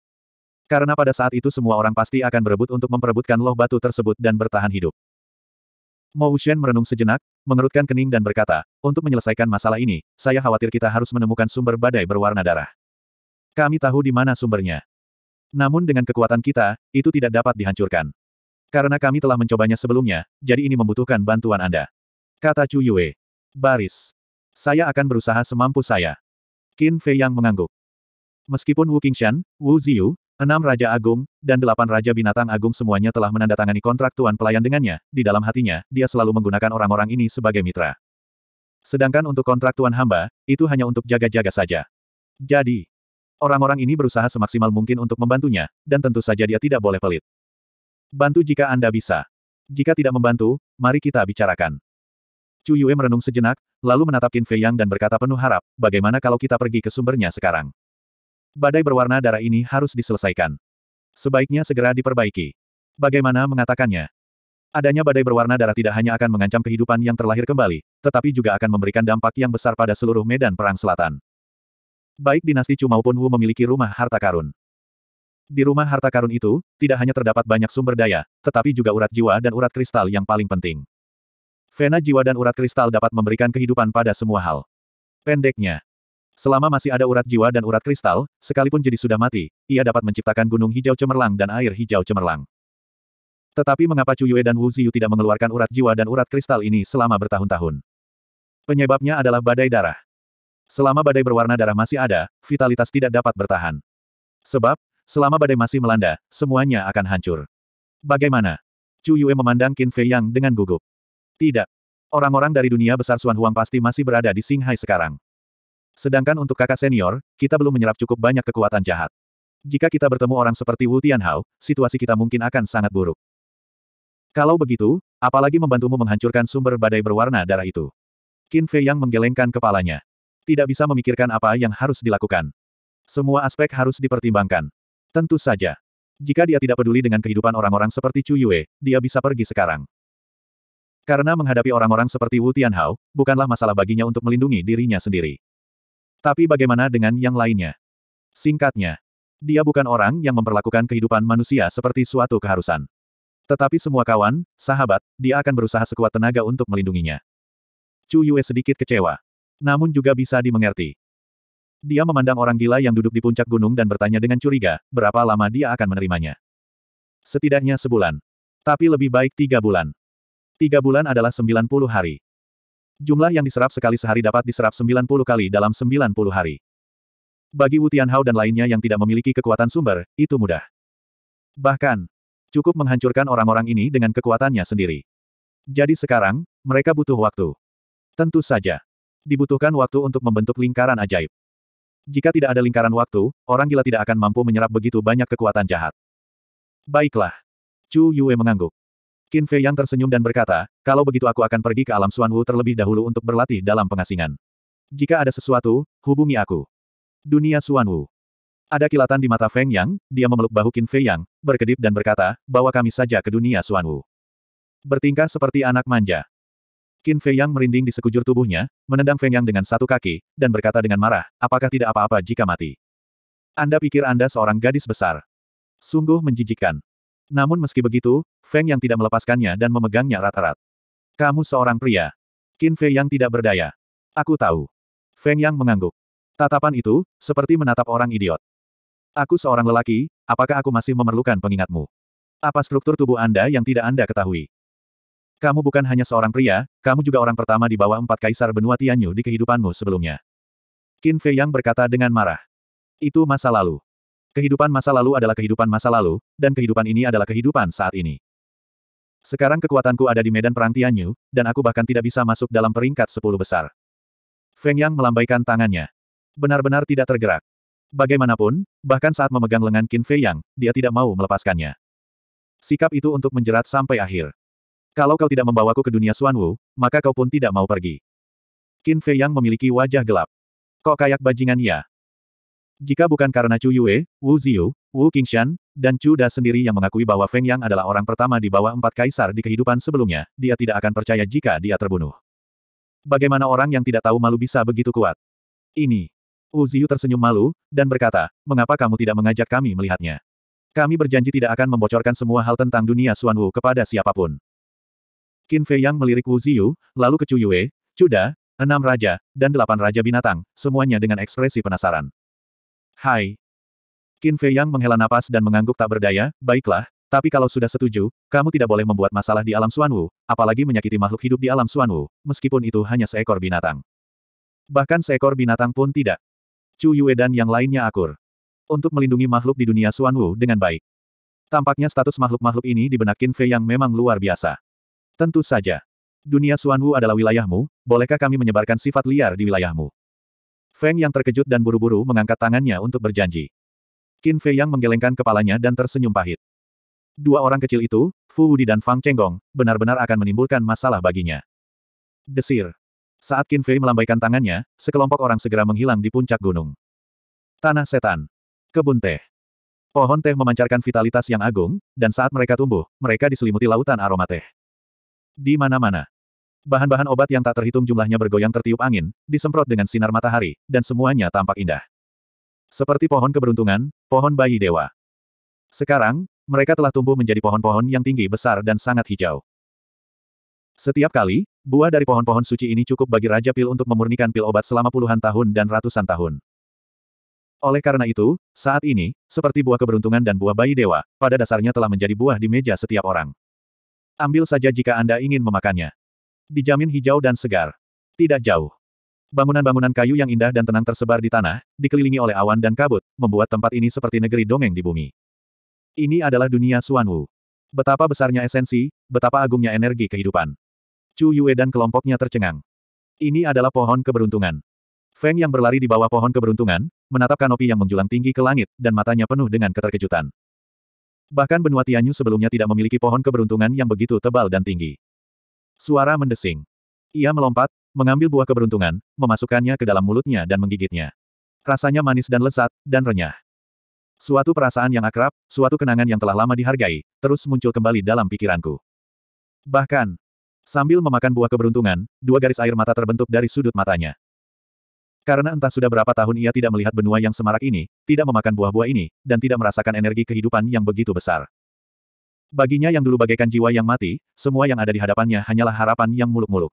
Karena pada saat itu semua orang pasti akan berebut untuk memperebutkan loh batu tersebut dan bertahan hidup. Mo Wuxian merenung sejenak, mengerutkan kening dan berkata, untuk menyelesaikan masalah ini, saya khawatir kita harus menemukan sumber badai berwarna darah. Kami tahu di mana sumbernya. Namun dengan kekuatan kita, itu tidak dapat dihancurkan. Karena kami telah mencobanya sebelumnya, jadi ini membutuhkan bantuan Anda. Kata Chu Yue. Baris. Saya akan berusaha semampu saya. Qin Fei yang mengangguk. Meskipun Wu Qingshan, Wu Ziyu, Enam Raja Agung, dan delapan Raja Binatang Agung semuanya telah menandatangani kontrak Tuan Pelayan dengannya, di dalam hatinya, dia selalu menggunakan orang-orang ini sebagai mitra. Sedangkan untuk kontrak Tuan Hamba, itu hanya untuk jaga-jaga saja. Jadi, orang-orang ini berusaha semaksimal mungkin untuk membantunya, dan tentu saja dia tidak boleh pelit. Bantu jika Anda bisa. Jika tidak membantu, mari kita bicarakan. Cuyue merenung sejenak, lalu menatap Qin Fei Yang dan berkata penuh harap, bagaimana kalau kita pergi ke sumbernya sekarang? Badai berwarna darah ini harus diselesaikan. Sebaiknya segera diperbaiki. Bagaimana mengatakannya? Adanya badai berwarna darah tidak hanya akan mengancam kehidupan yang terlahir kembali, tetapi juga akan memberikan dampak yang besar pada seluruh medan perang selatan. Baik dinasti Chu maupun Wu memiliki rumah harta karun. Di rumah harta karun itu, tidak hanya terdapat banyak sumber daya, tetapi juga urat jiwa dan urat kristal yang paling penting. Vena jiwa dan urat kristal dapat memberikan kehidupan pada semua hal. Pendeknya, Selama masih ada urat jiwa dan urat kristal, sekalipun jadi sudah mati, ia dapat menciptakan gunung hijau cemerlang dan air hijau cemerlang. Tetapi mengapa Cuyue dan Wu Ziyu tidak mengeluarkan urat jiwa dan urat kristal ini selama bertahun-tahun? Penyebabnya adalah badai darah. Selama badai berwarna darah masih ada, vitalitas tidak dapat bertahan. Sebab, selama badai masih melanda, semuanya akan hancur. Bagaimana? Chu Yue memandang Qin Fei Yang dengan gugup. Tidak. Orang-orang dari dunia besar Xuan Huang pasti masih berada di Singhai sekarang. Sedangkan untuk kakak senior, kita belum menyerap cukup banyak kekuatan jahat. Jika kita bertemu orang seperti Wu Tianhao, situasi kita mungkin akan sangat buruk. Kalau begitu, apalagi membantumu menghancurkan sumber badai berwarna darah itu. Qin Fei yang menggelengkan kepalanya. Tidak bisa memikirkan apa yang harus dilakukan. Semua aspek harus dipertimbangkan. Tentu saja. Jika dia tidak peduli dengan kehidupan orang-orang seperti Chu Yue, dia bisa pergi sekarang. Karena menghadapi orang-orang seperti Wu Tianhao, bukanlah masalah baginya untuk melindungi dirinya sendiri. Tapi bagaimana dengan yang lainnya? Singkatnya, dia bukan orang yang memperlakukan kehidupan manusia seperti suatu keharusan. Tetapi semua kawan, sahabat, dia akan berusaha sekuat tenaga untuk melindunginya. Chu Yue sedikit kecewa. Namun juga bisa dimengerti. Dia memandang orang gila yang duduk di puncak gunung dan bertanya dengan curiga, berapa lama dia akan menerimanya. Setidaknya sebulan. Tapi lebih baik tiga bulan. Tiga bulan adalah sembilan puluh hari jumlah yang diserap sekali sehari dapat diserap 90 kali dalam 90 hari. Bagi Wu Tianhao dan lainnya yang tidak memiliki kekuatan sumber, itu mudah. Bahkan, cukup menghancurkan orang-orang ini dengan kekuatannya sendiri. Jadi sekarang, mereka butuh waktu. Tentu saja. Dibutuhkan waktu untuk membentuk lingkaran ajaib. Jika tidak ada lingkaran waktu, orang gila tidak akan mampu menyerap begitu banyak kekuatan jahat. Baiklah. Chu Yue mengangguk. Qin Fei yang tersenyum dan berkata, kalau begitu aku akan pergi ke alam Suan Wu terlebih dahulu untuk berlatih dalam pengasingan. Jika ada sesuatu, hubungi aku. Dunia Suan Wu. Ada kilatan di mata Feng Yang, dia memeluk bahu Qin Fei Yang, berkedip dan berkata, bawa kami saja ke dunia Suan Wu. Bertingkah seperti anak manja. Qin Fei Yang merinding di sekujur tubuhnya, menendang Feng Yang dengan satu kaki, dan berkata dengan marah, apakah tidak apa-apa jika mati? Anda pikir Anda seorang gadis besar? Sungguh menjijikkan. Namun meski begitu, Feng yang tidak melepaskannya dan memegangnya rata-rat. Kamu seorang pria. Qin Fei yang tidak berdaya. Aku tahu. Feng yang mengangguk. Tatapan itu, seperti menatap orang idiot. Aku seorang lelaki, apakah aku masih memerlukan pengingatmu? Apa struktur tubuh Anda yang tidak Anda ketahui? Kamu bukan hanya seorang pria, kamu juga orang pertama di bawah empat kaisar benua Tianyu di kehidupanmu sebelumnya. Qin Fei Yang berkata dengan marah. Itu masa lalu. Kehidupan masa lalu adalah kehidupan masa lalu, dan kehidupan ini adalah kehidupan saat ini. Sekarang kekuatanku ada di medan perang Tianyu, dan aku bahkan tidak bisa masuk dalam peringkat sepuluh besar. Feng Yang melambaikan tangannya. Benar-benar tidak tergerak. Bagaimanapun, bahkan saat memegang lengan Qin Fei Yang, dia tidak mau melepaskannya. Sikap itu untuk menjerat sampai akhir. Kalau kau tidak membawaku ke dunia Wu, maka kau pun tidak mau pergi. Qin Fei Yang memiliki wajah gelap. Kok kayak bajingan ya? Jika bukan karena Chu Yue, Wu Ziyu, Wu Qingshan, dan Chu Da sendiri yang mengakui bahwa Feng Yang adalah orang pertama di bawah empat kaisar di kehidupan sebelumnya, dia tidak akan percaya jika dia terbunuh. Bagaimana orang yang tidak tahu malu bisa begitu kuat? Ini. Wu Ziyu tersenyum malu, dan berkata, mengapa kamu tidak mengajak kami melihatnya? Kami berjanji tidak akan membocorkan semua hal tentang dunia Xuan Wu kepada siapapun. Qin Fei Yang melirik Wu Ziyu, lalu ke Chu Yue, Chu Da, enam raja, dan delapan raja binatang, semuanya dengan ekspresi penasaran. Hai. Qin Fei Yang menghela napas dan mengangguk tak berdaya, baiklah, tapi kalau sudah setuju, kamu tidak boleh membuat masalah di alam Suanwu, apalagi menyakiti makhluk hidup di alam Suanwu, meskipun itu hanya seekor binatang. Bahkan seekor binatang pun tidak. Chu Yue dan yang lainnya akur. Untuk melindungi makhluk di dunia Suanwu dengan baik. Tampaknya status makhluk-makhluk ini di benak Qin Fei yang memang luar biasa. Tentu saja. Dunia Suanwu adalah wilayahmu, bolehkah kami menyebarkan sifat liar di wilayahmu? Feng yang terkejut dan buru-buru mengangkat tangannya untuk berjanji. Qin Fei yang menggelengkan kepalanya dan tersenyum pahit. Dua orang kecil itu, Fu Wudi dan Fang Chenggong, benar-benar akan menimbulkan masalah baginya. Desir. Saat Qin Fei melambaikan tangannya, sekelompok orang segera menghilang di puncak gunung. Tanah setan. Kebun teh. Pohon teh memancarkan vitalitas yang agung, dan saat mereka tumbuh, mereka diselimuti lautan aroma teh. Di mana-mana. Bahan-bahan obat yang tak terhitung jumlahnya bergoyang tertiup angin, disemprot dengan sinar matahari, dan semuanya tampak indah. Seperti pohon keberuntungan, pohon bayi dewa. Sekarang, mereka telah tumbuh menjadi pohon-pohon yang tinggi besar dan sangat hijau. Setiap kali, buah dari pohon-pohon suci ini cukup bagi Raja Pil untuk memurnikan pil obat selama puluhan tahun dan ratusan tahun. Oleh karena itu, saat ini, seperti buah keberuntungan dan buah bayi dewa, pada dasarnya telah menjadi buah di meja setiap orang. Ambil saja jika Anda ingin memakannya dijamin hijau dan segar. Tidak jauh. Bangunan-bangunan kayu yang indah dan tenang tersebar di tanah, dikelilingi oleh awan dan kabut, membuat tempat ini seperti negeri dongeng di bumi. Ini adalah dunia Suanwu. Betapa besarnya esensi, betapa agungnya energi kehidupan. Chu Yue dan kelompoknya tercengang. Ini adalah pohon keberuntungan. Feng yang berlari di bawah pohon keberuntungan, menatap kanopi yang menjulang tinggi ke langit, dan matanya penuh dengan keterkejutan. Bahkan benua Tianyu sebelumnya tidak memiliki pohon keberuntungan yang begitu tebal dan tinggi. Suara mendesing. Ia melompat, mengambil buah keberuntungan, memasukkannya ke dalam mulutnya dan menggigitnya. Rasanya manis dan lezat, dan renyah. Suatu perasaan yang akrab, suatu kenangan yang telah lama dihargai, terus muncul kembali dalam pikiranku. Bahkan, sambil memakan buah keberuntungan, dua garis air mata terbentuk dari sudut matanya. Karena entah sudah berapa tahun ia tidak melihat benua yang semarak ini, tidak memakan buah-buah ini, dan tidak merasakan energi kehidupan yang begitu besar. Baginya yang dulu bagaikan jiwa yang mati, semua yang ada di hadapannya hanyalah harapan yang muluk-muluk.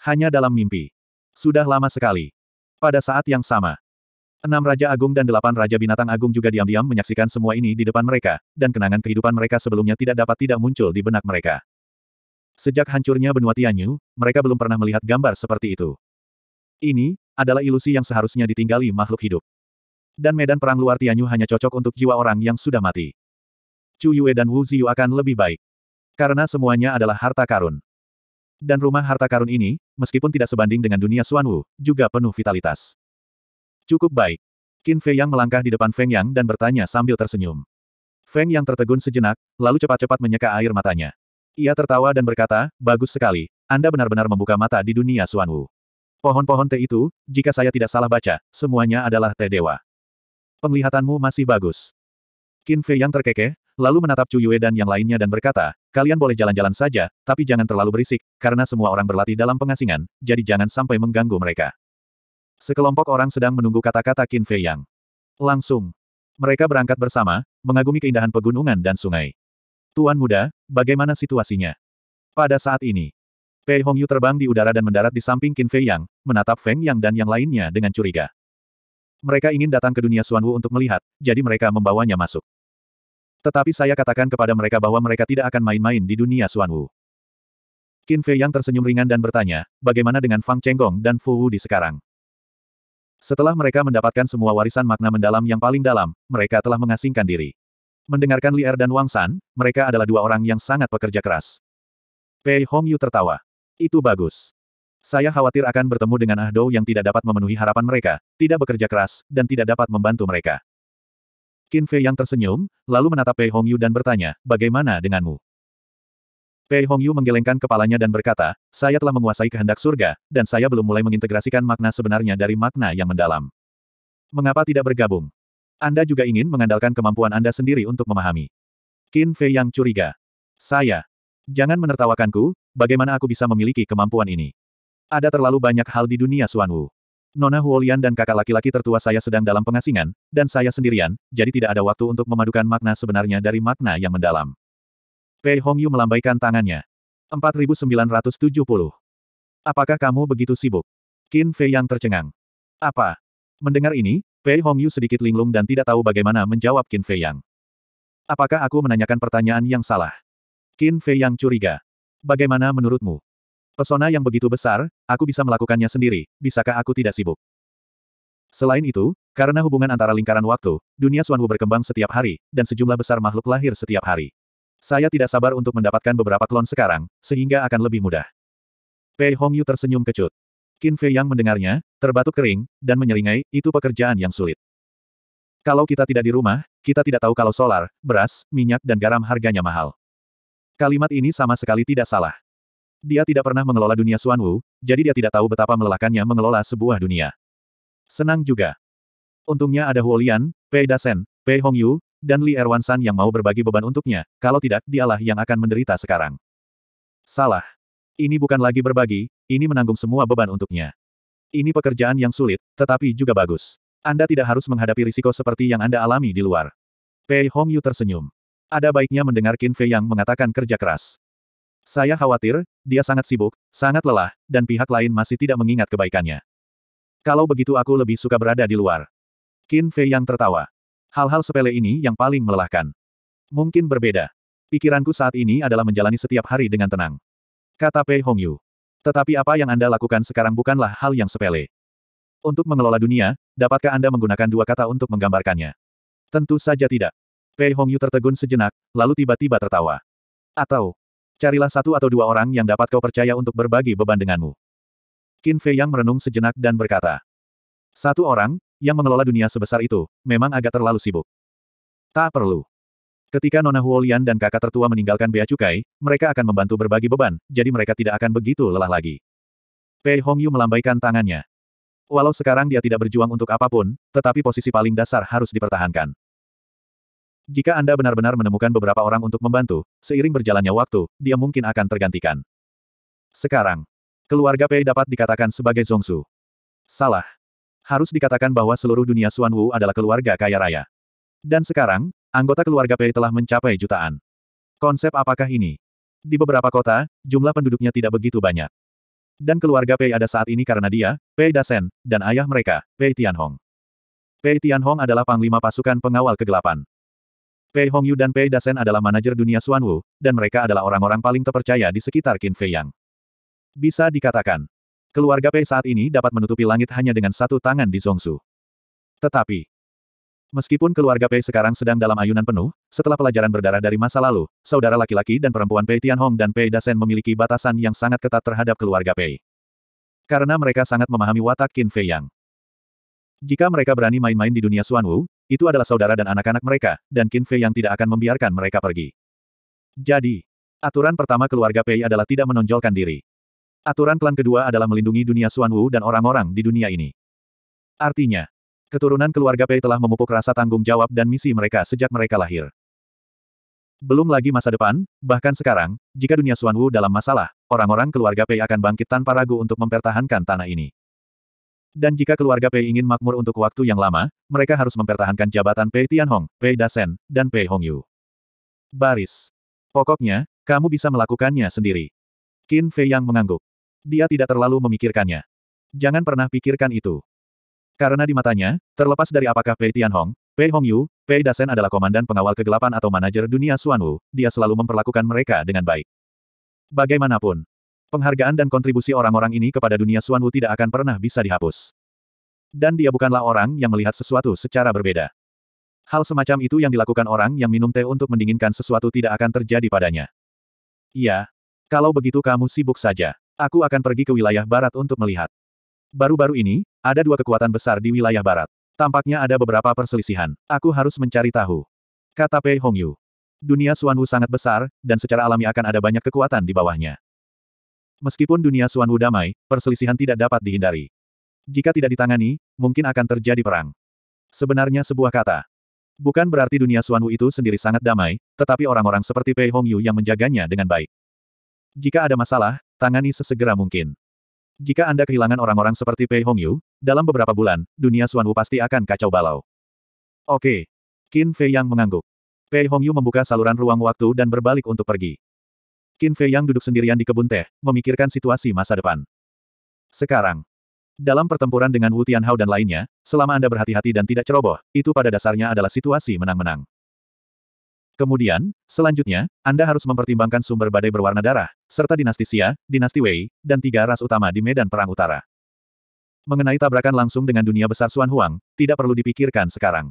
Hanya dalam mimpi. Sudah lama sekali. Pada saat yang sama, enam Raja Agung dan delapan Raja Binatang Agung juga diam-diam menyaksikan semua ini di depan mereka, dan kenangan kehidupan mereka sebelumnya tidak dapat tidak muncul di benak mereka. Sejak hancurnya benua Tianyu, mereka belum pernah melihat gambar seperti itu. Ini adalah ilusi yang seharusnya ditinggali makhluk hidup. Dan medan perang luar Tianyu hanya cocok untuk jiwa orang yang sudah mati. Chu Yue dan Wu Ziyu akan lebih baik. Karena semuanya adalah harta karun. Dan rumah harta karun ini, meskipun tidak sebanding dengan dunia Xuan Wu, juga penuh vitalitas. Cukup baik. Qin Fei Yang melangkah di depan Feng Yang dan bertanya sambil tersenyum. Feng Yang tertegun sejenak, lalu cepat-cepat menyeka air matanya. Ia tertawa dan berkata, bagus sekali, Anda benar-benar membuka mata di dunia Xuan Wu. Pohon-pohon teh itu, jika saya tidak salah baca, semuanya adalah teh dewa. Penglihatanmu masih bagus. Qin Fei yang terkekeh, lalu menatap Chu Yue dan yang lainnya dan berkata, kalian boleh jalan-jalan saja, tapi jangan terlalu berisik, karena semua orang berlatih dalam pengasingan, jadi jangan sampai mengganggu mereka. Sekelompok orang sedang menunggu kata-kata Qin Fei Yang. Langsung. Mereka berangkat bersama, mengagumi keindahan pegunungan dan sungai. Tuan muda, bagaimana situasinya? Pada saat ini, Pei Hongyu terbang di udara dan mendarat di samping Qin Fei Yang, menatap Feng Yang dan yang lainnya dengan curiga. Mereka ingin datang ke dunia Wu untuk melihat, jadi mereka membawanya masuk. Tetapi saya katakan kepada mereka bahwa mereka tidak akan main-main di dunia Xuan Wu. Qin Fei yang tersenyum ringan dan bertanya, bagaimana dengan Fang Chenggong dan Fu Wu di sekarang? Setelah mereka mendapatkan semua warisan makna mendalam yang paling dalam, mereka telah mengasingkan diri. Mendengarkan Lier dan Wang San, mereka adalah dua orang yang sangat pekerja keras. Pei Hong Yu tertawa. Itu bagus. Saya khawatir akan bertemu dengan Ah Dou yang tidak dapat memenuhi harapan mereka, tidak bekerja keras, dan tidak dapat membantu mereka. Qin Fei yang tersenyum, lalu menatap Pei Hongyu dan bertanya, bagaimana denganmu? Pei Hongyu menggelengkan kepalanya dan berkata, saya telah menguasai kehendak surga, dan saya belum mulai mengintegrasikan makna sebenarnya dari makna yang mendalam. Mengapa tidak bergabung? Anda juga ingin mengandalkan kemampuan Anda sendiri untuk memahami. Qin Fei yang curiga. Saya. Jangan menertawakanku, bagaimana aku bisa memiliki kemampuan ini? Ada terlalu banyak hal di dunia Suan Wu. Nona Huolian dan kakak laki-laki tertua saya sedang dalam pengasingan, dan saya sendirian, jadi tidak ada waktu untuk memadukan makna sebenarnya dari makna yang mendalam. Pei Hongyu melambaikan tangannya. 4970. Apakah kamu begitu sibuk? Qin Fei yang tercengang. Apa? Mendengar ini, Pei Hongyu sedikit linglung dan tidak tahu bagaimana menjawab Qin Fei Yang. Apakah aku menanyakan pertanyaan yang salah? Qin Fei Yang curiga. Bagaimana menurutmu? Pesona yang begitu besar, aku bisa melakukannya sendiri, bisakah aku tidak sibuk? Selain itu, karena hubungan antara lingkaran waktu, dunia Suanwu berkembang setiap hari, dan sejumlah besar makhluk lahir setiap hari. Saya tidak sabar untuk mendapatkan beberapa klon sekarang, sehingga akan lebih mudah. Pei Hongyu tersenyum kecut. Qin Fei yang mendengarnya, terbatuk kering, dan menyeringai, itu pekerjaan yang sulit. Kalau kita tidak di rumah, kita tidak tahu kalau solar, beras, minyak dan garam harganya mahal. Kalimat ini sama sekali tidak salah. Dia tidak pernah mengelola dunia Wu, jadi dia tidak tahu betapa melelahkannya mengelola sebuah dunia. Senang juga. Untungnya ada Huolian, Pei Dasen, Pei Hongyu, dan Li Erwansan yang mau berbagi beban untuknya, kalau tidak, dialah yang akan menderita sekarang. Salah. Ini bukan lagi berbagi, ini menanggung semua beban untuknya. Ini pekerjaan yang sulit, tetapi juga bagus. Anda tidak harus menghadapi risiko seperti yang Anda alami di luar. Pei Hongyu tersenyum. Ada baiknya mendengar Qin Fei yang mengatakan kerja keras. Saya khawatir, dia sangat sibuk, sangat lelah, dan pihak lain masih tidak mengingat kebaikannya. Kalau begitu aku lebih suka berada di luar. Qin Fei yang tertawa. Hal-hal sepele ini yang paling melelahkan. Mungkin berbeda. Pikiranku saat ini adalah menjalani setiap hari dengan tenang. Kata Pei Hongyu. Tetapi apa yang Anda lakukan sekarang bukanlah hal yang sepele. Untuk mengelola dunia, dapatkah Anda menggunakan dua kata untuk menggambarkannya? Tentu saja tidak. Pei Hongyu tertegun sejenak, lalu tiba-tiba tertawa. Atau, Carilah satu atau dua orang yang dapat kau percaya untuk berbagi beban denganmu. Qin Fei Yang merenung sejenak dan berkata. Satu orang, yang mengelola dunia sebesar itu, memang agak terlalu sibuk. Tak perlu. Ketika Nona Huolian dan kakak tertua meninggalkan bea cukai, mereka akan membantu berbagi beban, jadi mereka tidak akan begitu lelah lagi. Pei Hongyu melambaikan tangannya. Walau sekarang dia tidak berjuang untuk apapun, tetapi posisi paling dasar harus dipertahankan. Jika Anda benar-benar menemukan beberapa orang untuk membantu, seiring berjalannya waktu, dia mungkin akan tergantikan. Sekarang, keluarga Pei dapat dikatakan sebagai Zongsu. Salah. Harus dikatakan bahwa seluruh dunia Xuan Wu adalah keluarga kaya raya. Dan sekarang, anggota keluarga Pei telah mencapai jutaan. Konsep apakah ini? Di beberapa kota, jumlah penduduknya tidak begitu banyak. Dan keluarga Pei ada saat ini karena dia, Pei Dasen, dan ayah mereka, Pei Tianhong. Pei Tianhong adalah panglima pasukan pengawal kegelapan. Pei Hongyu dan Pei Dasen adalah manajer dunia Suanwu, dan mereka adalah orang-orang paling terpercaya di sekitar Qin Fei Yang. Bisa dikatakan, keluarga Pei saat ini dapat menutupi langit hanya dengan satu tangan di Zongsu. Tetapi, meskipun keluarga Pei sekarang sedang dalam ayunan penuh, setelah pelajaran berdarah dari masa lalu, saudara laki-laki dan perempuan Pei Tianhong dan Pei Dasen memiliki batasan yang sangat ketat terhadap keluarga Pei. Karena mereka sangat memahami watak Qin Fei Yang. Jika mereka berani main-main di dunia Suanwu, itu adalah saudara dan anak-anak mereka, dan Qin Fei yang tidak akan membiarkan mereka pergi. Jadi, aturan pertama keluarga Pei adalah tidak menonjolkan diri. Aturan klan kedua adalah melindungi dunia Suan Wu dan orang-orang di dunia ini. Artinya, keturunan keluarga Pei telah memupuk rasa tanggung jawab dan misi mereka sejak mereka lahir. Belum lagi masa depan, bahkan sekarang, jika dunia Suan Wu dalam masalah, orang-orang keluarga Pei akan bangkit tanpa ragu untuk mempertahankan tanah ini. Dan jika keluarga Pei ingin makmur untuk waktu yang lama, mereka harus mempertahankan jabatan Pei Tianhong, Pei Dasen, dan Pei Hongyu. Baris. Pokoknya, kamu bisa melakukannya sendiri. Qin Fei yang mengangguk. Dia tidak terlalu memikirkannya. Jangan pernah pikirkan itu. Karena di matanya, terlepas dari apakah Pei Tianhong, Pei Hongyu, Pei Dasen adalah komandan pengawal kegelapan atau manajer dunia Suanwu, dia selalu memperlakukan mereka dengan baik. Bagaimanapun, Penghargaan dan kontribusi orang-orang ini kepada dunia Suanwu tidak akan pernah bisa dihapus. Dan dia bukanlah orang yang melihat sesuatu secara berbeda. Hal semacam itu yang dilakukan orang yang minum teh untuk mendinginkan sesuatu tidak akan terjadi padanya. Iya. Kalau begitu kamu sibuk saja. Aku akan pergi ke wilayah barat untuk melihat. Baru-baru ini, ada dua kekuatan besar di wilayah barat. Tampaknya ada beberapa perselisihan. Aku harus mencari tahu. Kata Pei Hongyu. Dunia Suanwu sangat besar, dan secara alami akan ada banyak kekuatan di bawahnya. Meskipun dunia Suan Wu damai, perselisihan tidak dapat dihindari. Jika tidak ditangani, mungkin akan terjadi perang. Sebenarnya sebuah kata. Bukan berarti dunia Suan Wu itu sendiri sangat damai, tetapi orang-orang seperti Pei Hongyu yang menjaganya dengan baik. Jika ada masalah, tangani sesegera mungkin. Jika Anda kehilangan orang-orang seperti Pei Hongyu, dalam beberapa bulan, dunia Suan Wu pasti akan kacau balau. Oke. Qin Fei yang mengangguk. Pei Hongyu membuka saluran ruang waktu dan berbalik untuk pergi. Qin Fei yang duduk sendirian di kebun teh, memikirkan situasi masa depan. Sekarang, dalam pertempuran dengan Wu Tianhao dan lainnya, selama Anda berhati-hati dan tidak ceroboh, itu pada dasarnya adalah situasi menang-menang. Kemudian, selanjutnya, Anda harus mempertimbangkan sumber badai berwarna darah, serta dinasti Xia, dinasti Wei, dan tiga ras utama di medan perang utara. Mengenai tabrakan langsung dengan dunia besar Xuan Huang, tidak perlu dipikirkan sekarang.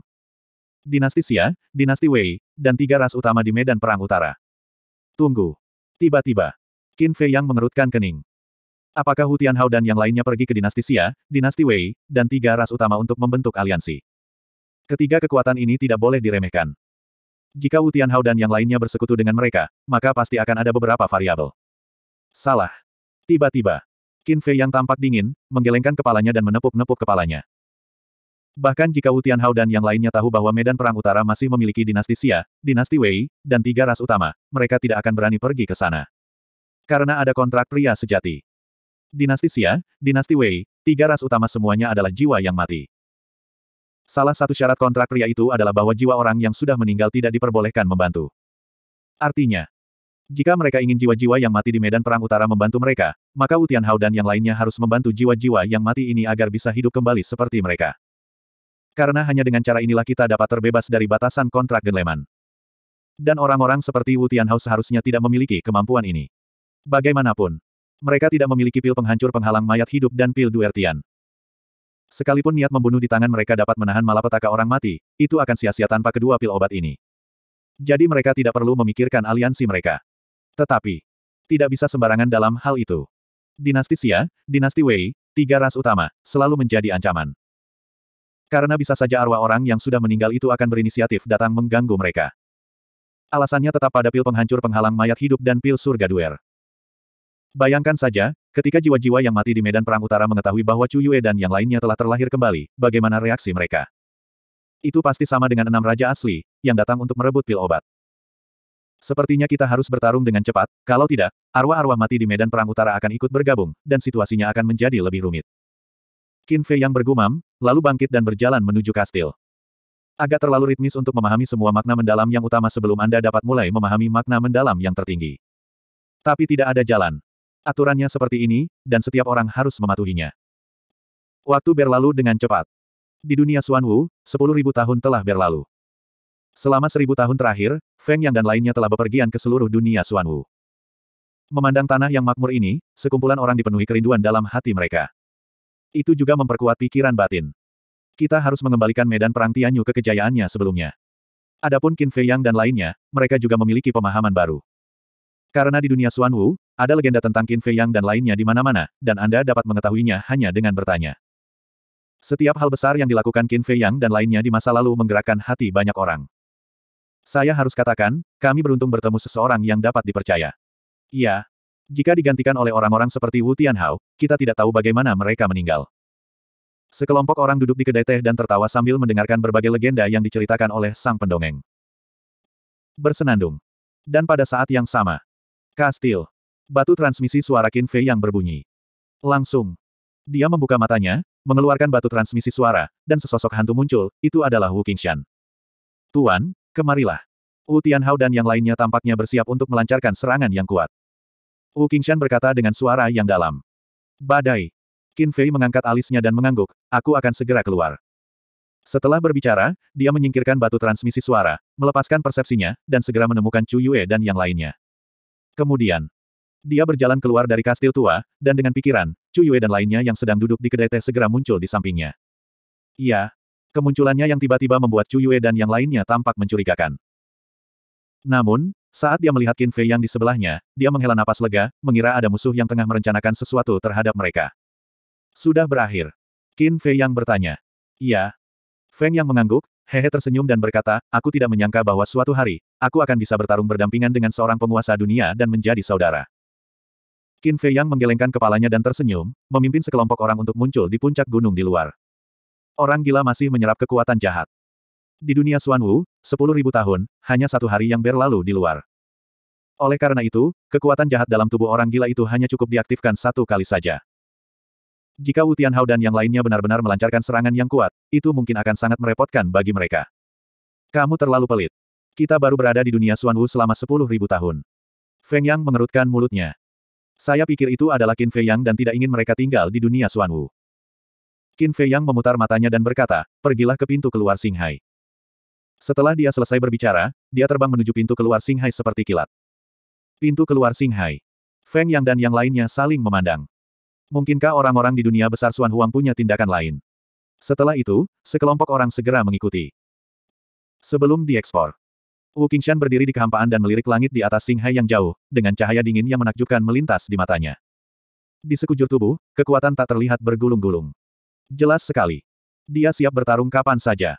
Dinasti Xia, dinasti Wei, dan tiga ras utama di medan perang utara. Tunggu, Tiba-tiba, Qin Fei yang mengerutkan kening. Apakah Hu Tianhao dan yang lainnya pergi ke dinasti Xia, dinasti Wei, dan tiga ras utama untuk membentuk aliansi? Ketiga kekuatan ini tidak boleh diremehkan. Jika Hutian Tianhao dan yang lainnya bersekutu dengan mereka, maka pasti akan ada beberapa variabel. Salah. Tiba-tiba, Qin Fei yang tampak dingin, menggelengkan kepalanya dan menepuk-nepuk kepalanya. Bahkan jika Wu Tianhao dan yang lainnya tahu bahwa medan perang utara masih memiliki dinasti Xia, dinasti Wei, dan tiga ras utama, mereka tidak akan berani pergi ke sana. Karena ada kontrak pria sejati. Dinasti Xia, dinasti Wei, tiga ras utama semuanya adalah jiwa yang mati. Salah satu syarat kontrak pria itu adalah bahwa jiwa orang yang sudah meninggal tidak diperbolehkan membantu. Artinya, jika mereka ingin jiwa-jiwa yang mati di medan perang utara membantu mereka, maka Wu Tianhao dan yang lainnya harus membantu jiwa-jiwa yang mati ini agar bisa hidup kembali seperti mereka. Karena hanya dengan cara inilah kita dapat terbebas dari batasan kontrak Genleman. Dan orang-orang seperti Wu Tianhao seharusnya tidak memiliki kemampuan ini. Bagaimanapun, mereka tidak memiliki pil penghancur penghalang mayat hidup dan pil duertian. Sekalipun niat membunuh di tangan mereka dapat menahan malapetaka orang mati, itu akan sia-sia tanpa kedua pil obat ini. Jadi mereka tidak perlu memikirkan aliansi mereka. Tetapi, tidak bisa sembarangan dalam hal itu. Dinasti Xia, Dinasti Wei, tiga ras utama, selalu menjadi ancaman. Karena bisa saja arwah orang yang sudah meninggal itu akan berinisiatif datang mengganggu mereka. Alasannya tetap pada pil penghancur penghalang mayat hidup dan pil surga duer. Bayangkan saja, ketika jiwa-jiwa yang mati di medan perang utara mengetahui bahwa Chu Yue dan yang lainnya telah terlahir kembali, bagaimana reaksi mereka? Itu pasti sama dengan enam raja asli, yang datang untuk merebut pil obat. Sepertinya kita harus bertarung dengan cepat, kalau tidak, arwah-arwah mati di medan perang utara akan ikut bergabung, dan situasinya akan menjadi lebih rumit. Qin Fei yang bergumam, lalu bangkit dan berjalan menuju kastil. Agak terlalu ritmis untuk memahami semua makna mendalam yang utama sebelum Anda dapat mulai memahami makna mendalam yang tertinggi. Tapi tidak ada jalan. Aturannya seperti ini, dan setiap orang harus mematuhinya. Waktu berlalu dengan cepat. Di dunia Wu, 10.000 tahun telah berlalu. Selama seribu tahun terakhir, Feng Yang dan lainnya telah bepergian ke seluruh dunia Wu. Memandang tanah yang makmur ini, sekumpulan orang dipenuhi kerinduan dalam hati mereka. Itu juga memperkuat pikiran batin. Kita harus mengembalikan medan perang Tianyu ke kejayaannya sebelumnya. Adapun Qin Fei Yang dan lainnya, mereka juga memiliki pemahaman baru. Karena di dunia Xuan Wu, ada legenda tentang Qin Fei Yang dan lainnya di mana-mana, dan Anda dapat mengetahuinya hanya dengan bertanya. Setiap hal besar yang dilakukan Qin Fei Yang dan lainnya di masa lalu menggerakkan hati banyak orang. Saya harus katakan, kami beruntung bertemu seseorang yang dapat dipercaya. Iya, jika digantikan oleh orang-orang seperti Wu Tianhao, kita tidak tahu bagaimana mereka meninggal. Sekelompok orang duduk di kedai teh dan tertawa sambil mendengarkan berbagai legenda yang diceritakan oleh sang pendongeng. Bersenandung. Dan pada saat yang sama. Kastil. Batu transmisi suara Qin Fei yang berbunyi. Langsung. Dia membuka matanya, mengeluarkan batu transmisi suara, dan sesosok hantu muncul, itu adalah Wu Qingshan. Tuan, kemarilah. Wu Tianhao dan yang lainnya tampaknya bersiap untuk melancarkan serangan yang kuat. Wu Qingshan berkata dengan suara yang dalam. Badai. Qin Fei mengangkat alisnya dan mengangguk, aku akan segera keluar. Setelah berbicara, dia menyingkirkan batu transmisi suara, melepaskan persepsinya, dan segera menemukan Chu Yue dan yang lainnya. Kemudian, dia berjalan keluar dari kastil tua, dan dengan pikiran, Chu Yue dan lainnya yang sedang duduk di kedai teh segera muncul di sampingnya. Iya. Kemunculannya yang tiba-tiba membuat Chu Yue dan yang lainnya tampak mencurigakan. Namun, saat dia melihat Qin Fei yang di sebelahnya, dia menghela napas lega, mengira ada musuh yang tengah merencanakan sesuatu terhadap mereka. Sudah berakhir. Qin Fei yang bertanya. Iya. Feng yang mengangguk, Hehe tersenyum dan berkata, aku tidak menyangka bahwa suatu hari, aku akan bisa bertarung berdampingan dengan seorang penguasa dunia dan menjadi saudara. Qin Fei Yang menggelengkan kepalanya dan tersenyum, memimpin sekelompok orang untuk muncul di puncak gunung di luar. Orang gila masih menyerap kekuatan jahat. Di dunia Suan Wu, 10.000 tahun, hanya satu hari yang berlalu di luar. Oleh karena itu, kekuatan jahat dalam tubuh orang gila itu hanya cukup diaktifkan satu kali saja. Jika Wu Tianhao dan yang lainnya benar-benar melancarkan serangan yang kuat, itu mungkin akan sangat merepotkan bagi mereka. Kamu terlalu pelit. Kita baru berada di dunia Suan Wu selama 10.000 tahun. Feng Yang mengerutkan mulutnya. Saya pikir itu adalah Qin Fei Yang dan tidak ingin mereka tinggal di dunia Suan Wu. Qin Fei Yang memutar matanya dan berkata, pergilah ke pintu keluar Singhai. Setelah dia selesai berbicara, dia terbang menuju pintu keluar Singhai seperti kilat. Pintu keluar Singhai. Feng Yang dan yang lainnya saling memandang. Mungkinkah orang-orang di dunia besar Suan Huang punya tindakan lain? Setelah itu, sekelompok orang segera mengikuti. Sebelum diekspor, Wu Qingshan berdiri di kehampaan dan melirik langit di atas Singhai yang jauh, dengan cahaya dingin yang menakjubkan melintas di matanya. Di sekujur tubuh, kekuatan tak terlihat bergulung-gulung. Jelas sekali. Dia siap bertarung kapan saja.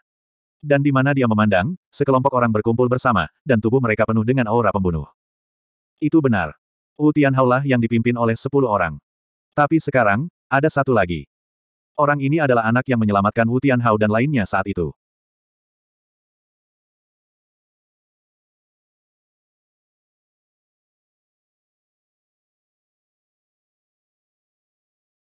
Dan di mana dia memandang, sekelompok orang berkumpul bersama, dan tubuh mereka penuh dengan aura pembunuh. Itu benar. Wu lah yang dipimpin oleh sepuluh orang. Tapi sekarang, ada satu lagi. Orang ini adalah anak yang menyelamatkan Wu Tianhao dan lainnya saat itu.